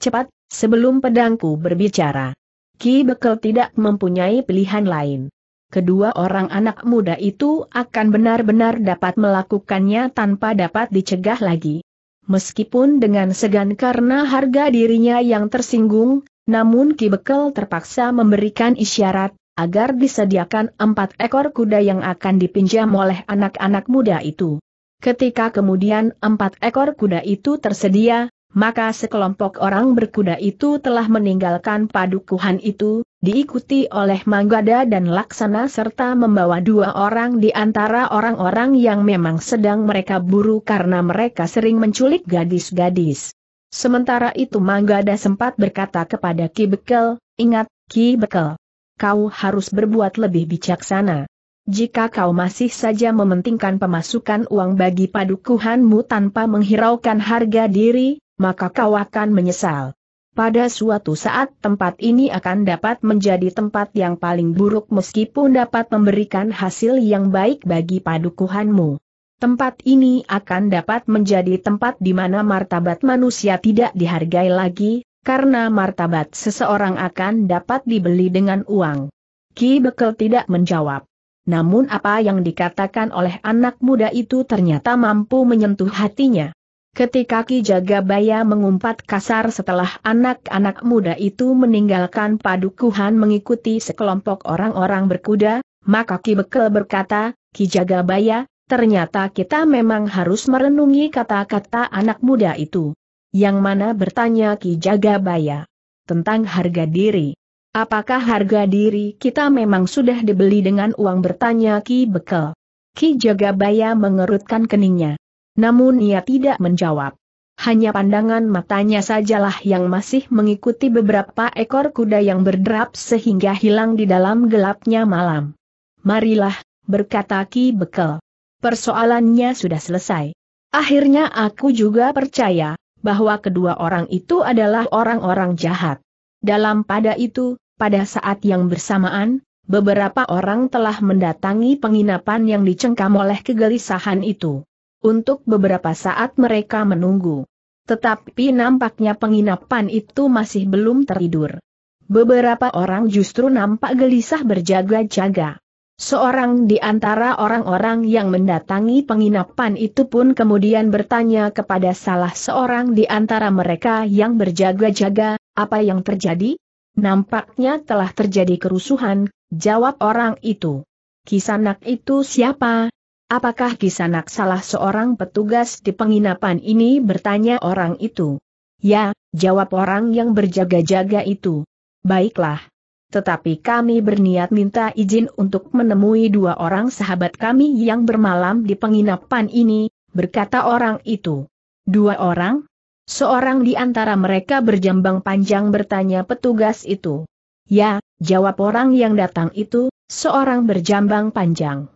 Cepat, sebelum pedangku berbicara. Ki Bekel tidak mempunyai pilihan lain. Kedua orang anak muda itu akan benar-benar dapat melakukannya tanpa dapat dicegah lagi. Meskipun dengan segan karena harga dirinya yang tersinggung, namun Ki Bekel terpaksa memberikan isyarat, agar disediakan empat ekor kuda yang akan dipinjam oleh anak-anak muda itu. Ketika kemudian empat ekor kuda itu tersedia, maka sekelompok orang berkuda itu telah meninggalkan padukuhan itu, diikuti oleh Manggada dan Laksana serta membawa dua orang di antara orang-orang yang memang sedang mereka buru karena mereka sering menculik gadis-gadis. Sementara itu Manggada sempat berkata kepada Ki Bekel, ingat, Ki Bekel, kau harus berbuat lebih bijaksana. Jika kau masih saja mementingkan pemasukan uang bagi padukuhanmu tanpa menghiraukan harga diri, maka kau akan menyesal. Pada suatu saat tempat ini akan dapat menjadi tempat yang paling buruk meskipun dapat memberikan hasil yang baik bagi padukuhanmu. Tempat ini akan dapat menjadi tempat di mana martabat manusia tidak dihargai lagi, karena martabat seseorang akan dapat dibeli dengan uang. Ki Bekel tidak menjawab. Namun apa yang dikatakan oleh anak muda itu ternyata mampu menyentuh hatinya. Ketika Ki Jagabaya mengumpat kasar setelah anak-anak muda itu meninggalkan padukuhan mengikuti sekelompok orang-orang berkuda, maka Ki Bekel berkata, Ki Jagabaya, ternyata kita memang harus merenungi kata-kata anak muda itu. Yang mana bertanya Ki Jagabaya tentang harga diri. Apakah harga diri kita memang sudah dibeli dengan uang bertanya Ki Bekel? Ki Jagabaya mengerutkan keningnya. Namun ia tidak menjawab. Hanya pandangan matanya sajalah yang masih mengikuti beberapa ekor kuda yang berderap sehingga hilang di dalam gelapnya malam. Marilah, berkata Ki Bekel. Persoalannya sudah selesai. Akhirnya aku juga percaya, bahwa kedua orang itu adalah orang-orang jahat. Dalam pada itu, pada saat yang bersamaan, beberapa orang telah mendatangi penginapan yang dicengkam oleh kegelisahan itu. Untuk beberapa saat mereka menunggu. Tetapi nampaknya penginapan itu masih belum tertidur. Beberapa orang justru nampak gelisah berjaga-jaga. Seorang di antara orang-orang yang mendatangi penginapan itu pun kemudian bertanya kepada salah seorang di antara mereka yang berjaga-jaga, apa yang terjadi? Nampaknya telah terjadi kerusuhan, jawab orang itu. Kisanak itu siapa? Apakah Kisanak salah seorang petugas di penginapan ini bertanya orang itu? Ya, jawab orang yang berjaga-jaga itu. Baiklah. Tetapi kami berniat minta izin untuk menemui dua orang sahabat kami yang bermalam di penginapan ini, berkata orang itu. Dua orang? Seorang di antara mereka berjambang panjang bertanya petugas itu. Ya, jawab orang yang datang itu, seorang berjambang panjang.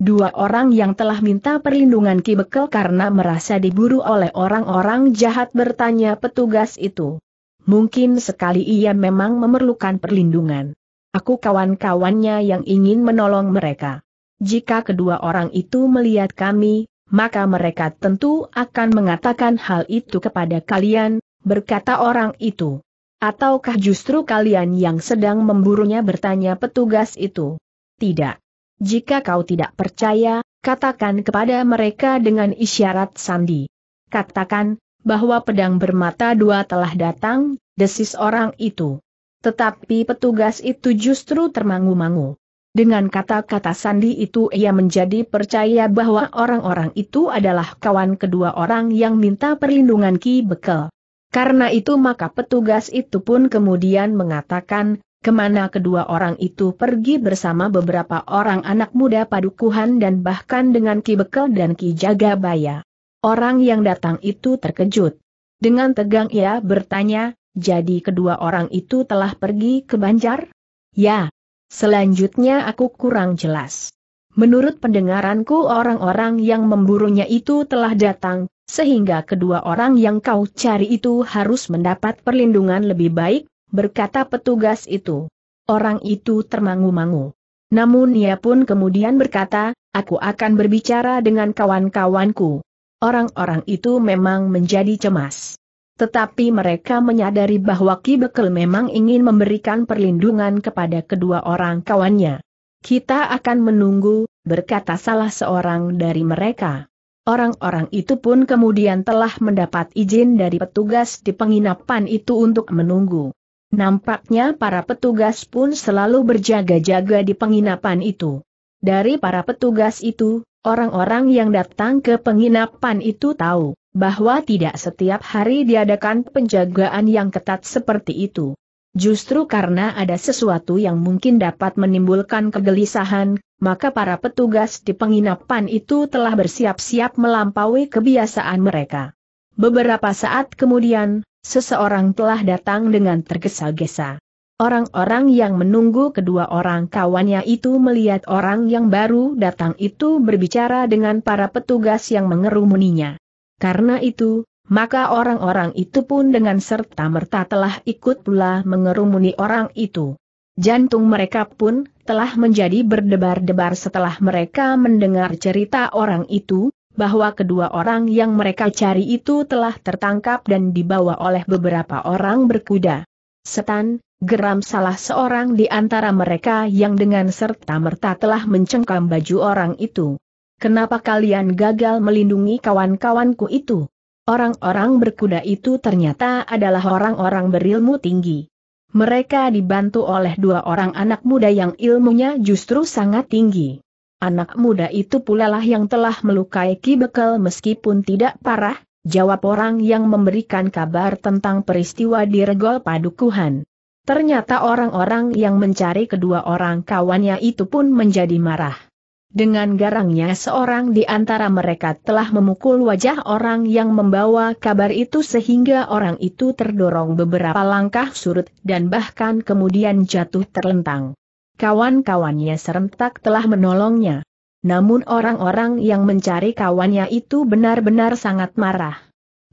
Dua orang yang telah minta perlindungan Ki karena merasa diburu oleh orang-orang jahat bertanya petugas itu. Mungkin sekali ia memang memerlukan perlindungan. Aku kawan-kawannya yang ingin menolong mereka. Jika kedua orang itu melihat kami, maka mereka tentu akan mengatakan hal itu kepada kalian, berkata orang itu. Ataukah justru kalian yang sedang memburunya bertanya petugas itu? Tidak. Jika kau tidak percaya, katakan kepada mereka dengan isyarat sandi. Katakan, bahwa pedang bermata dua telah datang, desis orang itu. Tetapi petugas itu justru termangu-mangu. Dengan kata-kata sandi itu ia menjadi percaya bahwa orang-orang itu adalah kawan kedua orang yang minta perlindungan Ki Bekel. Karena itu maka petugas itu pun kemudian mengatakan, kemana kedua orang itu pergi bersama beberapa orang anak muda padukuhan dan bahkan dengan Ki Bekel dan Ki Jagabaya. Orang yang datang itu terkejut. Dengan tegang ia bertanya, jadi kedua orang itu telah pergi ke Banjar? Ya, Selanjutnya aku kurang jelas. Menurut pendengaranku orang-orang yang memburunya itu telah datang, sehingga kedua orang yang kau cari itu harus mendapat perlindungan lebih baik, berkata petugas itu. Orang itu termangu-mangu. Namun ia pun kemudian berkata, aku akan berbicara dengan kawan-kawanku. Orang-orang itu memang menjadi cemas. Tetapi mereka menyadari bahwa Ki Bekel memang ingin memberikan perlindungan kepada kedua orang kawannya. Kita akan menunggu, berkata salah seorang dari mereka. Orang-orang itu pun kemudian telah mendapat izin dari petugas di penginapan itu untuk menunggu. Nampaknya para petugas pun selalu berjaga-jaga di penginapan itu. Dari para petugas itu, orang-orang yang datang ke penginapan itu tahu bahwa tidak setiap hari diadakan penjagaan yang ketat seperti itu. Justru karena ada sesuatu yang mungkin dapat menimbulkan kegelisahan, maka para petugas di penginapan itu telah bersiap-siap melampaui kebiasaan mereka. Beberapa saat kemudian, seseorang telah datang dengan tergesa-gesa. Orang-orang yang menunggu kedua orang kawannya itu melihat orang yang baru datang itu berbicara dengan para petugas yang mengerumuninya. Karena itu, maka orang-orang itu pun dengan serta-merta telah ikut pula mengerumuni orang itu. Jantung mereka pun telah menjadi berdebar-debar setelah mereka mendengar cerita orang itu, bahwa kedua orang yang mereka cari itu telah tertangkap dan dibawa oleh beberapa orang berkuda. Setan, geram salah seorang di antara mereka yang dengan serta-merta telah mencengkam baju orang itu. Kenapa kalian gagal melindungi kawan-kawanku itu? Orang-orang berkuda itu ternyata adalah orang-orang berilmu tinggi. Mereka dibantu oleh dua orang anak muda yang ilmunya justru sangat tinggi. Anak muda itu pula lah yang telah melukai Ki meskipun tidak parah, jawab orang yang memberikan kabar tentang peristiwa di Regol Padukuhan. Ternyata orang-orang yang mencari kedua orang kawannya itu pun menjadi marah. Dengan garangnya seorang di antara mereka telah memukul wajah orang yang membawa kabar itu sehingga orang itu terdorong beberapa langkah surut dan bahkan kemudian jatuh terlentang. Kawan-kawannya serentak telah menolongnya. Namun orang-orang yang mencari kawannya itu benar-benar sangat marah.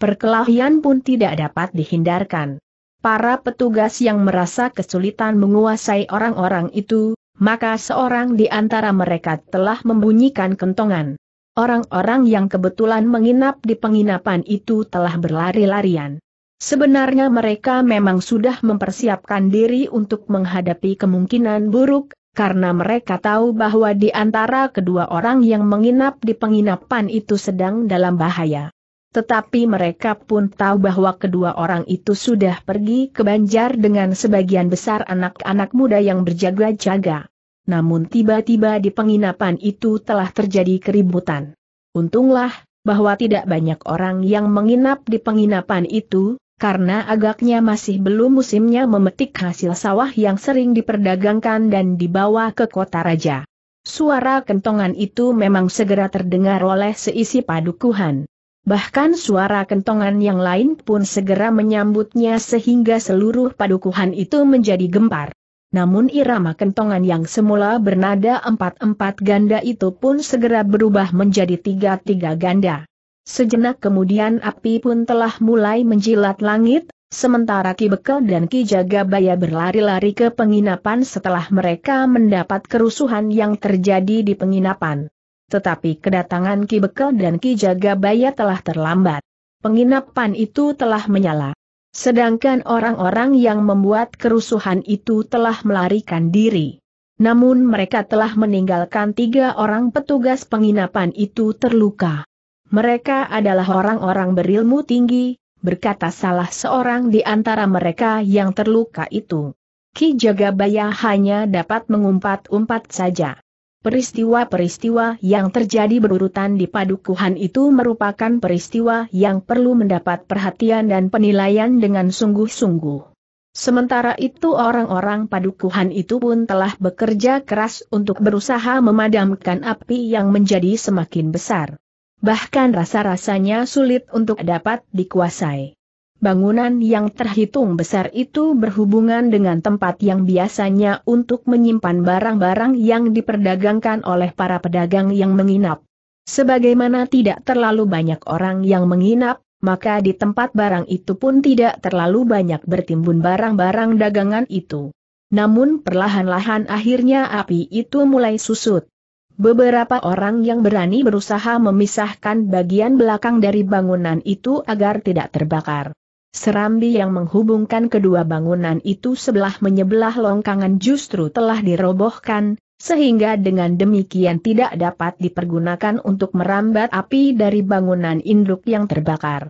Perkelahian pun tidak dapat dihindarkan. Para petugas yang merasa kesulitan menguasai orang-orang itu, maka seorang di antara mereka telah membunyikan kentongan. Orang-orang yang kebetulan menginap di penginapan itu telah berlari-larian. Sebenarnya mereka memang sudah mempersiapkan diri untuk menghadapi kemungkinan buruk, karena mereka tahu bahwa di antara kedua orang yang menginap di penginapan itu sedang dalam bahaya. Tetapi mereka pun tahu bahwa kedua orang itu sudah pergi ke Banjar dengan sebagian besar anak-anak muda yang berjaga-jaga. Namun tiba-tiba di penginapan itu telah terjadi keributan. Untunglah, bahwa tidak banyak orang yang menginap di penginapan itu, karena agaknya masih belum musimnya memetik hasil sawah yang sering diperdagangkan dan dibawa ke kota raja. Suara kentongan itu memang segera terdengar oleh seisi padukuhan. Bahkan suara kentongan yang lain pun segera menyambutnya sehingga seluruh padukuhan itu menjadi gempar. Namun irama kentongan yang semula bernada empat-empat ganda itu pun segera berubah menjadi tiga-tiga ganda. Sejenak kemudian api pun telah mulai menjilat langit, sementara Ki Bekel dan Ki Jagabaya berlari-lari ke penginapan setelah mereka mendapat kerusuhan yang terjadi di penginapan. Tetapi kedatangan Ki Bekel dan Ki Jagabaya telah terlambat. Penginapan itu telah menyala. Sedangkan orang-orang yang membuat kerusuhan itu telah melarikan diri. Namun mereka telah meninggalkan tiga orang petugas penginapan itu terluka. Mereka adalah orang-orang berilmu tinggi, berkata salah seorang di antara mereka yang terluka itu. Ki Jagabaya hanya dapat mengumpat-umpat saja. Peristiwa-peristiwa yang terjadi berurutan di padukuhan itu merupakan peristiwa yang perlu mendapat perhatian dan penilaian dengan sungguh-sungguh. Sementara itu orang-orang padukuhan itu pun telah bekerja keras untuk berusaha memadamkan api yang menjadi semakin besar. Bahkan rasa-rasanya sulit untuk dapat dikuasai. Bangunan yang terhitung besar itu berhubungan dengan tempat yang biasanya untuk menyimpan barang-barang yang diperdagangkan oleh para pedagang yang menginap. Sebagaimana tidak terlalu banyak orang yang menginap, maka di tempat barang itu pun tidak terlalu banyak bertimbun barang-barang dagangan itu. Namun perlahan-lahan akhirnya api itu mulai susut. Beberapa orang yang berani berusaha memisahkan bagian belakang dari bangunan itu agar tidak terbakar. Serambi yang menghubungkan kedua bangunan itu sebelah menyebelah longkangan justru telah dirobohkan, sehingga dengan demikian tidak dapat dipergunakan untuk merambat api dari bangunan induk yang terbakar.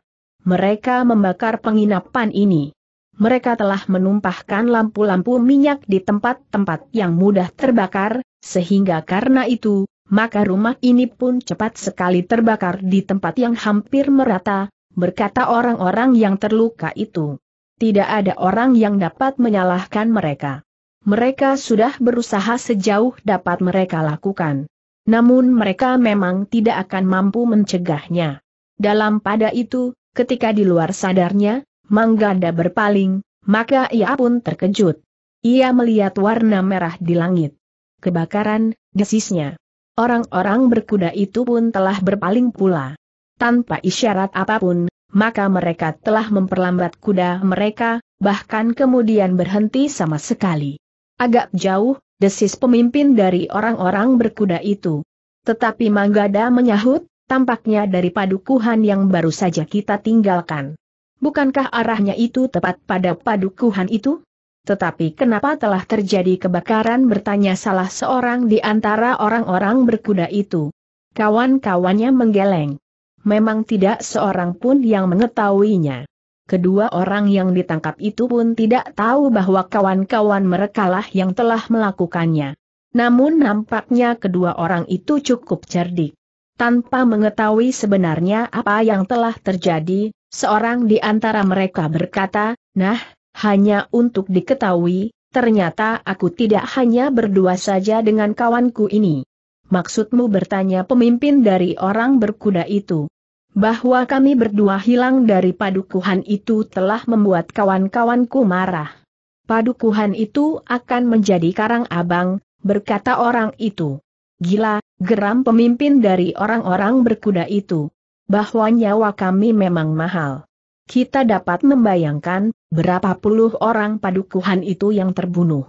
Mereka membakar penginapan ini. Mereka telah menumpahkan lampu-lampu minyak di tempat-tempat yang mudah terbakar, sehingga karena itu, maka rumah ini pun cepat sekali terbakar di tempat yang hampir merata, berkata orang-orang yang terluka itu. Tidak ada orang yang dapat menyalahkan mereka. Mereka sudah berusaha sejauh dapat mereka lakukan. Namun mereka memang tidak akan mampu mencegahnya. Dalam pada itu, ketika di luar sadarnya, Mangganda berpaling, maka ia pun terkejut. Ia melihat warna merah di langit. Kebakaran, desisnya. Orang-orang berkuda itu pun telah berpaling pula tanpa isyarat apapun, maka mereka telah memperlambat kuda mereka, bahkan kemudian berhenti sama sekali. Agak jauh, desis pemimpin dari orang-orang berkuda itu. Tetapi Manggada menyahut, tampaknya dari padukuhan yang baru saja kita tinggalkan. Bukankah arahnya itu tepat pada padukuhan itu? Tetapi kenapa telah terjadi kebakaran bertanya salah seorang di antara orang-orang berkuda itu. Kawan-kawannya menggeleng memang tidak seorang pun yang mengetahuinya. Kedua orang yang ditangkap itu pun tidak tahu bahwa kawan-kawan merekalah yang telah melakukannya. Namun nampaknya kedua orang itu cukup cerdik. Tanpa mengetahui sebenarnya apa yang telah terjadi, seorang di antara mereka berkata, Nah, hanya untuk diketahui, ternyata aku tidak hanya berdua saja dengan kawanku ini. Maksudmu bertanya pemimpin dari orang berkuda itu bahwa kami berdua hilang dari padukuhan itu telah membuat kawan-kawanku marah. Padukuhan itu akan menjadi karang abang, berkata orang itu. Gila, geram pemimpin dari orang-orang berkuda itu. Bahwa nyawa kami memang mahal. Kita dapat membayangkan, berapa puluh orang padukuhan itu yang terbunuh.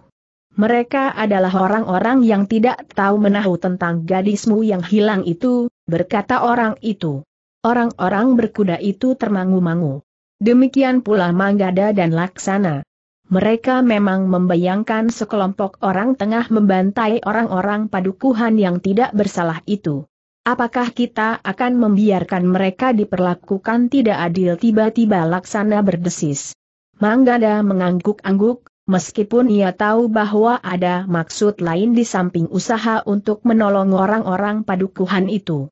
Mereka adalah orang-orang yang tidak tahu menahu tentang gadismu yang hilang itu, berkata orang itu. Orang-orang berkuda itu termangu-mangu. Demikian pula Manggada dan Laksana. Mereka memang membayangkan sekelompok orang tengah membantai orang-orang padukuhan yang tidak bersalah itu. Apakah kita akan membiarkan mereka diperlakukan tidak adil tiba-tiba laksana berdesis? Manggada mengangguk-angguk, meskipun ia tahu bahwa ada maksud lain di samping usaha untuk menolong orang-orang padukuhan itu.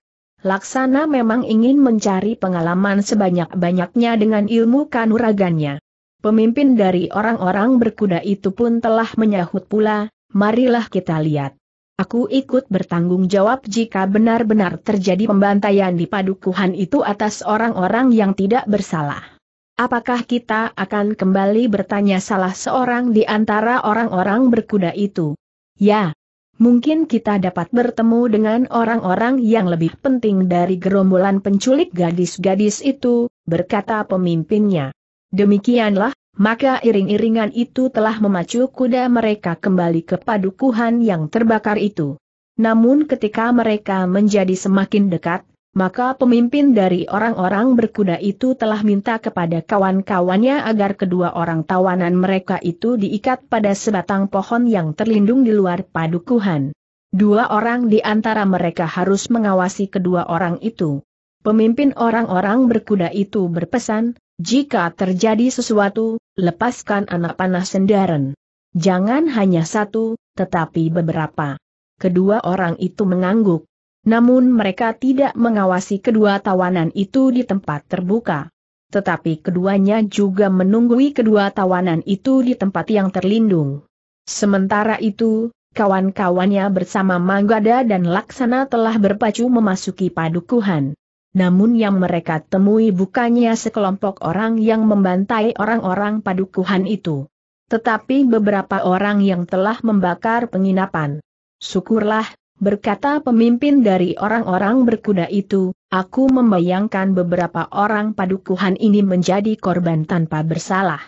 Laksana memang ingin mencari pengalaman sebanyak-banyaknya dengan ilmu kanuragannya. Pemimpin dari orang-orang berkuda itu pun telah menyahut pula, marilah kita lihat. Aku ikut bertanggung jawab jika benar-benar terjadi pembantaian di padukuhan itu atas orang-orang yang tidak bersalah. Apakah kita akan kembali bertanya salah seorang di antara orang-orang berkuda itu? Ya, mungkin kita dapat bertemu dengan orang-orang yang lebih penting dari gerombolan penculik gadis-gadis itu, berkata pemimpinnya. Demikianlah, maka iring-iringan itu telah memacu kuda mereka kembali ke padukuhan yang terbakar itu. Namun ketika mereka menjadi semakin dekat, maka pemimpin dari orang-orang berkuda itu telah minta kepada kawan-kawannya agar kedua orang tawanan mereka itu diikat pada sebatang pohon yang terlindung di luar padukuhan. Dua orang di antara mereka harus mengawasi kedua orang itu. Pemimpin orang-orang berkuda itu berpesan, jika terjadi sesuatu, lepaskan anak panah sendaren. Jangan hanya satu, tetapi beberapa. Kedua orang itu mengangguk. Namun mereka tidak mengawasi kedua tawanan itu di tempat terbuka. Tetapi keduanya juga menunggui kedua tawanan itu di tempat yang terlindung. Sementara itu, kawan-kawannya bersama Manggada dan Laksana telah berpacu memasuki padukuhan. Namun yang mereka temui bukannya sekelompok orang yang membantai orang-orang padukuhan itu. Tetapi beberapa orang yang telah membakar penginapan. Syukurlah, berkata pemimpin dari orang-orang berkuda itu, aku membayangkan beberapa orang padukuhan ini menjadi korban tanpa bersalah.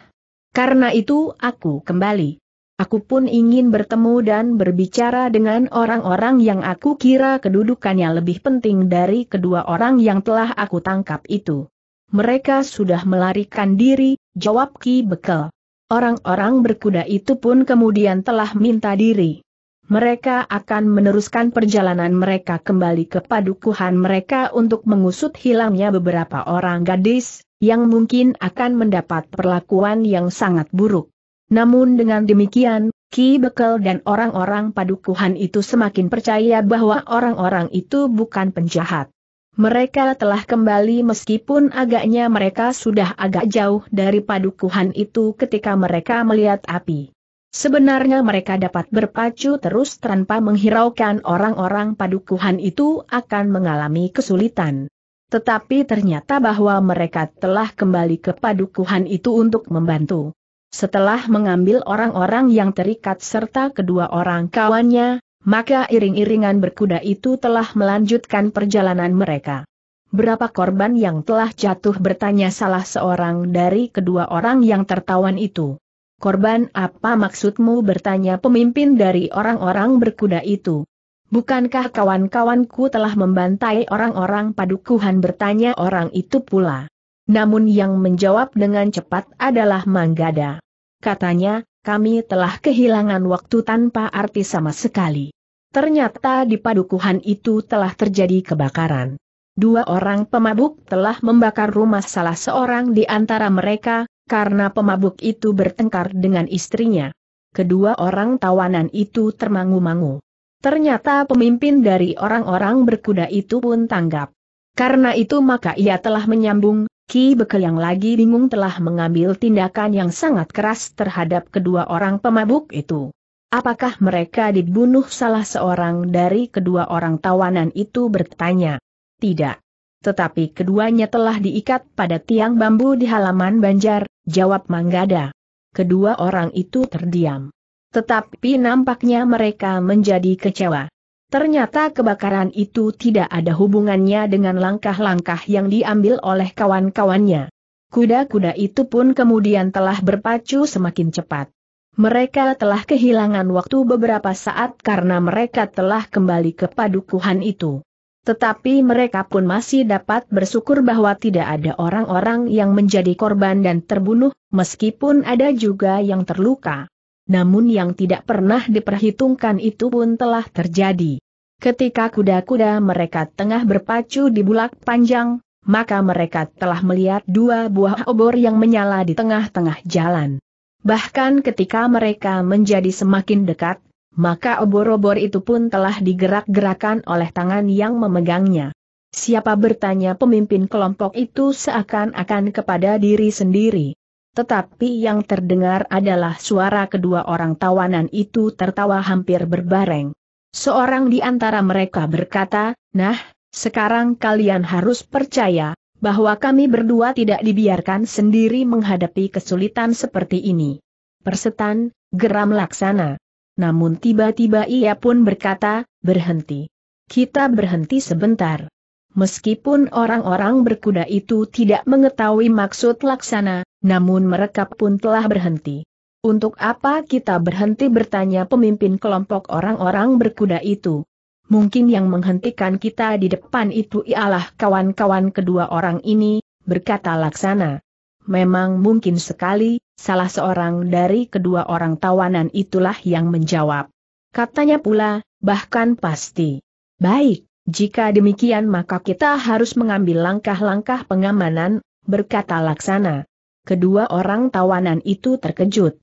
Karena itu aku kembali. Aku pun ingin bertemu dan berbicara dengan orang-orang yang aku kira kedudukannya lebih penting dari kedua orang yang telah aku tangkap itu. Mereka sudah melarikan diri, jawab Ki Bekel. Orang-orang berkuda itu pun kemudian telah minta diri mereka akan meneruskan perjalanan mereka kembali ke padukuhan mereka untuk mengusut hilangnya beberapa orang gadis, yang mungkin akan mendapat perlakuan yang sangat buruk. Namun dengan demikian, Ki Bekel dan orang-orang padukuhan itu semakin percaya bahwa orang-orang itu bukan penjahat. Mereka telah kembali meskipun agaknya mereka sudah agak jauh dari padukuhan itu ketika mereka melihat api. Sebenarnya mereka dapat berpacu terus tanpa menghiraukan orang-orang padukuhan itu akan mengalami kesulitan. Tetapi ternyata bahwa mereka telah kembali ke padukuhan itu untuk membantu. Setelah mengambil orang-orang yang terikat serta kedua orang kawannya, maka iring-iringan berkuda itu telah melanjutkan perjalanan mereka. Berapa korban yang telah jatuh bertanya salah seorang dari kedua orang yang tertawan itu. Korban apa maksudmu bertanya pemimpin dari orang-orang berkuda itu? Bukankah kawan-kawanku telah membantai orang-orang padukuhan bertanya orang itu pula? Namun yang menjawab dengan cepat adalah Manggada. Katanya, kami telah kehilangan waktu tanpa arti sama sekali. Ternyata di padukuhan itu telah terjadi kebakaran. Dua orang pemabuk telah membakar rumah salah seorang di antara mereka, karena pemabuk itu bertengkar dengan istrinya. Kedua orang tawanan itu termangu-mangu. Ternyata pemimpin dari orang-orang berkuda itu pun tanggap. Karena itu maka ia telah menyambung, Ki Bekel yang lagi bingung telah mengambil tindakan yang sangat keras terhadap kedua orang pemabuk itu. Apakah mereka dibunuh salah seorang dari kedua orang tawanan itu bertanya? Tidak. Tetapi keduanya telah diikat pada tiang bambu di halaman banjar, jawab Manggada. Kedua orang itu terdiam. Tetapi nampaknya mereka menjadi kecewa. Ternyata kebakaran itu tidak ada hubungannya dengan langkah-langkah yang diambil oleh kawan-kawannya. Kuda-kuda itu pun kemudian telah berpacu semakin cepat. Mereka telah kehilangan waktu beberapa saat karena mereka telah kembali ke padukuhan itu. Tetapi mereka pun masih dapat bersyukur bahwa tidak ada orang-orang yang menjadi korban dan terbunuh, meskipun ada juga yang terluka. Namun yang tidak pernah diperhitungkan itu pun telah terjadi. Ketika kuda-kuda mereka tengah berpacu di bulak panjang, maka mereka telah melihat dua buah obor yang menyala di tengah-tengah jalan. Bahkan ketika mereka menjadi semakin dekat, maka obor-obor itu pun telah digerak-gerakan oleh tangan yang memegangnya. Siapa bertanya pemimpin kelompok itu seakan-akan kepada diri sendiri. Tetapi yang terdengar adalah suara kedua orang tawanan itu tertawa hampir berbareng. Seorang di antara mereka berkata, Nah, sekarang kalian harus percaya, bahwa kami berdua tidak dibiarkan sendiri menghadapi kesulitan seperti ini. Persetan, geram laksana namun tiba-tiba ia pun berkata, berhenti. Kita berhenti sebentar. Meskipun orang-orang berkuda itu tidak mengetahui maksud laksana, namun mereka pun telah berhenti. Untuk apa kita berhenti bertanya pemimpin kelompok orang-orang berkuda itu? Mungkin yang menghentikan kita di depan itu ialah kawan-kawan kedua orang ini, berkata laksana memang mungkin sekali, salah seorang dari kedua orang tawanan itulah yang menjawab. Katanya pula, bahkan pasti. Baik, jika demikian maka kita harus mengambil langkah-langkah pengamanan, berkata Laksana. Kedua orang tawanan itu terkejut.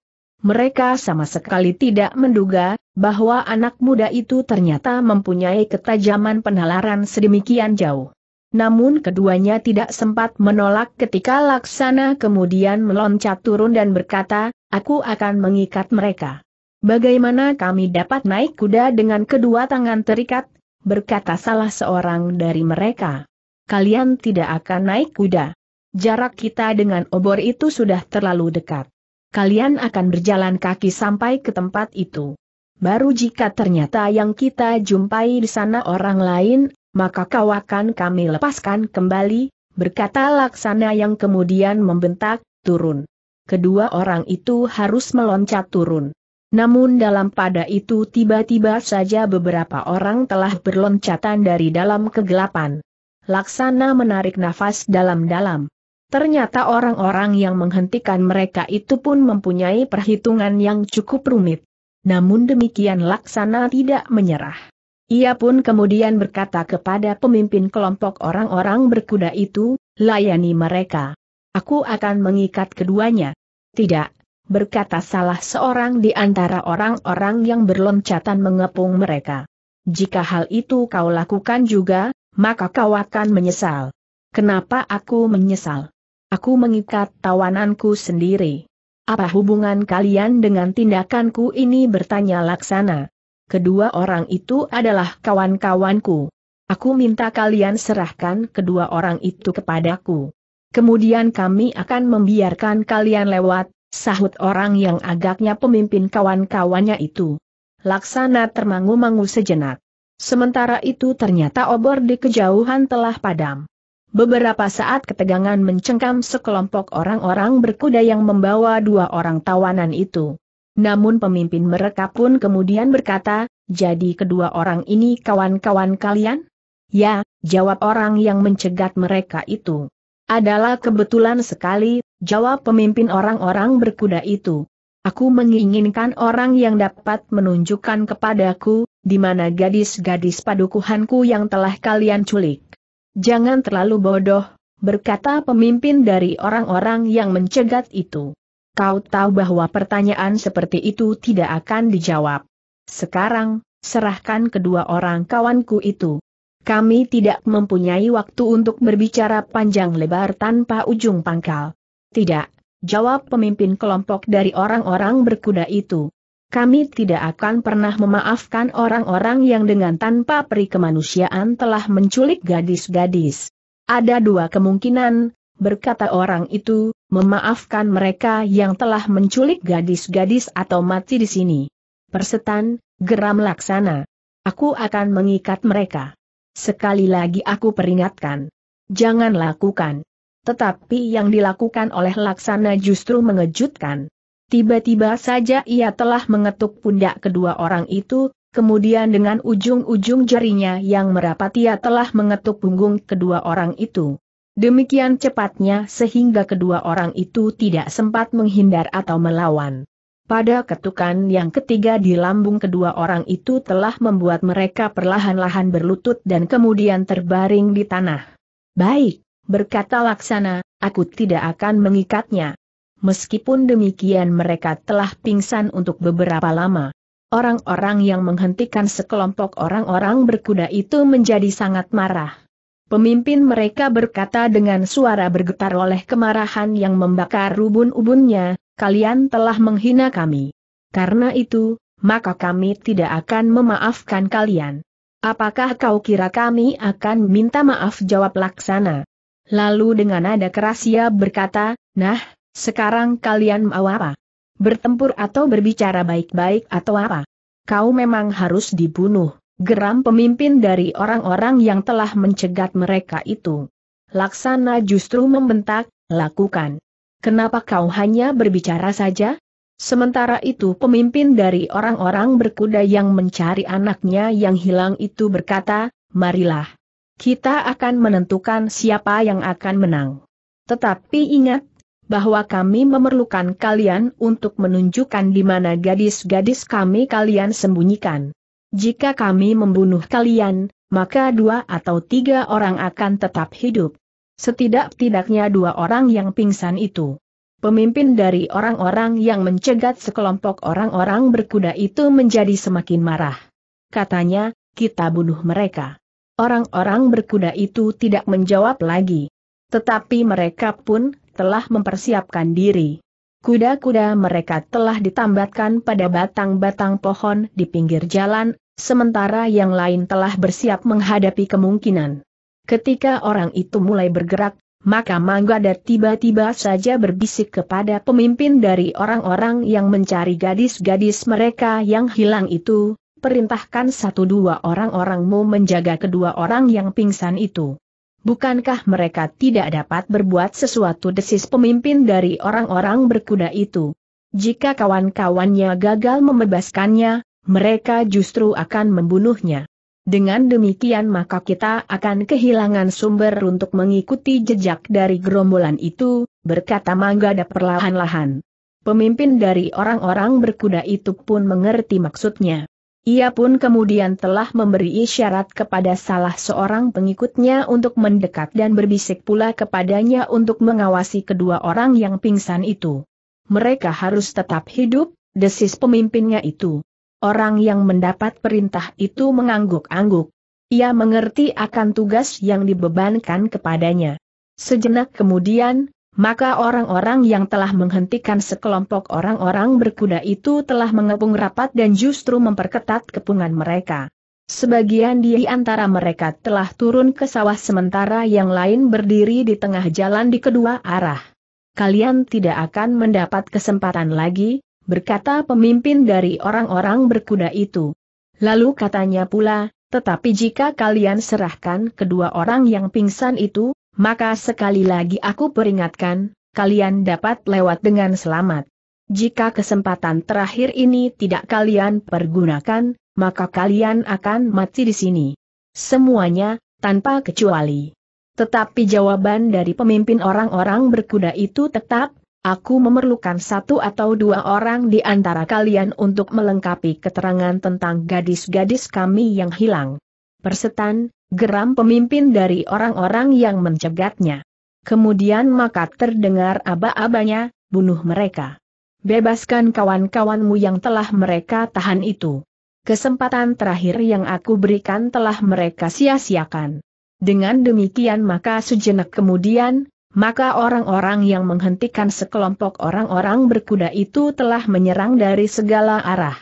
Mereka sama sekali tidak menduga bahwa anak muda itu ternyata mempunyai ketajaman penalaran sedemikian jauh. Namun keduanya tidak sempat menolak ketika Laksana kemudian meloncat turun dan berkata, aku akan mengikat mereka. Bagaimana kami dapat naik kuda dengan kedua tangan terikat? Berkata salah seorang dari mereka. Kalian tidak akan naik kuda. Jarak kita dengan obor itu sudah terlalu dekat. Kalian akan berjalan kaki sampai ke tempat itu. Baru jika ternyata yang kita jumpai di sana orang lain, maka kau akan kami lepaskan kembali, berkata laksana yang kemudian membentak, turun. Kedua orang itu harus meloncat turun. Namun dalam pada itu tiba-tiba saja beberapa orang telah berloncatan dari dalam kegelapan. Laksana menarik nafas dalam-dalam. Ternyata orang-orang yang menghentikan mereka itu pun mempunyai perhitungan yang cukup rumit. Namun demikian Laksana tidak menyerah. Ia pun kemudian berkata kepada pemimpin kelompok orang-orang berkuda itu, layani mereka. Aku akan mengikat keduanya. Tidak, berkata salah seorang di antara orang-orang yang berloncatan mengepung mereka. Jika hal itu kau lakukan juga, maka kau akan menyesal. Kenapa aku menyesal? Aku mengikat tawananku sendiri. Apa hubungan kalian dengan tindakanku ini bertanya laksana? kedua orang itu adalah kawan-kawanku. Aku minta kalian serahkan kedua orang itu kepadaku. Kemudian kami akan membiarkan kalian lewat, sahut orang yang agaknya pemimpin kawan-kawannya itu. Laksana termangu-mangu sejenak. Sementara itu ternyata obor di kejauhan telah padam. Beberapa saat ketegangan mencengkam sekelompok orang-orang berkuda yang membawa dua orang tawanan itu. Namun pemimpin mereka pun kemudian berkata, jadi kedua orang ini kawan-kawan kalian? Ya, jawab orang yang mencegat mereka itu. Adalah kebetulan sekali, jawab pemimpin orang-orang berkuda itu. Aku menginginkan orang yang dapat menunjukkan kepadaku, di mana gadis-gadis padukuhanku yang telah kalian culik. Jangan terlalu bodoh, berkata pemimpin dari orang-orang yang mencegat itu. Kau tahu bahwa pertanyaan seperti itu tidak akan dijawab. Sekarang, serahkan kedua orang kawanku itu. Kami tidak mempunyai waktu untuk berbicara panjang lebar tanpa ujung pangkal. Tidak, jawab pemimpin kelompok dari orang-orang berkuda itu. Kami tidak akan pernah memaafkan orang-orang yang dengan tanpa peri kemanusiaan telah menculik gadis-gadis. Ada dua kemungkinan, berkata orang itu, memaafkan mereka yang telah menculik gadis-gadis atau mati di sini. Persetan, geram laksana. Aku akan mengikat mereka. Sekali lagi aku peringatkan. Jangan lakukan. Tetapi yang dilakukan oleh laksana justru mengejutkan. Tiba-tiba saja ia telah mengetuk pundak kedua orang itu, kemudian dengan ujung-ujung jarinya yang merapat ia telah mengetuk punggung kedua orang itu. Demikian cepatnya sehingga kedua orang itu tidak sempat menghindar atau melawan. Pada ketukan yang ketiga di lambung kedua orang itu telah membuat mereka perlahan-lahan berlutut dan kemudian terbaring di tanah. Baik, berkata laksana, aku tidak akan mengikatnya. Meskipun demikian mereka telah pingsan untuk beberapa lama. Orang-orang yang menghentikan sekelompok orang-orang berkuda itu menjadi sangat marah. Pemimpin mereka berkata dengan suara bergetar oleh kemarahan yang membakar ubun-ubunnya, kalian telah menghina kami. Karena itu, maka kami tidak akan memaafkan kalian. Apakah kau kira kami akan minta maaf jawab laksana? Lalu dengan nada keras ia berkata, nah, sekarang kalian mau apa? Bertempur atau berbicara baik-baik atau apa? Kau memang harus dibunuh. Geram pemimpin dari orang-orang yang telah mencegat mereka itu. Laksana justru membentak, lakukan. Kenapa kau hanya berbicara saja? Sementara itu pemimpin dari orang-orang berkuda yang mencari anaknya yang hilang itu berkata, marilah. Kita akan menentukan siapa yang akan menang. Tetapi ingat, bahwa kami memerlukan kalian untuk menunjukkan di mana gadis-gadis kami kalian sembunyikan. Jika kami membunuh kalian, maka dua atau tiga orang akan tetap hidup. Setidak-tidaknya dua orang yang pingsan itu. Pemimpin dari orang-orang yang mencegat sekelompok orang-orang berkuda itu menjadi semakin marah. Katanya, kita bunuh mereka. Orang-orang berkuda itu tidak menjawab lagi. Tetapi mereka pun telah mempersiapkan diri. Kuda-kuda mereka telah ditambatkan pada batang-batang pohon di pinggir jalan sementara yang lain telah bersiap menghadapi kemungkinan. Ketika orang itu mulai bergerak, maka Manggada tiba-tiba saja berbisik kepada pemimpin dari orang-orang yang mencari gadis-gadis mereka yang hilang itu, perintahkan satu dua orang-orangmu menjaga kedua orang yang pingsan itu. Bukankah mereka tidak dapat berbuat sesuatu desis pemimpin dari orang-orang berkuda itu? Jika kawan-kawannya gagal membebaskannya, mereka justru akan membunuhnya. Dengan demikian maka kita akan kehilangan sumber untuk mengikuti jejak dari gerombolan itu, berkata Manggada perlahan-lahan. Pemimpin dari orang-orang berkuda itu pun mengerti maksudnya. Ia pun kemudian telah memberi isyarat kepada salah seorang pengikutnya untuk mendekat dan berbisik pula kepadanya untuk mengawasi kedua orang yang pingsan itu. Mereka harus tetap hidup, desis pemimpinnya itu. Orang yang mendapat perintah itu mengangguk-angguk. Ia mengerti akan tugas yang dibebankan kepadanya. Sejenak kemudian, maka orang-orang yang telah menghentikan sekelompok orang-orang berkuda itu telah mengepung rapat dan justru memperketat kepungan mereka. Sebagian di antara mereka telah turun ke sawah sementara yang lain berdiri di tengah jalan di kedua arah. Kalian tidak akan mendapat kesempatan lagi, berkata pemimpin dari orang-orang berkuda itu. Lalu katanya pula, tetapi jika kalian serahkan kedua orang yang pingsan itu, maka sekali lagi aku peringatkan, kalian dapat lewat dengan selamat. Jika kesempatan terakhir ini tidak kalian pergunakan, maka kalian akan mati di sini. Semuanya, tanpa kecuali. Tetapi jawaban dari pemimpin orang-orang berkuda itu tetap Aku memerlukan satu atau dua orang di antara kalian untuk melengkapi keterangan tentang gadis-gadis kami yang hilang. Persetan, geram pemimpin dari orang-orang yang mencegatnya. Kemudian maka terdengar aba-abanya, bunuh mereka. Bebaskan kawan-kawanmu yang telah mereka tahan itu. Kesempatan terakhir yang aku berikan telah mereka sia-siakan. Dengan demikian maka sejenak kemudian, maka orang-orang yang menghentikan sekelompok orang-orang berkuda itu telah menyerang dari segala arah.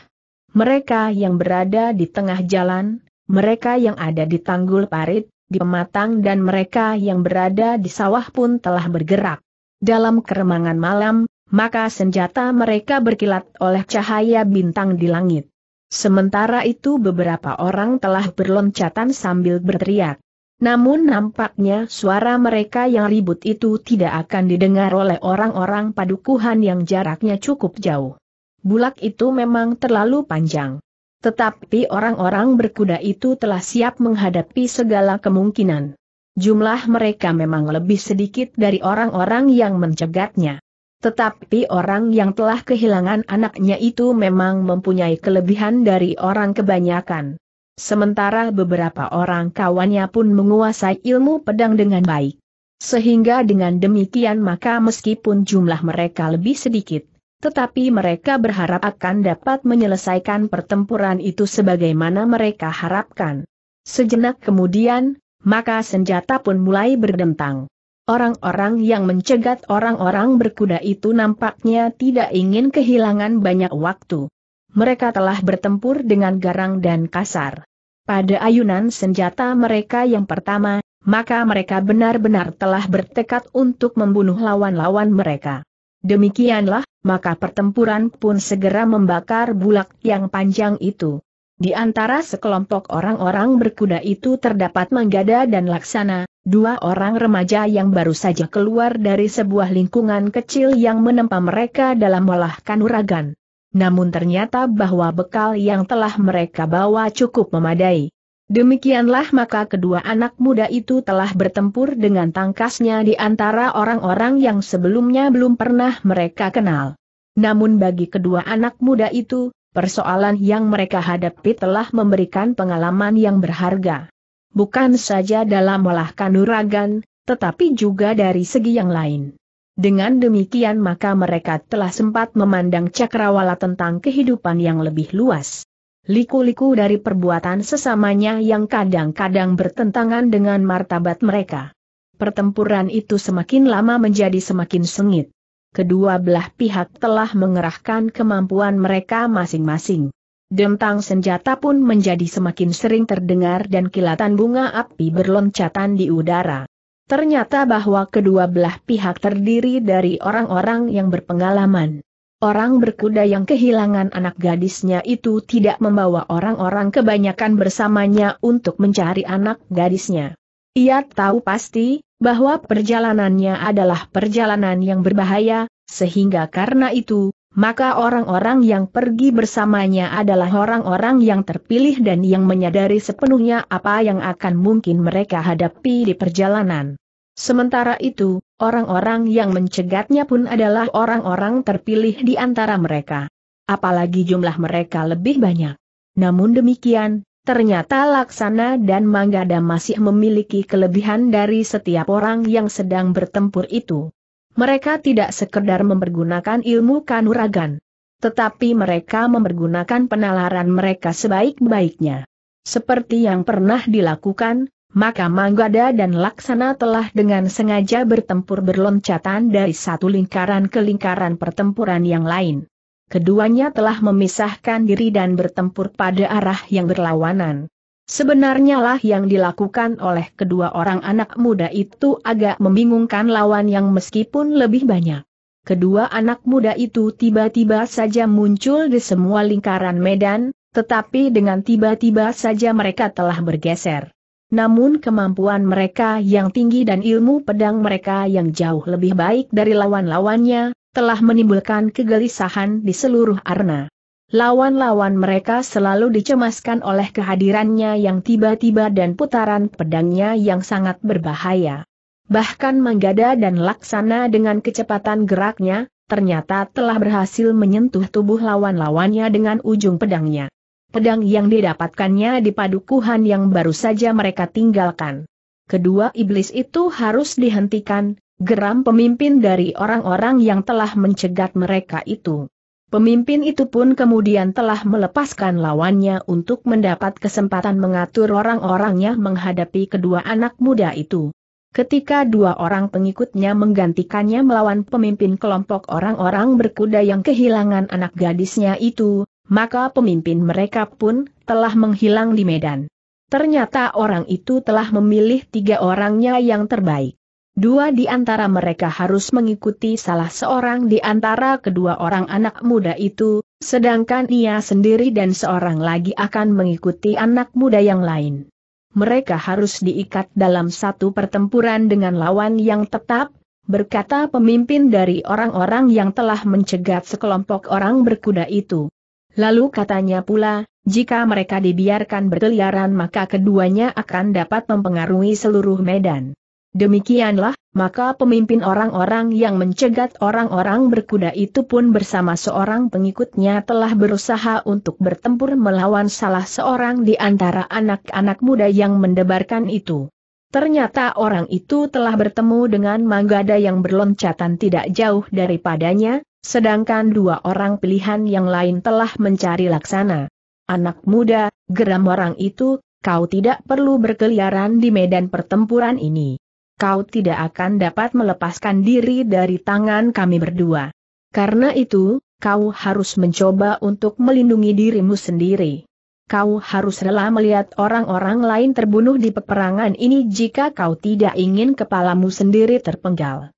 Mereka yang berada di tengah jalan, mereka yang ada di tanggul parit, di pematang dan mereka yang berada di sawah pun telah bergerak. Dalam keremangan malam, maka senjata mereka berkilat oleh cahaya bintang di langit. Sementara itu beberapa orang telah berloncatan sambil berteriak. Namun nampaknya suara mereka yang ribut itu tidak akan didengar oleh orang-orang padukuhan yang jaraknya cukup jauh. Bulak itu memang terlalu panjang. Tetapi orang-orang berkuda itu telah siap menghadapi segala kemungkinan. Jumlah mereka memang lebih sedikit dari orang-orang yang mencegatnya. Tetapi orang yang telah kehilangan anaknya itu memang mempunyai kelebihan dari orang kebanyakan. Sementara beberapa orang kawannya pun menguasai ilmu pedang dengan baik. Sehingga dengan demikian maka meskipun jumlah mereka lebih sedikit, tetapi mereka berharap akan dapat menyelesaikan pertempuran itu sebagaimana mereka harapkan. Sejenak kemudian, maka senjata pun mulai berdentang. Orang-orang yang mencegat orang-orang berkuda itu nampaknya tidak ingin kehilangan banyak waktu mereka telah bertempur dengan garang dan kasar. Pada ayunan senjata mereka yang pertama, maka mereka benar-benar telah bertekad untuk membunuh lawan-lawan mereka. Demikianlah, maka pertempuran pun segera membakar bulak yang panjang itu. Di antara sekelompok orang-orang berkuda itu terdapat Manggada dan Laksana, dua orang remaja yang baru saja keluar dari sebuah lingkungan kecil yang menempa mereka dalam olah kanuragan namun ternyata bahwa bekal yang telah mereka bawa cukup memadai. Demikianlah maka kedua anak muda itu telah bertempur dengan tangkasnya di antara orang-orang yang sebelumnya belum pernah mereka kenal. Namun bagi kedua anak muda itu, persoalan yang mereka hadapi telah memberikan pengalaman yang berharga. Bukan saja dalam olah kanuragan, tetapi juga dari segi yang lain. Dengan demikian maka mereka telah sempat memandang cakrawala tentang kehidupan yang lebih luas. Liku-liku dari perbuatan sesamanya yang kadang-kadang bertentangan dengan martabat mereka. Pertempuran itu semakin lama menjadi semakin sengit. Kedua belah pihak telah mengerahkan kemampuan mereka masing-masing. Dentang senjata pun menjadi semakin sering terdengar dan kilatan bunga api berloncatan di udara. Ternyata bahwa kedua belah pihak terdiri dari orang-orang yang berpengalaman. Orang berkuda yang kehilangan anak gadisnya itu tidak membawa orang-orang kebanyakan bersamanya untuk mencari anak gadisnya. Ia tahu pasti bahwa perjalanannya adalah perjalanan yang berbahaya, sehingga karena itu, maka orang-orang yang pergi bersamanya adalah orang-orang yang terpilih dan yang menyadari sepenuhnya apa yang akan mungkin mereka hadapi di perjalanan. Sementara itu, orang-orang yang mencegatnya pun adalah orang-orang terpilih di antara mereka. Apalagi jumlah mereka lebih banyak. Namun demikian, ternyata Laksana dan Manggada masih memiliki kelebihan dari setiap orang yang sedang bertempur itu. Mereka tidak sekedar mempergunakan ilmu kanuragan. Tetapi mereka mempergunakan penalaran mereka sebaik-baiknya. Seperti yang pernah dilakukan, maka Manggada dan Laksana telah dengan sengaja bertempur berloncatan dari satu lingkaran ke lingkaran pertempuran yang lain. Keduanya telah memisahkan diri dan bertempur pada arah yang berlawanan. Sebenarnya lah yang dilakukan oleh kedua orang anak muda itu agak membingungkan lawan yang meskipun lebih banyak. Kedua anak muda itu tiba-tiba saja muncul di semua lingkaran medan, tetapi dengan tiba-tiba saja mereka telah bergeser namun kemampuan mereka yang tinggi dan ilmu pedang mereka yang jauh lebih baik dari lawan-lawannya, telah menimbulkan kegelisahan di seluruh arena. Lawan-lawan mereka selalu dicemaskan oleh kehadirannya yang tiba-tiba dan putaran pedangnya yang sangat berbahaya. Bahkan Manggada dan Laksana dengan kecepatan geraknya, ternyata telah berhasil menyentuh tubuh lawan-lawannya dengan ujung pedangnya pedang yang didapatkannya di padukuhan yang baru saja mereka tinggalkan. Kedua iblis itu harus dihentikan, geram pemimpin dari orang-orang yang telah mencegat mereka itu. Pemimpin itu pun kemudian telah melepaskan lawannya untuk mendapat kesempatan mengatur orang-orangnya menghadapi kedua anak muda itu. Ketika dua orang pengikutnya menggantikannya melawan pemimpin kelompok orang-orang berkuda yang kehilangan anak gadisnya itu, maka pemimpin mereka pun telah menghilang di medan. Ternyata orang itu telah memilih tiga orangnya yang terbaik. Dua di antara mereka harus mengikuti salah seorang di antara kedua orang anak muda itu, sedangkan ia sendiri dan seorang lagi akan mengikuti anak muda yang lain. Mereka harus diikat dalam satu pertempuran dengan lawan yang tetap, berkata pemimpin dari orang-orang yang telah mencegat sekelompok orang berkuda itu. Lalu katanya pula, jika mereka dibiarkan berkeliaran maka keduanya akan dapat mempengaruhi seluruh medan. Demikianlah, maka pemimpin orang-orang yang mencegat orang-orang berkuda itu pun bersama seorang pengikutnya telah berusaha untuk bertempur melawan salah seorang di antara anak-anak muda yang mendebarkan itu. Ternyata orang itu telah bertemu dengan Manggada yang berloncatan tidak jauh daripadanya, Sedangkan dua orang pilihan yang lain telah mencari laksana. Anak muda, geram orang itu, kau tidak perlu berkeliaran di medan pertempuran ini. Kau tidak akan dapat melepaskan diri dari tangan kami berdua. Karena itu, kau harus mencoba untuk melindungi dirimu sendiri kau harus rela melihat orang-orang lain terbunuh di peperangan ini jika kau tidak ingin kepalamu sendiri terpenggal.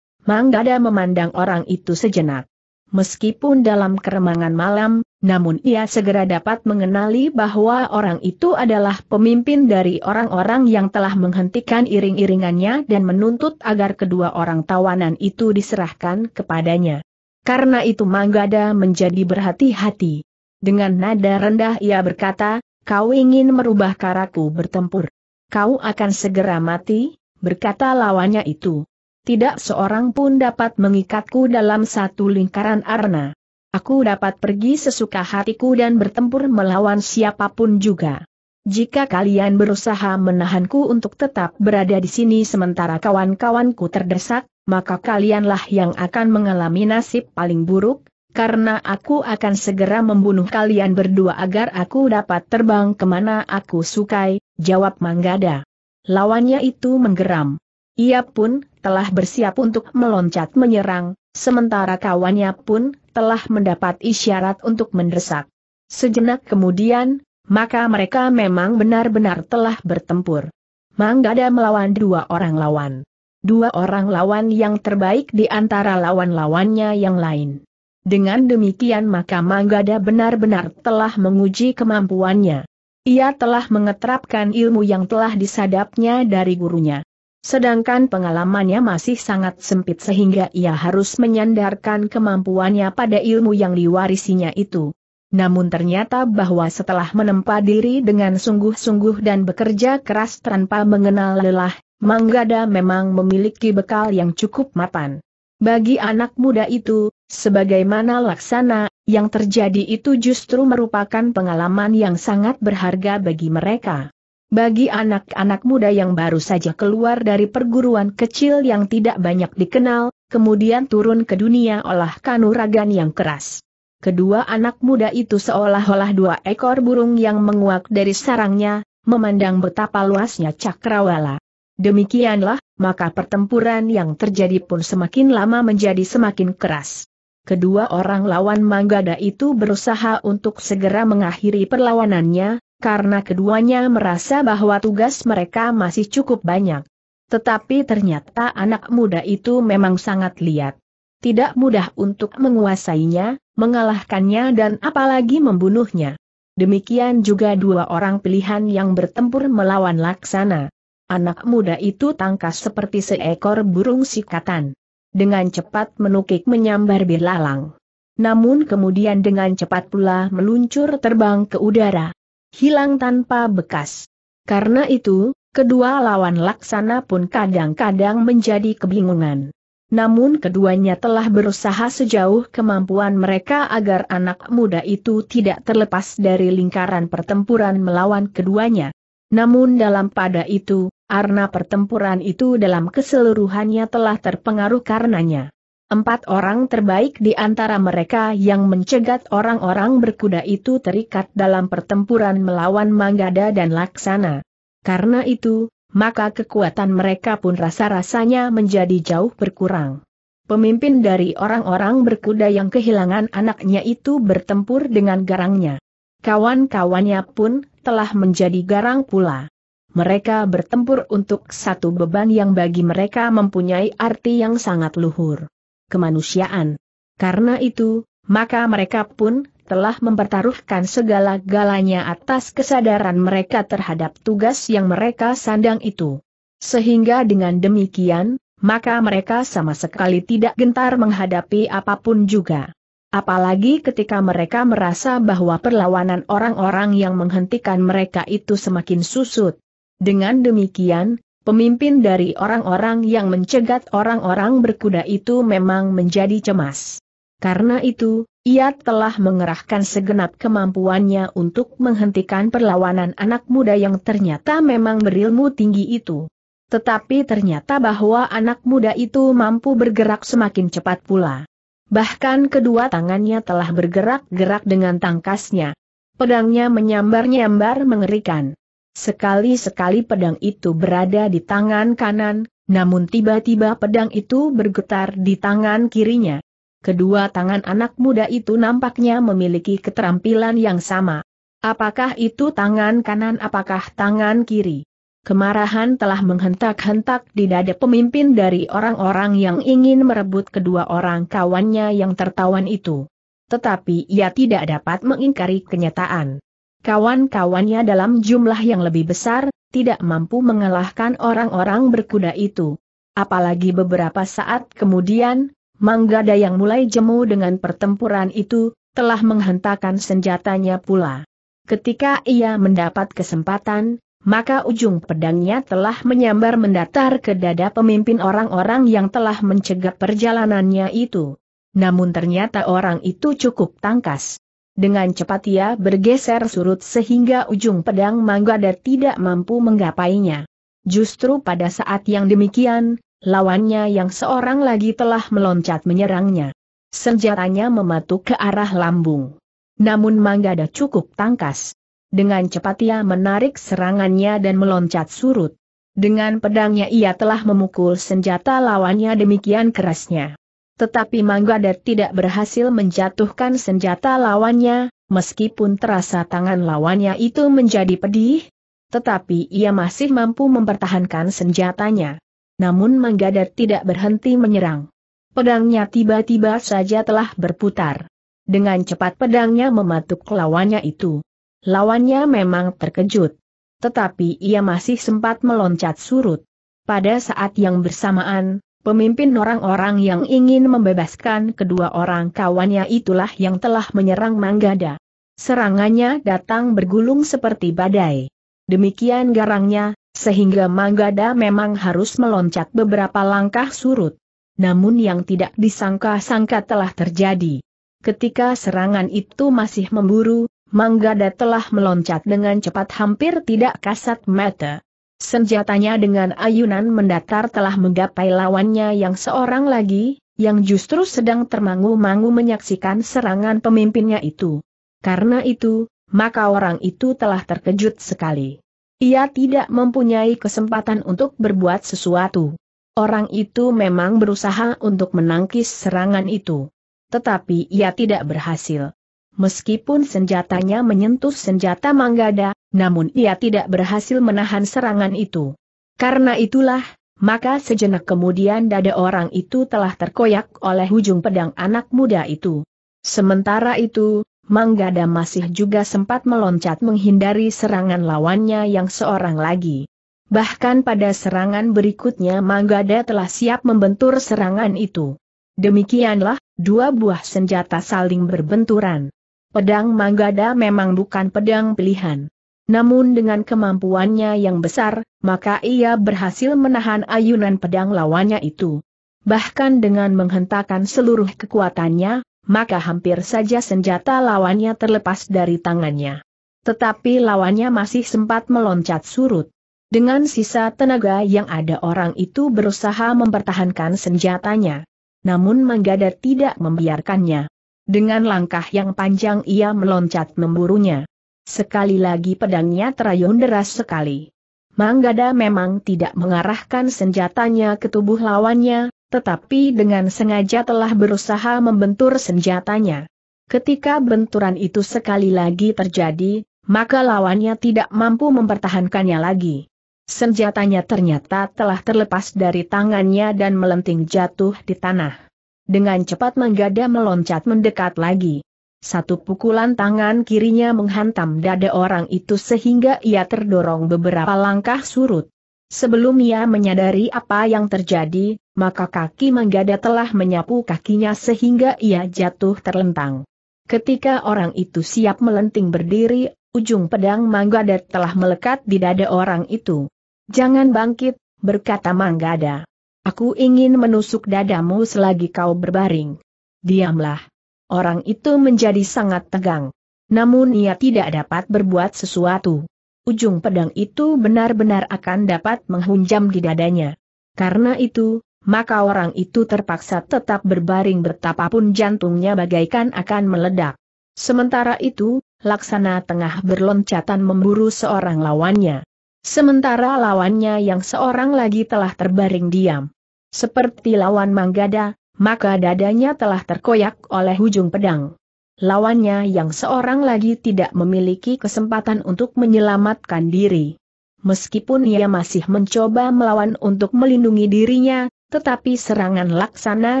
Manggada memandang orang itu sejenak. Meskipun dalam keremangan malam, namun ia segera dapat mengenali bahwa orang itu adalah pemimpin dari orang-orang yang telah menghentikan iring-iringannya dan menuntut agar kedua orang tawanan itu diserahkan kepadanya. Karena itu Manggada menjadi berhati-hati. Dengan nada rendah ia berkata, kau ingin merubah karaku bertempur. Kau akan segera mati, berkata lawannya itu tidak seorang pun dapat mengikatku dalam satu lingkaran arna. Aku dapat pergi sesuka hatiku dan bertempur melawan siapapun juga. Jika kalian berusaha menahanku untuk tetap berada di sini sementara kawan-kawanku terdesak, maka kalianlah yang akan mengalami nasib paling buruk, karena aku akan segera membunuh kalian berdua agar aku dapat terbang kemana aku sukai, jawab Manggada. Lawannya itu menggeram. Ia pun telah bersiap untuk meloncat menyerang, sementara kawannya pun telah mendapat isyarat untuk mendesak. Sejenak kemudian, maka mereka memang benar-benar telah bertempur. Manggada melawan dua orang lawan. Dua orang lawan yang terbaik di antara lawan-lawannya yang lain. Dengan demikian maka Manggada benar-benar telah menguji kemampuannya. Ia telah mengetrapkan ilmu yang telah disadapnya dari gurunya. Sedangkan pengalamannya masih sangat sempit sehingga ia harus menyandarkan kemampuannya pada ilmu yang diwarisinya itu. Namun ternyata bahwa setelah menempa diri dengan sungguh-sungguh dan bekerja keras tanpa mengenal lelah, Manggada memang memiliki bekal yang cukup mapan. Bagi anak muda itu, sebagaimana laksana, yang terjadi itu justru merupakan pengalaman yang sangat berharga bagi mereka. Bagi anak-anak muda yang baru saja keluar dari perguruan kecil yang tidak banyak dikenal, kemudian turun ke dunia olah kanuragan yang keras. Kedua anak muda itu seolah-olah dua ekor burung yang menguak dari sarangnya, memandang betapa luasnya cakrawala. Demikianlah, maka pertempuran yang terjadi pun semakin lama menjadi semakin keras. Kedua orang lawan Manggada itu berusaha untuk segera mengakhiri perlawanannya, karena keduanya merasa bahwa tugas mereka masih cukup banyak. Tetapi ternyata anak muda itu memang sangat liat. Tidak mudah untuk menguasainya, mengalahkannya dan apalagi membunuhnya. Demikian juga dua orang pilihan yang bertempur melawan laksana. Anak muda itu tangkas seperti seekor burung sikatan. Dengan cepat menukik menyambar belalang. Namun kemudian dengan cepat pula meluncur terbang ke udara hilang tanpa bekas. Karena itu, kedua lawan laksana pun kadang-kadang menjadi kebingungan. Namun keduanya telah berusaha sejauh kemampuan mereka agar anak muda itu tidak terlepas dari lingkaran pertempuran melawan keduanya. Namun dalam pada itu, arna pertempuran itu dalam keseluruhannya telah terpengaruh karenanya. Empat orang terbaik di antara mereka yang mencegat orang-orang berkuda itu terikat dalam pertempuran melawan Manggada dan Laksana. Karena itu, maka kekuatan mereka pun rasa-rasanya menjadi jauh berkurang. Pemimpin dari orang-orang berkuda yang kehilangan anaknya itu bertempur dengan garangnya. Kawan-kawannya pun telah menjadi garang pula. Mereka bertempur untuk satu beban yang bagi mereka mempunyai arti yang sangat luhur kemanusiaan. Karena itu, maka mereka pun telah mempertaruhkan segala-galanya atas kesadaran mereka terhadap tugas yang mereka sandang itu. Sehingga dengan demikian, maka mereka sama sekali tidak gentar menghadapi apapun juga. Apalagi ketika mereka merasa bahwa perlawanan orang-orang yang menghentikan mereka itu semakin susut. Dengan demikian, Pemimpin dari orang-orang yang mencegat orang-orang berkuda itu memang menjadi cemas. Karena itu, ia telah mengerahkan segenap kemampuannya untuk menghentikan perlawanan anak muda yang ternyata memang berilmu tinggi itu. Tetapi ternyata bahwa anak muda itu mampu bergerak semakin cepat pula. Bahkan kedua tangannya telah bergerak-gerak dengan tangkasnya. Pedangnya menyambar-nyambar mengerikan. Sekali-sekali pedang itu berada di tangan kanan, namun tiba-tiba pedang itu bergetar di tangan kirinya. Kedua tangan anak muda itu nampaknya memiliki keterampilan yang sama. Apakah itu tangan kanan apakah tangan kiri? Kemarahan telah menghentak-hentak di dada pemimpin dari orang-orang yang ingin merebut kedua orang kawannya yang tertawan itu. Tetapi ia tidak dapat mengingkari kenyataan. Kawan-kawannya dalam jumlah yang lebih besar, tidak mampu mengalahkan orang-orang berkuda itu. Apalagi beberapa saat kemudian, Manggada yang mulai jemu dengan pertempuran itu, telah menghentakkan senjatanya pula. Ketika ia mendapat kesempatan, maka ujung pedangnya telah menyambar mendatar ke dada pemimpin orang-orang yang telah mencegah perjalanannya itu. Namun ternyata orang itu cukup tangkas. Dengan cepat ia bergeser surut sehingga ujung pedang Manggada tidak mampu menggapainya. Justru pada saat yang demikian, lawannya yang seorang lagi telah meloncat menyerangnya. Senjatanya mematuk ke arah lambung. Namun Manggada cukup tangkas. Dengan cepat ia menarik serangannya dan meloncat surut. Dengan pedangnya ia telah memukul senjata lawannya demikian kerasnya. Tetapi Manggadar tidak berhasil menjatuhkan senjata lawannya, meskipun terasa tangan lawannya itu menjadi pedih, tetapi ia masih mampu mempertahankan senjatanya. Namun Manggadar tidak berhenti menyerang. Pedangnya tiba-tiba saja telah berputar. Dengan cepat pedangnya mematuk lawannya itu. Lawannya memang terkejut. Tetapi ia masih sempat meloncat surut. Pada saat yang bersamaan, Pemimpin orang-orang yang ingin membebaskan kedua orang kawannya itulah yang telah menyerang Manggada. Serangannya datang bergulung seperti badai. Demikian garangnya, sehingga Manggada memang harus meloncat beberapa langkah surut. Namun yang tidak disangka-sangka telah terjadi. Ketika serangan itu masih memburu, Manggada telah meloncat dengan cepat hampir tidak kasat mata. Senjatanya dengan ayunan mendatar telah menggapai lawannya yang seorang lagi, yang justru sedang termangu-mangu menyaksikan serangan pemimpinnya itu. Karena itu, maka orang itu telah terkejut sekali. Ia tidak mempunyai kesempatan untuk berbuat sesuatu. Orang itu memang berusaha untuk menangkis serangan itu. Tetapi ia tidak berhasil. Meskipun senjatanya menyentuh senjata Manggada, namun ia tidak berhasil menahan serangan itu. Karena itulah, maka sejenak kemudian dada orang itu telah terkoyak oleh ujung pedang anak muda itu. Sementara itu, Manggada masih juga sempat meloncat menghindari serangan lawannya yang seorang lagi. Bahkan pada serangan berikutnya Manggada telah siap membentur serangan itu. Demikianlah, dua buah senjata saling berbenturan. Pedang Manggada memang bukan pedang pilihan. Namun dengan kemampuannya yang besar, maka ia berhasil menahan ayunan pedang lawannya itu. Bahkan dengan menghentakkan seluruh kekuatannya, maka hampir saja senjata lawannya terlepas dari tangannya. Tetapi lawannya masih sempat meloncat surut. Dengan sisa tenaga yang ada orang itu berusaha mempertahankan senjatanya. Namun Manggada tidak membiarkannya. Dengan langkah yang panjang ia meloncat memburunya. Sekali lagi pedangnya terayun deras sekali. Manggada memang tidak mengarahkan senjatanya ke tubuh lawannya, tetapi dengan sengaja telah berusaha membentur senjatanya. Ketika benturan itu sekali lagi terjadi, maka lawannya tidak mampu mempertahankannya lagi. Senjatanya ternyata telah terlepas dari tangannya dan melenting jatuh di tanah. Dengan cepat menggada meloncat mendekat lagi. Satu pukulan tangan kirinya menghantam dada orang itu sehingga ia terdorong beberapa langkah surut. Sebelum ia menyadari apa yang terjadi, maka kaki menggada telah menyapu kakinya sehingga ia jatuh terlentang. Ketika orang itu siap melenting berdiri, ujung pedang Manggada telah melekat di dada orang itu. Jangan bangkit, berkata Manggada. Aku ingin menusuk dadamu selagi kau berbaring. Diamlah. Orang itu menjadi sangat tegang. Namun ia tidak dapat berbuat sesuatu. Ujung pedang itu benar-benar akan dapat menghunjam di dadanya. Karena itu, maka orang itu terpaksa tetap berbaring betapapun jantungnya bagaikan akan meledak. Sementara itu, Laksana tengah berloncatan memburu seorang lawannya. Sementara lawannya yang seorang lagi telah terbaring diam. Seperti lawan Manggada, maka dadanya telah terkoyak oleh ujung pedang. Lawannya yang seorang lagi tidak memiliki kesempatan untuk menyelamatkan diri. Meskipun ia masih mencoba melawan untuk melindungi dirinya, tetapi serangan laksana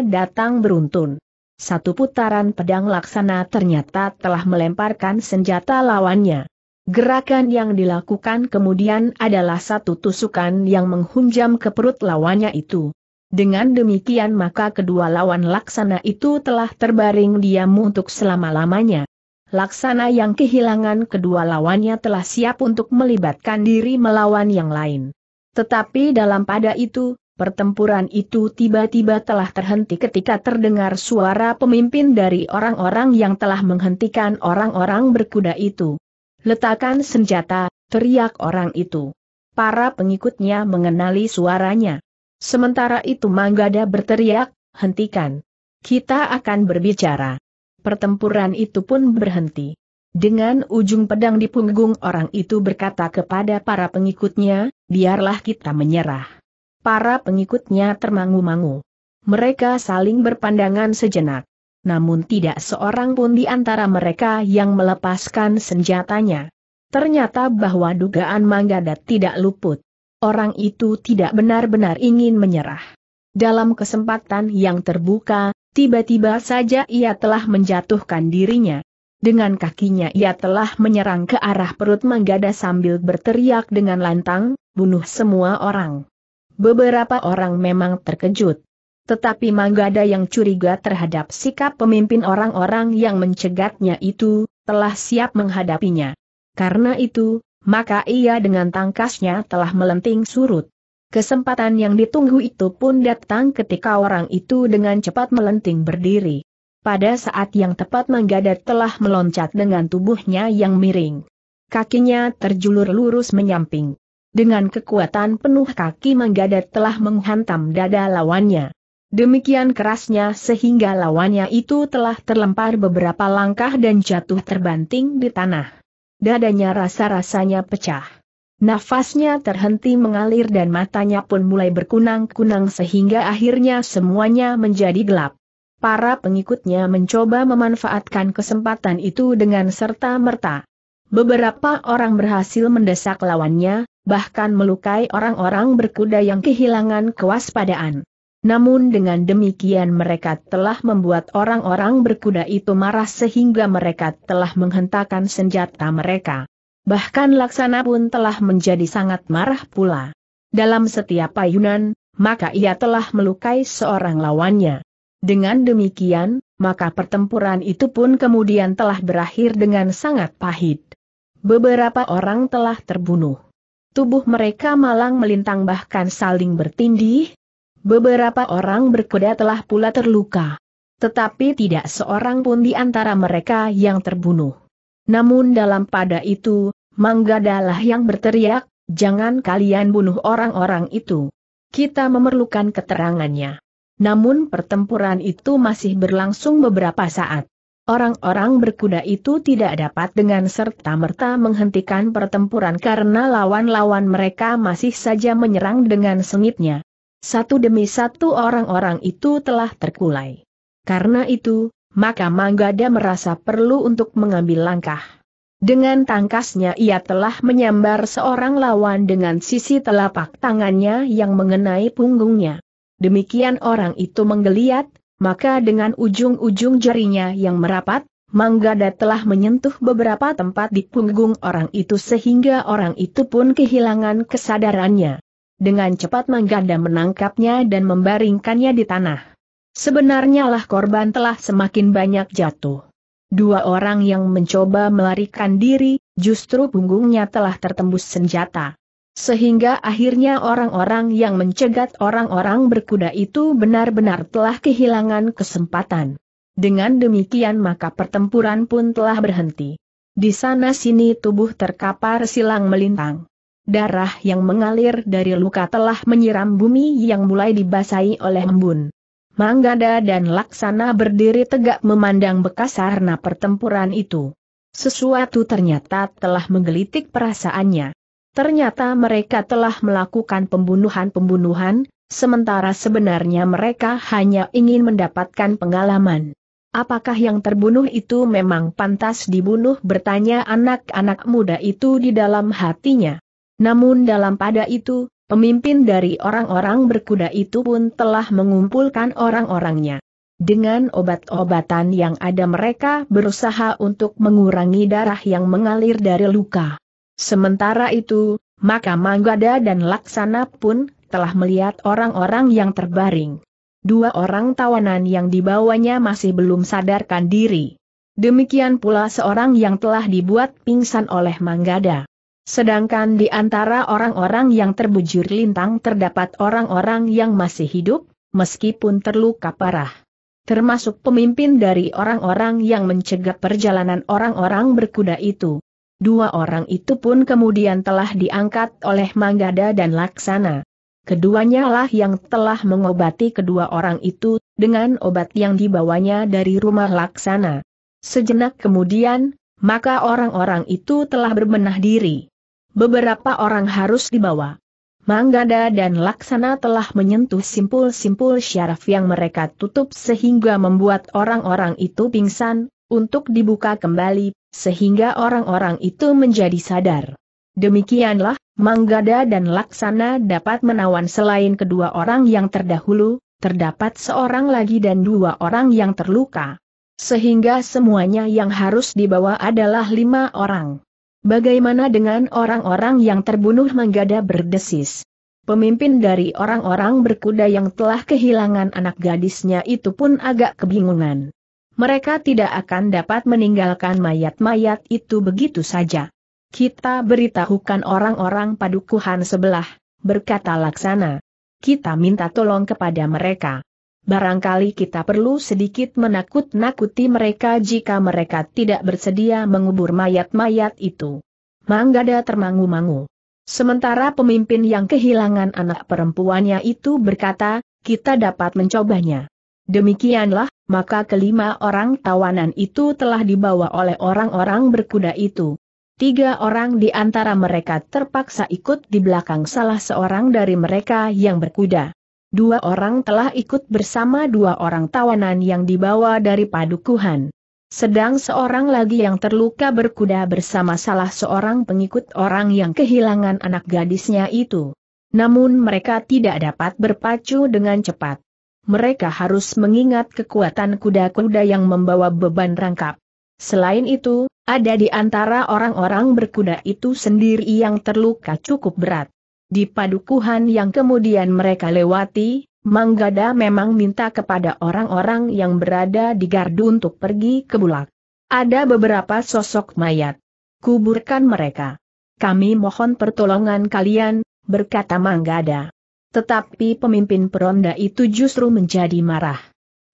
datang beruntun. Satu putaran pedang laksana ternyata telah melemparkan senjata lawannya. Gerakan yang dilakukan kemudian adalah satu tusukan yang menghunjam ke perut lawannya itu. Dengan demikian maka kedua lawan laksana itu telah terbaring diam untuk selama-lamanya. Laksana yang kehilangan kedua lawannya telah siap untuk melibatkan diri melawan yang lain. Tetapi dalam pada itu, pertempuran itu tiba-tiba telah terhenti ketika terdengar suara pemimpin dari orang-orang yang telah menghentikan orang-orang berkuda itu. Letakkan senjata, teriak orang itu. Para pengikutnya mengenali suaranya. Sementara itu Manggada berteriak, hentikan. Kita akan berbicara. Pertempuran itu pun berhenti. Dengan ujung pedang di punggung orang itu berkata kepada para pengikutnya, biarlah kita menyerah. Para pengikutnya termangu-mangu. Mereka saling berpandangan sejenak namun tidak seorang pun di antara mereka yang melepaskan senjatanya. Ternyata bahwa dugaan Manggada tidak luput. Orang itu tidak benar-benar ingin menyerah. Dalam kesempatan yang terbuka, tiba-tiba saja ia telah menjatuhkan dirinya. Dengan kakinya ia telah menyerang ke arah perut Manggada sambil berteriak dengan lantang, bunuh semua orang. Beberapa orang memang terkejut. Tetapi Manggada yang curiga terhadap sikap pemimpin orang-orang yang mencegatnya itu, telah siap menghadapinya. Karena itu, maka ia dengan tangkasnya telah melenting surut. Kesempatan yang ditunggu itu pun datang ketika orang itu dengan cepat melenting berdiri. Pada saat yang tepat Manggada telah meloncat dengan tubuhnya yang miring. Kakinya terjulur lurus menyamping. Dengan kekuatan penuh kaki Manggada telah menghantam dada lawannya. Demikian kerasnya sehingga lawannya itu telah terlempar beberapa langkah dan jatuh terbanting di tanah. Dadanya rasa-rasanya pecah. Nafasnya terhenti mengalir dan matanya pun mulai berkunang-kunang sehingga akhirnya semuanya menjadi gelap. Para pengikutnya mencoba memanfaatkan kesempatan itu dengan serta-merta. Beberapa orang berhasil mendesak lawannya, bahkan melukai orang-orang berkuda yang kehilangan kewaspadaan. Namun dengan demikian mereka telah membuat orang-orang berkuda itu marah sehingga mereka telah menghentakkan senjata mereka. Bahkan Laksana pun telah menjadi sangat marah pula. Dalam setiap ayunan, maka ia telah melukai seorang lawannya. Dengan demikian, maka pertempuran itu pun kemudian telah berakhir dengan sangat pahit. Beberapa orang telah terbunuh. Tubuh mereka malang melintang bahkan saling bertindih, Beberapa orang berkuda telah pula terluka. Tetapi tidak seorang pun di antara mereka yang terbunuh. Namun dalam pada itu, Manggadalah yang berteriak, jangan kalian bunuh orang-orang itu. Kita memerlukan keterangannya. Namun pertempuran itu masih berlangsung beberapa saat. Orang-orang berkuda itu tidak dapat dengan serta-merta menghentikan pertempuran karena lawan-lawan mereka masih saja menyerang dengan sengitnya. Satu demi satu orang-orang itu telah terkulai. Karena itu, maka Manggada merasa perlu untuk mengambil langkah. Dengan tangkasnya ia telah menyambar seorang lawan dengan sisi telapak tangannya yang mengenai punggungnya. Demikian orang itu menggeliat, maka dengan ujung-ujung jarinya yang merapat, Manggada telah menyentuh beberapa tempat di punggung orang itu sehingga orang itu pun kehilangan kesadarannya dengan cepat mengganda menangkapnya dan membaringkannya di tanah. Sebenarnya lah korban telah semakin banyak jatuh. Dua orang yang mencoba melarikan diri, justru punggungnya telah tertembus senjata. Sehingga akhirnya orang-orang yang mencegat orang-orang berkuda itu benar-benar telah kehilangan kesempatan. Dengan demikian maka pertempuran pun telah berhenti. Di sana sini tubuh terkapar silang melintang darah yang mengalir dari luka telah menyiram bumi yang mulai dibasahi oleh embun. Manggada dan Laksana berdiri tegak memandang bekas sarna pertempuran itu. Sesuatu ternyata telah menggelitik perasaannya. Ternyata mereka telah melakukan pembunuhan-pembunuhan, sementara sebenarnya mereka hanya ingin mendapatkan pengalaman. Apakah yang terbunuh itu memang pantas dibunuh bertanya anak-anak muda itu di dalam hatinya. Namun dalam pada itu, pemimpin dari orang-orang berkuda itu pun telah mengumpulkan orang-orangnya. Dengan obat-obatan yang ada mereka berusaha untuk mengurangi darah yang mengalir dari luka. Sementara itu, maka Manggada dan Laksana pun telah melihat orang-orang yang terbaring. Dua orang tawanan yang dibawanya masih belum sadarkan diri. Demikian pula seorang yang telah dibuat pingsan oleh Manggada. Sedangkan di antara orang-orang yang terbujur lintang terdapat orang-orang yang masih hidup, meskipun terluka parah. Termasuk pemimpin dari orang-orang yang mencegah perjalanan orang-orang berkuda itu. Dua orang itu pun kemudian telah diangkat oleh Manggada dan Laksana. Keduanya lah yang telah mengobati kedua orang itu, dengan obat yang dibawanya dari rumah Laksana. Sejenak kemudian, maka orang-orang itu telah berbenah diri. Beberapa orang harus dibawa. Manggada dan Laksana telah menyentuh simpul-simpul syaraf yang mereka tutup sehingga membuat orang-orang itu pingsan, untuk dibuka kembali, sehingga orang-orang itu menjadi sadar. Demikianlah, Manggada dan Laksana dapat menawan selain kedua orang yang terdahulu, terdapat seorang lagi dan dua orang yang terluka. Sehingga semuanya yang harus dibawa adalah lima orang. Bagaimana dengan orang-orang yang terbunuh menggada berdesis? Pemimpin dari orang-orang berkuda yang telah kehilangan anak gadisnya itu pun agak kebingungan. Mereka tidak akan dapat meninggalkan mayat-mayat itu begitu saja. Kita beritahukan orang-orang padukuhan sebelah, berkata laksana. Kita minta tolong kepada mereka. Barangkali kita perlu sedikit menakut-nakuti mereka jika mereka tidak bersedia mengubur mayat-mayat itu. Manggada termangu-mangu. Sementara pemimpin yang kehilangan anak perempuannya itu berkata, kita dapat mencobanya. Demikianlah, maka kelima orang tawanan itu telah dibawa oleh orang-orang berkuda itu. Tiga orang di antara mereka terpaksa ikut di belakang salah seorang dari mereka yang berkuda. Dua orang telah ikut bersama dua orang tawanan yang dibawa dari padukuhan. Sedang seorang lagi yang terluka berkuda bersama salah seorang pengikut orang yang kehilangan anak gadisnya itu. Namun mereka tidak dapat berpacu dengan cepat. Mereka harus mengingat kekuatan kuda-kuda yang membawa beban rangkap. Selain itu, ada di antara orang-orang berkuda itu sendiri yang terluka cukup berat. Di padukuhan yang kemudian mereka lewati, Manggada memang minta kepada orang-orang yang berada di gardu untuk pergi ke bulak. Ada beberapa sosok mayat. Kuburkan mereka. Kami mohon pertolongan kalian, berkata Manggada. Tetapi pemimpin peronda itu justru menjadi marah.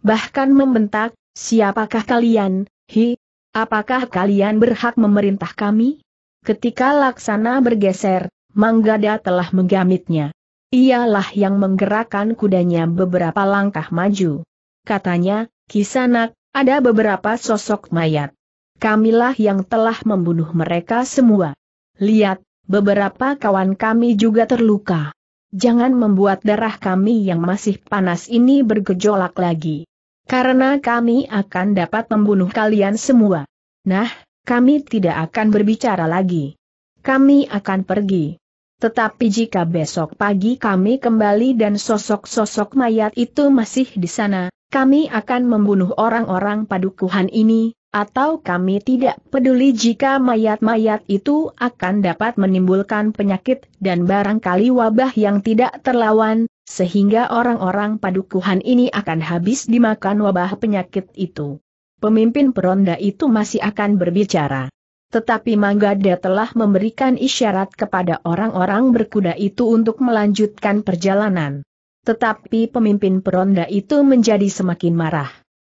Bahkan membentak, siapakah kalian, hi, apakah kalian berhak memerintah kami? Ketika laksana bergeser, Manggada telah menggamitnya. Ialah yang menggerakkan kudanya beberapa langkah maju. Katanya, Kisanak, ada beberapa sosok mayat. Kamilah yang telah membunuh mereka semua. Lihat, beberapa kawan kami juga terluka. Jangan membuat darah kami yang masih panas ini bergejolak lagi. Karena kami akan dapat membunuh kalian semua. Nah, kami tidak akan berbicara lagi. Kami akan pergi. Tetapi jika besok pagi kami kembali dan sosok-sosok mayat itu masih di sana, kami akan membunuh orang-orang padukuhan ini, atau kami tidak peduli jika mayat-mayat itu akan dapat menimbulkan penyakit dan barangkali wabah yang tidak terlawan, sehingga orang-orang padukuhan ini akan habis dimakan wabah penyakit itu. Pemimpin peronda itu masih akan berbicara tetapi Manggada telah memberikan isyarat kepada orang-orang berkuda itu untuk melanjutkan perjalanan. Tetapi pemimpin peronda itu menjadi semakin marah.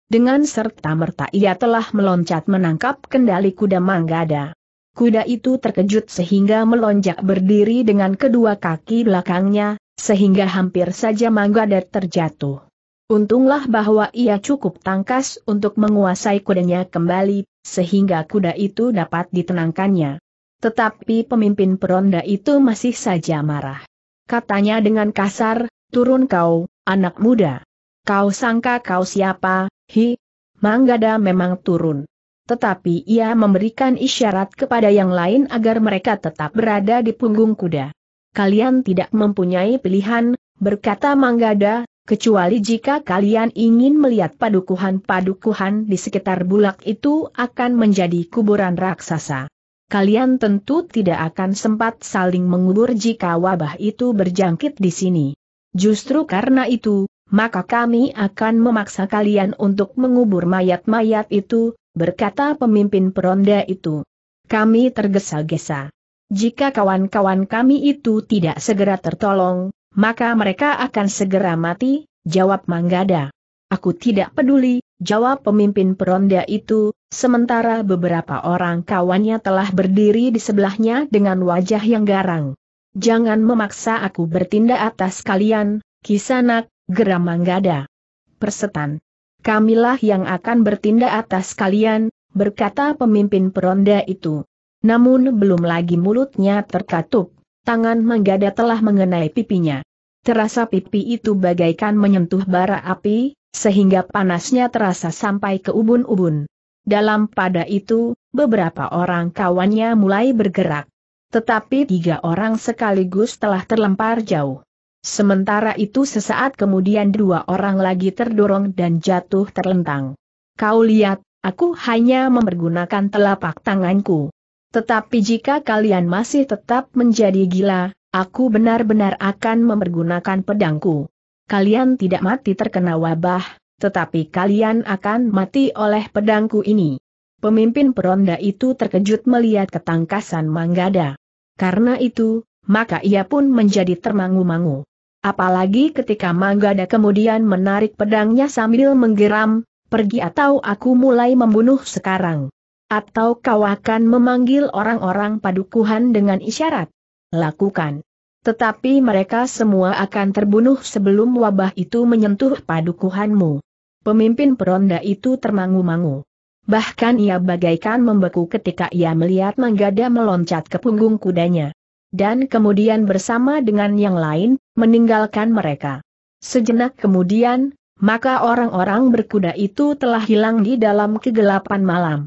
Dengan serta-merta ia telah meloncat menangkap kendali kuda Manggada. Kuda itu terkejut sehingga melonjak berdiri dengan kedua kaki belakangnya, sehingga hampir saja Manggada terjatuh. Untunglah bahwa ia cukup tangkas untuk menguasai kudanya kembali, sehingga kuda itu dapat ditenangkannya. Tetapi pemimpin peronda itu masih saja marah. Katanya dengan kasar, turun kau, anak muda. Kau sangka kau siapa, hi? Manggada memang turun. Tetapi ia memberikan isyarat kepada yang lain agar mereka tetap berada di punggung kuda. Kalian tidak mempunyai pilihan, berkata Manggada, kecuali jika kalian ingin melihat padukuhan-padukuhan di sekitar bulak itu akan menjadi kuburan raksasa. Kalian tentu tidak akan sempat saling mengubur jika wabah itu berjangkit di sini. Justru karena itu, maka kami akan memaksa kalian untuk mengubur mayat-mayat itu, berkata pemimpin peronda itu. Kami tergesa-gesa. Jika kawan-kawan kami itu tidak segera tertolong, maka mereka akan segera mati, jawab Manggada. Aku tidak peduli, jawab pemimpin peronda itu, sementara beberapa orang kawannya telah berdiri di sebelahnya dengan wajah yang garang. Jangan memaksa aku bertindak atas kalian, kisanak, geram Manggada. Persetan. Kamilah yang akan bertindak atas kalian, berkata pemimpin peronda itu. Namun belum lagi mulutnya terkatup tangan menggada telah mengenai pipinya. Terasa pipi itu bagaikan menyentuh bara api, sehingga panasnya terasa sampai ke ubun-ubun. Dalam pada itu, beberapa orang kawannya mulai bergerak. Tetapi tiga orang sekaligus telah terlempar jauh. Sementara itu sesaat kemudian dua orang lagi terdorong dan jatuh terlentang. Kau lihat, aku hanya mempergunakan telapak tanganku. Tetapi jika kalian masih tetap menjadi gila, aku benar-benar akan mempergunakan pedangku. Kalian tidak mati terkena wabah, tetapi kalian akan mati oleh pedangku ini. Pemimpin peronda itu terkejut melihat ketangkasan Manggada. Karena itu, maka ia pun menjadi termangu-mangu. Apalagi ketika Manggada kemudian menarik pedangnya sambil menggeram, pergi atau aku mulai membunuh sekarang. Atau kau akan memanggil orang-orang padukuhan dengan isyarat? Lakukan. Tetapi mereka semua akan terbunuh sebelum wabah itu menyentuh padukuhanmu. Pemimpin peronda itu termangu-mangu. Bahkan ia bagaikan membeku ketika ia melihat Manggada meloncat ke punggung kudanya. Dan kemudian bersama dengan yang lain, meninggalkan mereka. Sejenak kemudian, maka orang-orang berkuda itu telah hilang di dalam kegelapan malam.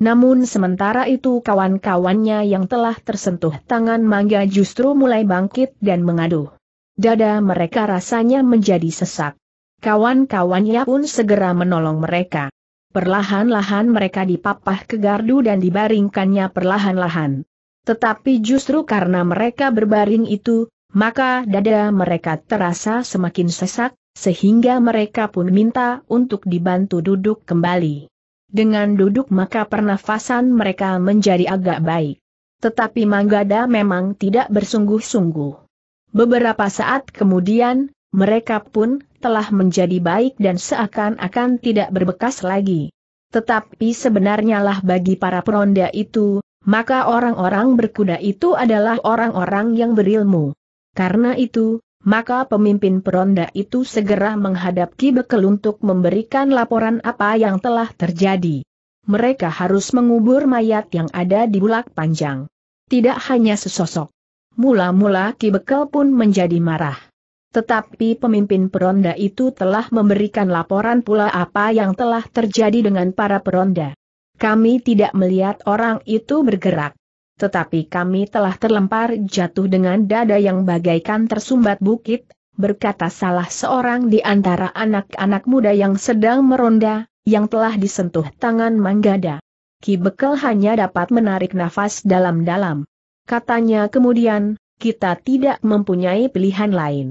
Namun sementara itu kawan-kawannya yang telah tersentuh tangan mangga justru mulai bangkit dan mengadu. Dada mereka rasanya menjadi sesak. Kawan-kawannya pun segera menolong mereka. Perlahan-lahan mereka dipapah ke gardu dan dibaringkannya perlahan-lahan. Tetapi justru karena mereka berbaring itu, maka dada mereka terasa semakin sesak, sehingga mereka pun minta untuk dibantu duduk kembali. Dengan duduk maka pernafasan mereka menjadi agak baik. Tetapi Manggada memang tidak bersungguh-sungguh. Beberapa saat kemudian, mereka pun telah menjadi baik dan seakan-akan tidak berbekas lagi. Tetapi sebenarnya lah bagi para peronda itu, maka orang-orang berkuda itu adalah orang-orang yang berilmu. Karena itu, maka pemimpin peronda itu segera menghadap Ki Bekel untuk memberikan laporan apa yang telah terjadi. Mereka harus mengubur mayat yang ada di bulak panjang. Tidak hanya sesosok. Mula-mula Kibekel pun menjadi marah. Tetapi pemimpin peronda itu telah memberikan laporan pula apa yang telah terjadi dengan para peronda. Kami tidak melihat orang itu bergerak tetapi kami telah terlempar jatuh dengan dada yang bagaikan tersumbat bukit, berkata salah seorang di antara anak-anak muda yang sedang meronda, yang telah disentuh tangan Manggada. Ki Bekel hanya dapat menarik nafas dalam-dalam. Katanya kemudian, kita tidak mempunyai pilihan lain.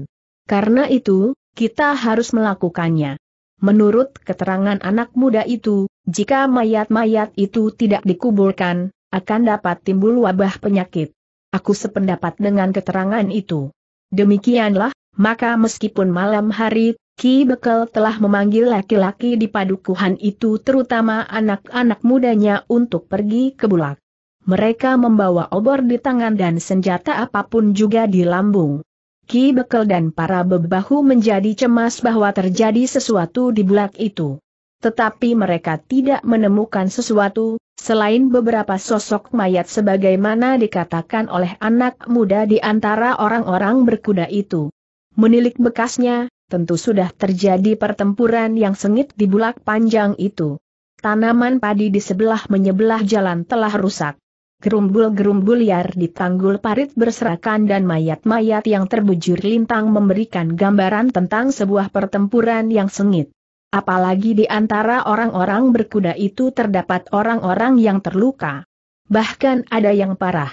Karena itu, kita harus melakukannya. Menurut keterangan anak muda itu, jika mayat-mayat itu tidak dikuburkan, akan dapat timbul wabah penyakit. Aku sependapat dengan keterangan itu. Demikianlah, maka meskipun malam hari, Ki Bekel telah memanggil laki-laki di padukuhan itu terutama anak-anak mudanya untuk pergi ke Bulak. Mereka membawa obor di tangan dan senjata apapun juga di lambung. Ki Bekel dan para bebahu menjadi cemas bahwa terjadi sesuatu di Bulak itu tetapi mereka tidak menemukan sesuatu, selain beberapa sosok mayat sebagaimana dikatakan oleh anak muda di antara orang-orang berkuda itu. Menilik bekasnya, tentu sudah terjadi pertempuran yang sengit di bulak panjang itu. Tanaman padi di sebelah menyebelah jalan telah rusak. Gerumbul-gerumbul liar di tanggul parit berserakan dan mayat-mayat yang terbujur lintang memberikan gambaran tentang sebuah pertempuran yang sengit. Apalagi di antara orang-orang berkuda itu terdapat orang-orang yang terluka. Bahkan ada yang parah.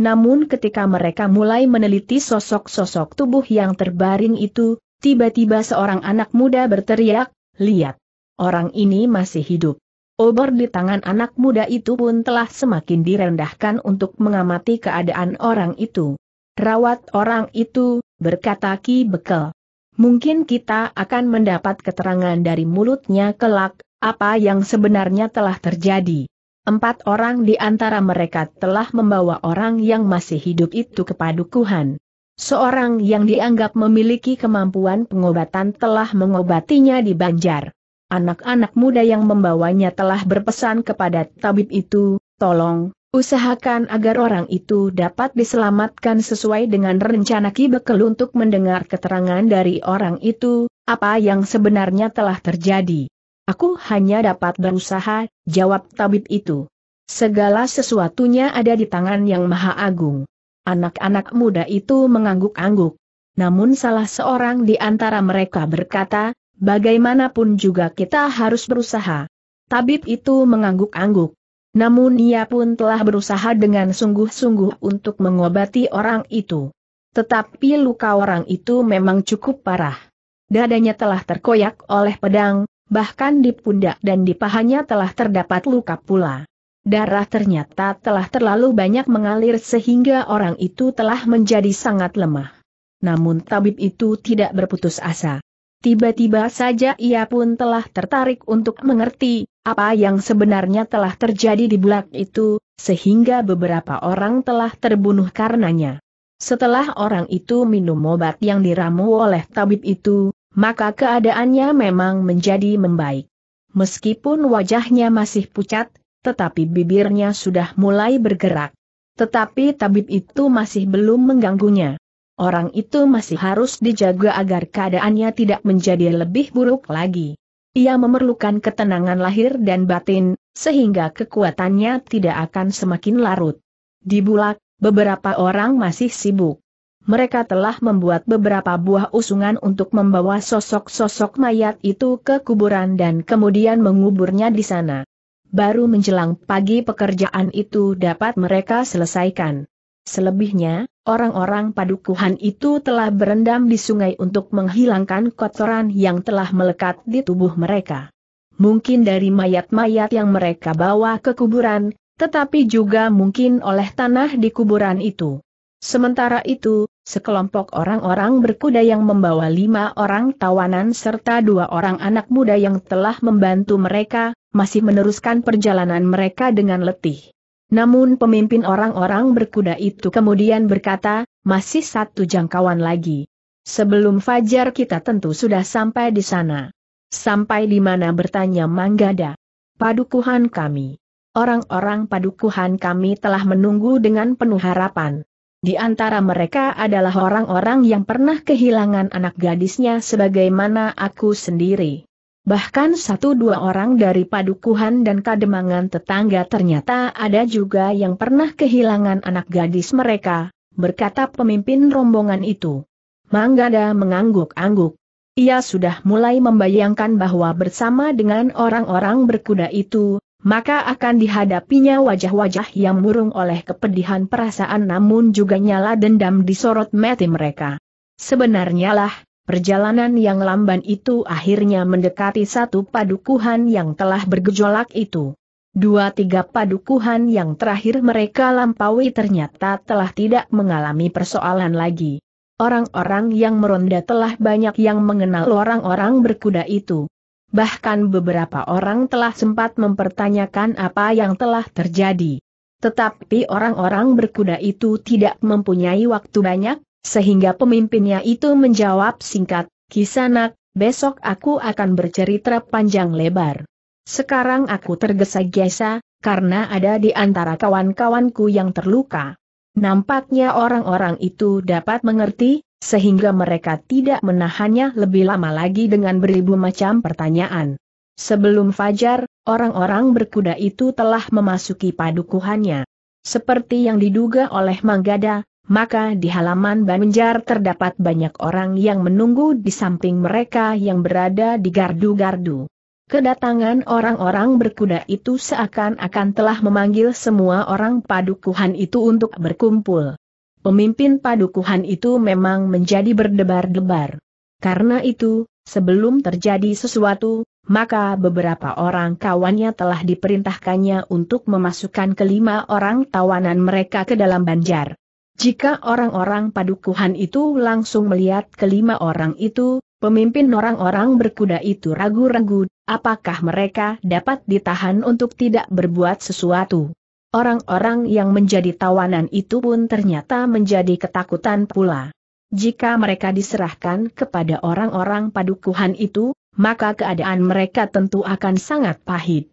Namun ketika mereka mulai meneliti sosok-sosok tubuh yang terbaring itu, tiba-tiba seorang anak muda berteriak, lihat, orang ini masih hidup. Obor di tangan anak muda itu pun telah semakin direndahkan untuk mengamati keadaan orang itu. Rawat orang itu, berkata Ki Bekel mungkin kita akan mendapat keterangan dari mulutnya kelak, apa yang sebenarnya telah terjadi. Empat orang di antara mereka telah membawa orang yang masih hidup itu ke padukuhan. Seorang yang dianggap memiliki kemampuan pengobatan telah mengobatinya di Banjar. Anak-anak muda yang membawanya telah berpesan kepada tabib itu, tolong, Usahakan agar orang itu dapat diselamatkan sesuai dengan rencana Ki Bekel untuk mendengar keterangan dari orang itu, apa yang sebenarnya telah terjadi. Aku hanya dapat berusaha, jawab tabib itu. Segala sesuatunya ada di tangan yang maha agung. Anak-anak muda itu mengangguk-angguk. Namun salah seorang di antara mereka berkata, bagaimanapun juga kita harus berusaha. Tabib itu mengangguk-angguk. Namun ia pun telah berusaha dengan sungguh-sungguh untuk mengobati orang itu. Tetapi luka orang itu memang cukup parah. Dadanya telah terkoyak oleh pedang, bahkan di pundak dan di pahanya telah terdapat luka pula. Darah ternyata telah terlalu banyak mengalir sehingga orang itu telah menjadi sangat lemah. Namun tabib itu tidak berputus asa. Tiba-tiba saja ia pun telah tertarik untuk mengerti apa yang sebenarnya telah terjadi di Belak itu, sehingga beberapa orang telah terbunuh karenanya. Setelah orang itu minum obat yang diramu oleh tabib itu, maka keadaannya memang menjadi membaik. Meskipun wajahnya masih pucat, tetapi bibirnya sudah mulai bergerak. Tetapi tabib itu masih belum mengganggunya. Orang itu masih harus dijaga agar keadaannya tidak menjadi lebih buruk lagi. Ia memerlukan ketenangan lahir dan batin, sehingga kekuatannya tidak akan semakin larut. Di Bulak, beberapa orang masih sibuk. Mereka telah membuat beberapa buah usungan untuk membawa sosok-sosok mayat itu ke kuburan dan kemudian menguburnya di sana. Baru menjelang pagi pekerjaan itu dapat mereka selesaikan. Selebihnya, Orang-orang padukuhan itu telah berendam di sungai untuk menghilangkan kotoran yang telah melekat di tubuh mereka. Mungkin dari mayat-mayat yang mereka bawa ke kuburan, tetapi juga mungkin oleh tanah di kuburan itu. Sementara itu, sekelompok orang-orang berkuda yang membawa lima orang tawanan serta dua orang anak muda yang telah membantu mereka, masih meneruskan perjalanan mereka dengan letih. Namun pemimpin orang-orang berkuda itu kemudian berkata, masih satu jangkauan lagi. Sebelum fajar kita tentu sudah sampai di sana. Sampai di mana bertanya Manggada. Padukuhan kami. Orang-orang padukuhan kami telah menunggu dengan penuh harapan. Di antara mereka adalah orang-orang yang pernah kehilangan anak gadisnya sebagaimana aku sendiri. Bahkan satu dua orang dari padukuhan dan kademangan tetangga ternyata ada juga yang pernah kehilangan anak gadis mereka, berkata pemimpin rombongan itu. Manggada mengangguk-angguk. Ia sudah mulai membayangkan bahwa bersama dengan orang-orang berkuda itu, maka akan dihadapinya wajah-wajah yang murung oleh kepedihan perasaan namun juga nyala dendam di sorot mati mereka. Sebenarnya lah, Perjalanan yang lamban itu akhirnya mendekati satu padukuhan yang telah bergejolak itu. Dua tiga padukuhan yang terakhir mereka lampaui ternyata telah tidak mengalami persoalan lagi. Orang-orang yang meronda telah banyak yang mengenal orang-orang berkuda itu. Bahkan beberapa orang telah sempat mempertanyakan apa yang telah terjadi. Tetapi orang-orang berkuda itu tidak mempunyai waktu banyak, sehingga pemimpinnya itu menjawab singkat, Kisanak, besok aku akan bercerita panjang lebar. Sekarang aku tergesa-gesa, karena ada di antara kawan-kawanku yang terluka. Nampaknya orang-orang itu dapat mengerti, sehingga mereka tidak menahannya lebih lama lagi dengan beribu macam pertanyaan. Sebelum fajar, orang-orang berkuda itu telah memasuki padukuhannya. Seperti yang diduga oleh Manggada, maka di halaman Banjar terdapat banyak orang yang menunggu di samping mereka yang berada di gardu-gardu. Kedatangan orang-orang berkuda itu seakan-akan telah memanggil semua orang padukuhan itu untuk berkumpul. Pemimpin padukuhan itu memang menjadi berdebar-debar. Karena itu, sebelum terjadi sesuatu, maka beberapa orang kawannya telah diperintahkannya untuk memasukkan kelima orang tawanan mereka ke dalam banjar. Jika orang-orang padukuhan itu langsung melihat kelima orang itu, pemimpin orang-orang berkuda itu ragu-ragu, apakah mereka dapat ditahan untuk tidak berbuat sesuatu. Orang-orang yang menjadi tawanan itu pun ternyata menjadi ketakutan pula. Jika mereka diserahkan kepada orang-orang padukuhan itu, maka keadaan mereka tentu akan sangat pahit.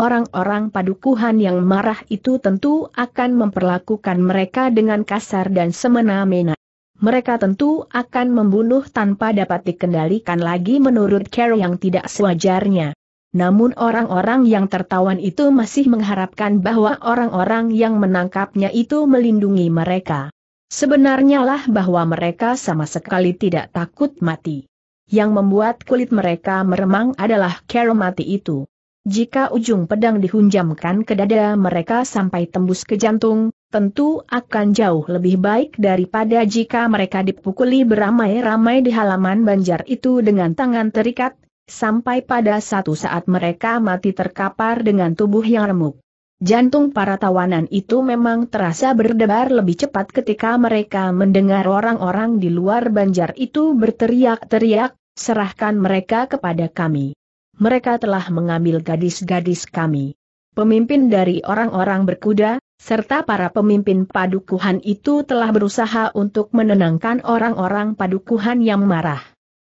Orang-orang padukuhan yang marah itu tentu akan memperlakukan mereka dengan kasar dan semena-mena. Mereka tentu akan membunuh tanpa dapat dikendalikan lagi menurut Carol yang tidak sewajarnya. Namun orang-orang yang tertawan itu masih mengharapkan bahwa orang-orang yang menangkapnya itu melindungi mereka. Sebenarnya lah bahwa mereka sama sekali tidak takut mati. Yang membuat kulit mereka meremang adalah Carol mati itu. Jika ujung pedang dihunjamkan ke dada mereka sampai tembus ke jantung, tentu akan jauh lebih baik daripada jika mereka dipukuli beramai-ramai di halaman banjar itu dengan tangan terikat, sampai pada satu saat mereka mati terkapar dengan tubuh yang remuk. Jantung para tawanan itu memang terasa berdebar lebih cepat ketika mereka mendengar orang-orang di luar banjar itu berteriak-teriak, serahkan mereka kepada kami mereka telah mengambil gadis-gadis kami. Pemimpin dari orang-orang berkuda, serta para pemimpin padukuhan itu telah berusaha untuk menenangkan orang-orang padukuhan yang marah.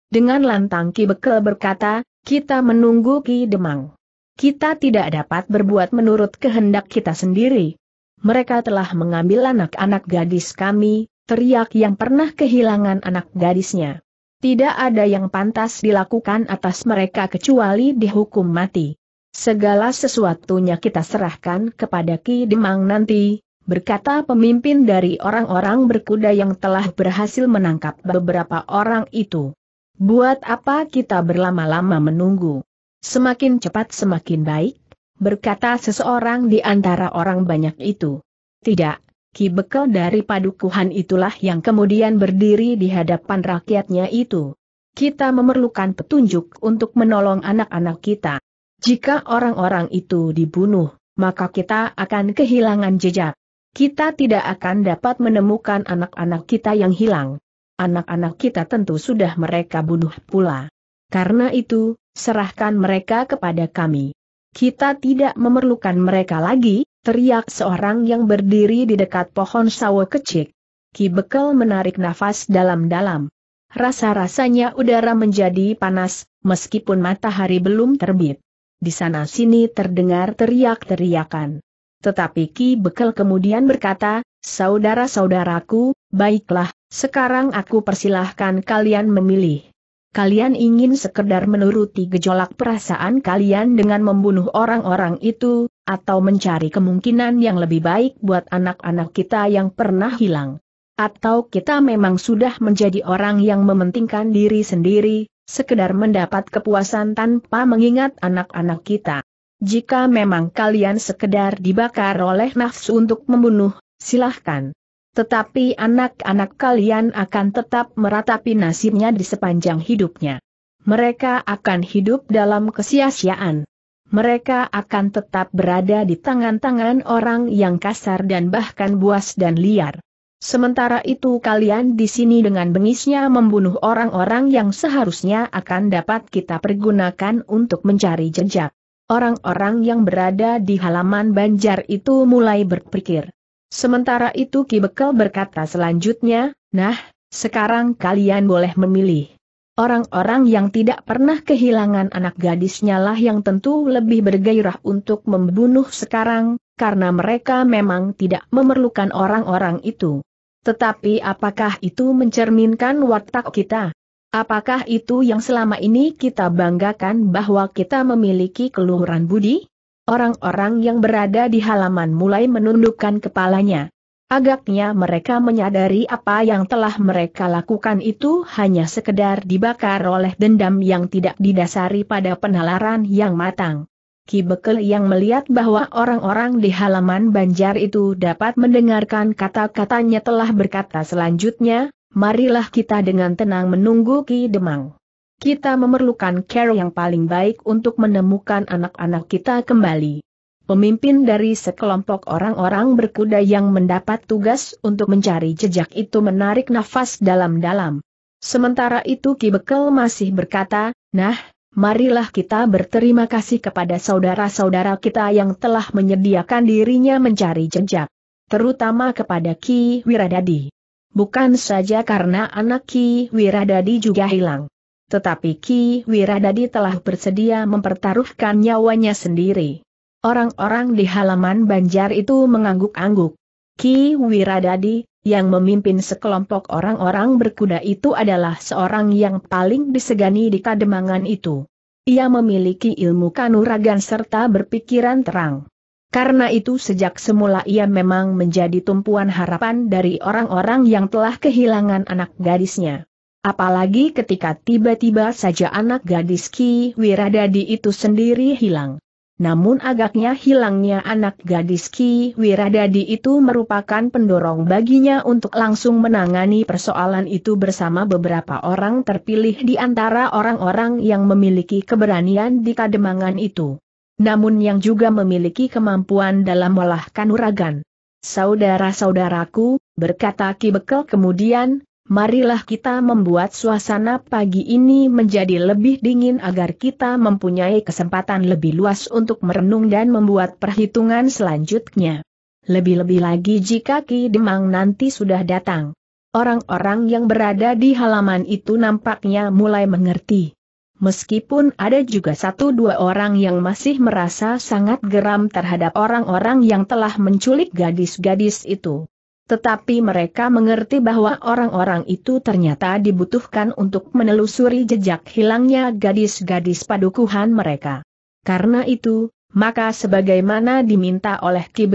Dengan lantang Ki Bekel berkata, kita menunggu Ki Demang. Kita tidak dapat berbuat menurut kehendak kita sendiri. Mereka telah mengambil anak-anak gadis kami, teriak yang pernah kehilangan anak gadisnya. Tidak ada yang pantas dilakukan atas mereka kecuali dihukum mati. Segala sesuatunya kita serahkan kepada Ki Demang nanti, berkata pemimpin dari orang-orang berkuda yang telah berhasil menangkap beberapa orang itu. Buat apa kita berlama-lama menunggu? Semakin cepat semakin baik, berkata seseorang di antara orang banyak itu. Tidak, Ki bekal dari padukuhan itulah yang kemudian berdiri di hadapan rakyatnya itu. Kita memerlukan petunjuk untuk menolong anak-anak kita. Jika orang-orang itu dibunuh, maka kita akan kehilangan jejak. Kita tidak akan dapat menemukan anak-anak kita yang hilang. Anak-anak kita tentu sudah mereka bunuh pula. Karena itu, serahkan mereka kepada kami. Kita tidak memerlukan mereka lagi, teriak seorang yang berdiri di dekat pohon sawo kecil. Ki Bekel menarik nafas dalam-dalam. Rasa-rasanya udara menjadi panas, meskipun matahari belum terbit. Di sana-sini terdengar teriak-teriakan. Tetapi Ki Bekel kemudian berkata, Saudara-saudaraku, baiklah, sekarang aku persilahkan kalian memilih. Kalian ingin sekedar menuruti gejolak perasaan kalian dengan membunuh orang-orang itu, atau mencari kemungkinan yang lebih baik buat anak-anak kita yang pernah hilang. Atau kita memang sudah menjadi orang yang mementingkan diri sendiri, sekedar mendapat kepuasan tanpa mengingat anak-anak kita. Jika memang kalian sekedar dibakar oleh nafsu untuk membunuh, silahkan. Tetapi anak-anak kalian akan tetap meratapi nasibnya di sepanjang hidupnya mereka akan hidup dalam kesia-siaan mereka akan tetap berada di tangan-tangan orang yang kasar dan bahkan buas dan liar. Sementara itu kalian di sini dengan bengisnya membunuh orang-orang yang seharusnya akan dapat kita pergunakan untuk mencari jejak. Orang-orang yang berada di halaman banjar itu mulai berpikir. Sementara itu Ki Bekel berkata selanjutnya, nah, sekarang kalian boleh memilih. Orang-orang yang tidak pernah kehilangan anak gadisnya lah yang tentu lebih bergairah untuk membunuh sekarang, karena mereka memang tidak memerlukan orang-orang itu. Tetapi apakah itu mencerminkan watak kita? Apakah itu yang selama ini kita banggakan bahwa kita memiliki keluhuran budi? Orang-orang yang berada di halaman mulai menundukkan kepalanya. Agaknya mereka menyadari apa yang telah mereka lakukan itu hanya sekedar dibakar oleh dendam yang tidak didasari pada penalaran yang matang. Ki Bekel yang melihat bahwa orang-orang di halaman Banjar itu dapat mendengarkan kata-katanya telah berkata selanjutnya, marilah kita dengan tenang menunggu Ki Demang. Kita memerlukan care yang paling baik untuk menemukan anak-anak kita kembali pemimpin dari sekelompok orang-orang berkuda yang mendapat tugas untuk mencari jejak itu menarik nafas dalam-dalam. Sementara itu Ki Bekel masih berkata, nah, marilah kita berterima kasih kepada saudara-saudara kita yang telah menyediakan dirinya mencari jejak. Terutama kepada Ki Wiradadi. Bukan saja karena anak Ki Wiradadi juga hilang. Tetapi Ki Wiradadi telah bersedia mempertaruhkan nyawanya sendiri. Orang-orang di halaman Banjar itu mengangguk-angguk. Ki Wiradadi, yang memimpin sekelompok orang-orang berkuda itu adalah seorang yang paling disegani di kademangan itu. Ia memiliki ilmu kanuragan serta berpikiran terang. Karena itu sejak semula ia memang menjadi tumpuan harapan dari orang-orang yang telah kehilangan anak gadisnya. Apalagi ketika tiba-tiba saja anak gadis Ki Wiradadi itu sendiri hilang. Namun agaknya hilangnya anak gadis Ki Wiradadi itu merupakan pendorong baginya untuk langsung menangani persoalan itu bersama beberapa orang terpilih di antara orang-orang yang memiliki keberanian di kademangan itu. Namun yang juga memiliki kemampuan dalam melahkan uragan. Saudara-saudaraku, berkata Ki Bekel kemudian, marilah kita membuat suasana pagi ini menjadi lebih dingin agar kita mempunyai kesempatan lebih luas untuk merenung dan membuat perhitungan selanjutnya. Lebih-lebih lagi jika Ki Demang nanti sudah datang. Orang-orang yang berada di halaman itu nampaknya mulai mengerti. Meskipun ada juga satu dua orang yang masih merasa sangat geram terhadap orang-orang yang telah menculik gadis-gadis itu. Tetapi mereka mengerti bahwa orang-orang itu ternyata dibutuhkan untuk menelusuri jejak hilangnya gadis-gadis padukuhan mereka. Karena itu, maka sebagaimana diminta oleh Ki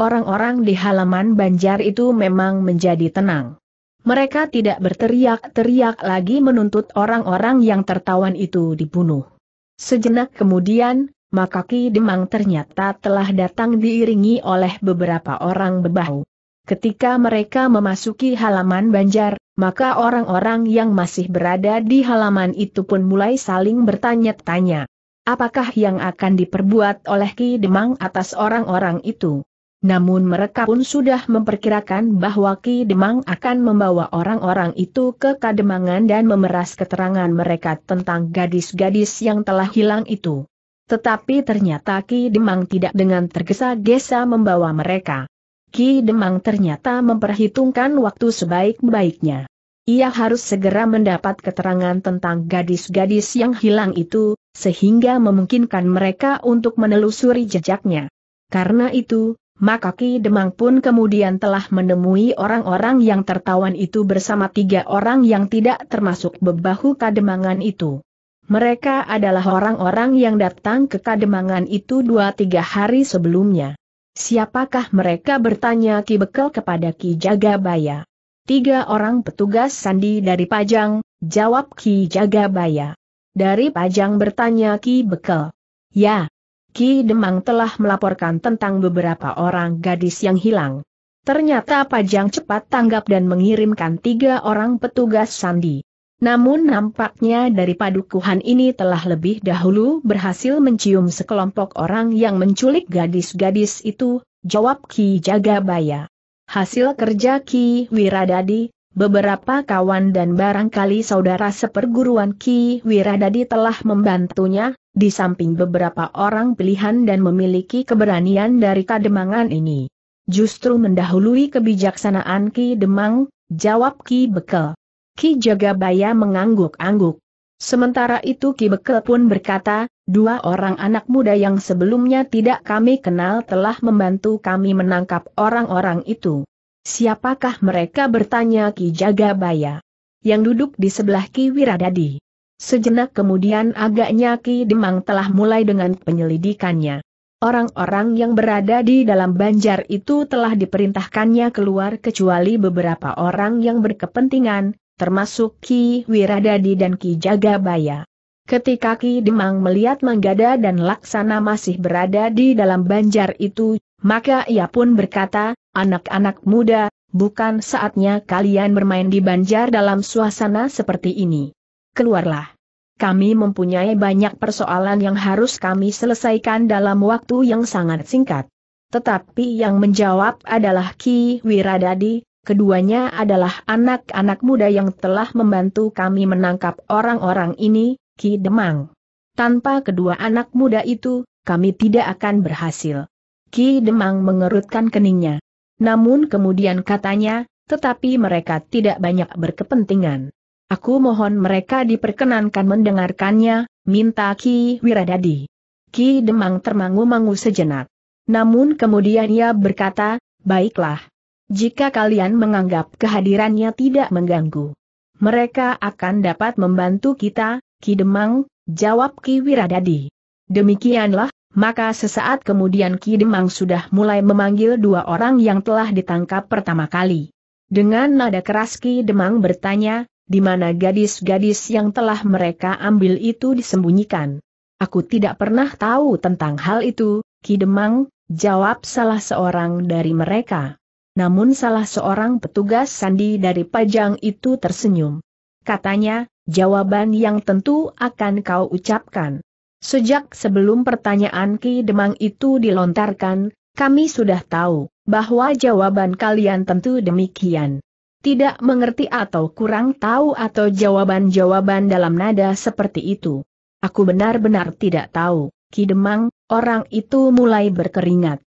orang-orang di halaman Banjar itu memang menjadi tenang. Mereka tidak berteriak-teriak lagi menuntut orang-orang yang tertawan itu dibunuh. Sejenak kemudian, maka Ki Demang ternyata telah datang diiringi oleh beberapa orang bebahu. Ketika mereka memasuki halaman banjar, maka orang-orang yang masih berada di halaman itu pun mulai saling bertanya-tanya. Apakah yang akan diperbuat oleh Ki Demang atas orang-orang itu? Namun mereka pun sudah memperkirakan bahwa Ki Demang akan membawa orang-orang itu ke Kademangan dan memeras keterangan mereka tentang gadis-gadis yang telah hilang itu. Tetapi ternyata Ki Demang tidak dengan tergesa-gesa membawa mereka. Ki Demang ternyata memperhitungkan waktu sebaik-baiknya. Ia harus segera mendapat keterangan tentang gadis-gadis yang hilang itu, sehingga memungkinkan mereka untuk menelusuri jejaknya. Karena itu, maka Ki Demang pun kemudian telah menemui orang-orang yang tertawan itu bersama tiga orang yang tidak termasuk bebahu kademangan itu. Mereka adalah orang-orang yang datang ke kademangan itu dua tiga hari sebelumnya. Siapakah mereka bertanya Ki Bekel kepada Ki Jagabaya? Tiga orang petugas sandi dari Pajang, jawab Ki Jagabaya. Dari Pajang bertanya Ki Bekel. Ya, Ki Demang telah melaporkan tentang beberapa orang gadis yang hilang. Ternyata Pajang cepat tanggap dan mengirimkan tiga orang petugas sandi. Namun nampaknya dari padukuhan ini telah lebih dahulu berhasil mencium sekelompok orang yang menculik gadis-gadis itu, jawab Ki Jagabaya. Hasil kerja Ki Wiradadi, beberapa kawan dan barangkali saudara seperguruan Ki Wiradadi telah membantunya, di samping beberapa orang pilihan dan memiliki keberanian dari kademangan ini. Justru mendahului kebijaksanaan Ki Demang, jawab Ki Bekel. Ki Jagabaya mengangguk-angguk. Sementara itu Ki Bekel pun berkata, dua orang anak muda yang sebelumnya tidak kami kenal telah membantu kami menangkap orang-orang itu. Siapakah mereka bertanya Ki Jagabaya? Yang duduk di sebelah Ki Wiradadi. Sejenak kemudian agaknya Ki Demang telah mulai dengan penyelidikannya. Orang-orang yang berada di dalam banjar itu telah diperintahkannya keluar kecuali beberapa orang yang berkepentingan, termasuk Ki Wiradadi dan Ki Jagabaya. Ketika Ki Demang melihat Manggada dan Laksana masih berada di dalam banjar itu, maka ia pun berkata, anak-anak muda, bukan saatnya kalian bermain di banjar dalam suasana seperti ini. Keluarlah. Kami mempunyai banyak persoalan yang harus kami selesaikan dalam waktu yang sangat singkat. Tetapi yang menjawab adalah Ki Wiradadi, keduanya adalah anak-anak muda yang telah membantu kami menangkap orang-orang ini, Ki Demang. Tanpa kedua anak muda itu, kami tidak akan berhasil. Ki Demang mengerutkan keningnya. Namun kemudian katanya, tetapi mereka tidak banyak berkepentingan. Aku mohon mereka diperkenankan mendengarkannya, minta Ki Wiradadi. Ki Demang termangu-mangu sejenak. Namun kemudian ia berkata, baiklah, jika kalian menganggap kehadirannya tidak mengganggu, mereka akan dapat membantu kita, Ki Demang, jawab Ki Wiradadi. Demikianlah, maka sesaat kemudian Ki Demang sudah mulai memanggil dua orang yang telah ditangkap pertama kali. Dengan nada keras Ki Demang bertanya, di mana gadis-gadis yang telah mereka ambil itu disembunyikan. Aku tidak pernah tahu tentang hal itu, Ki Demang, jawab salah seorang dari mereka namun salah seorang petugas sandi dari pajang itu tersenyum. Katanya, jawaban yang tentu akan kau ucapkan. Sejak sebelum pertanyaan Ki Demang itu dilontarkan, kami sudah tahu bahwa jawaban kalian tentu demikian. Tidak mengerti atau kurang tahu atau jawaban-jawaban dalam nada seperti itu. Aku benar-benar tidak tahu, Ki Demang, orang itu mulai berkeringat.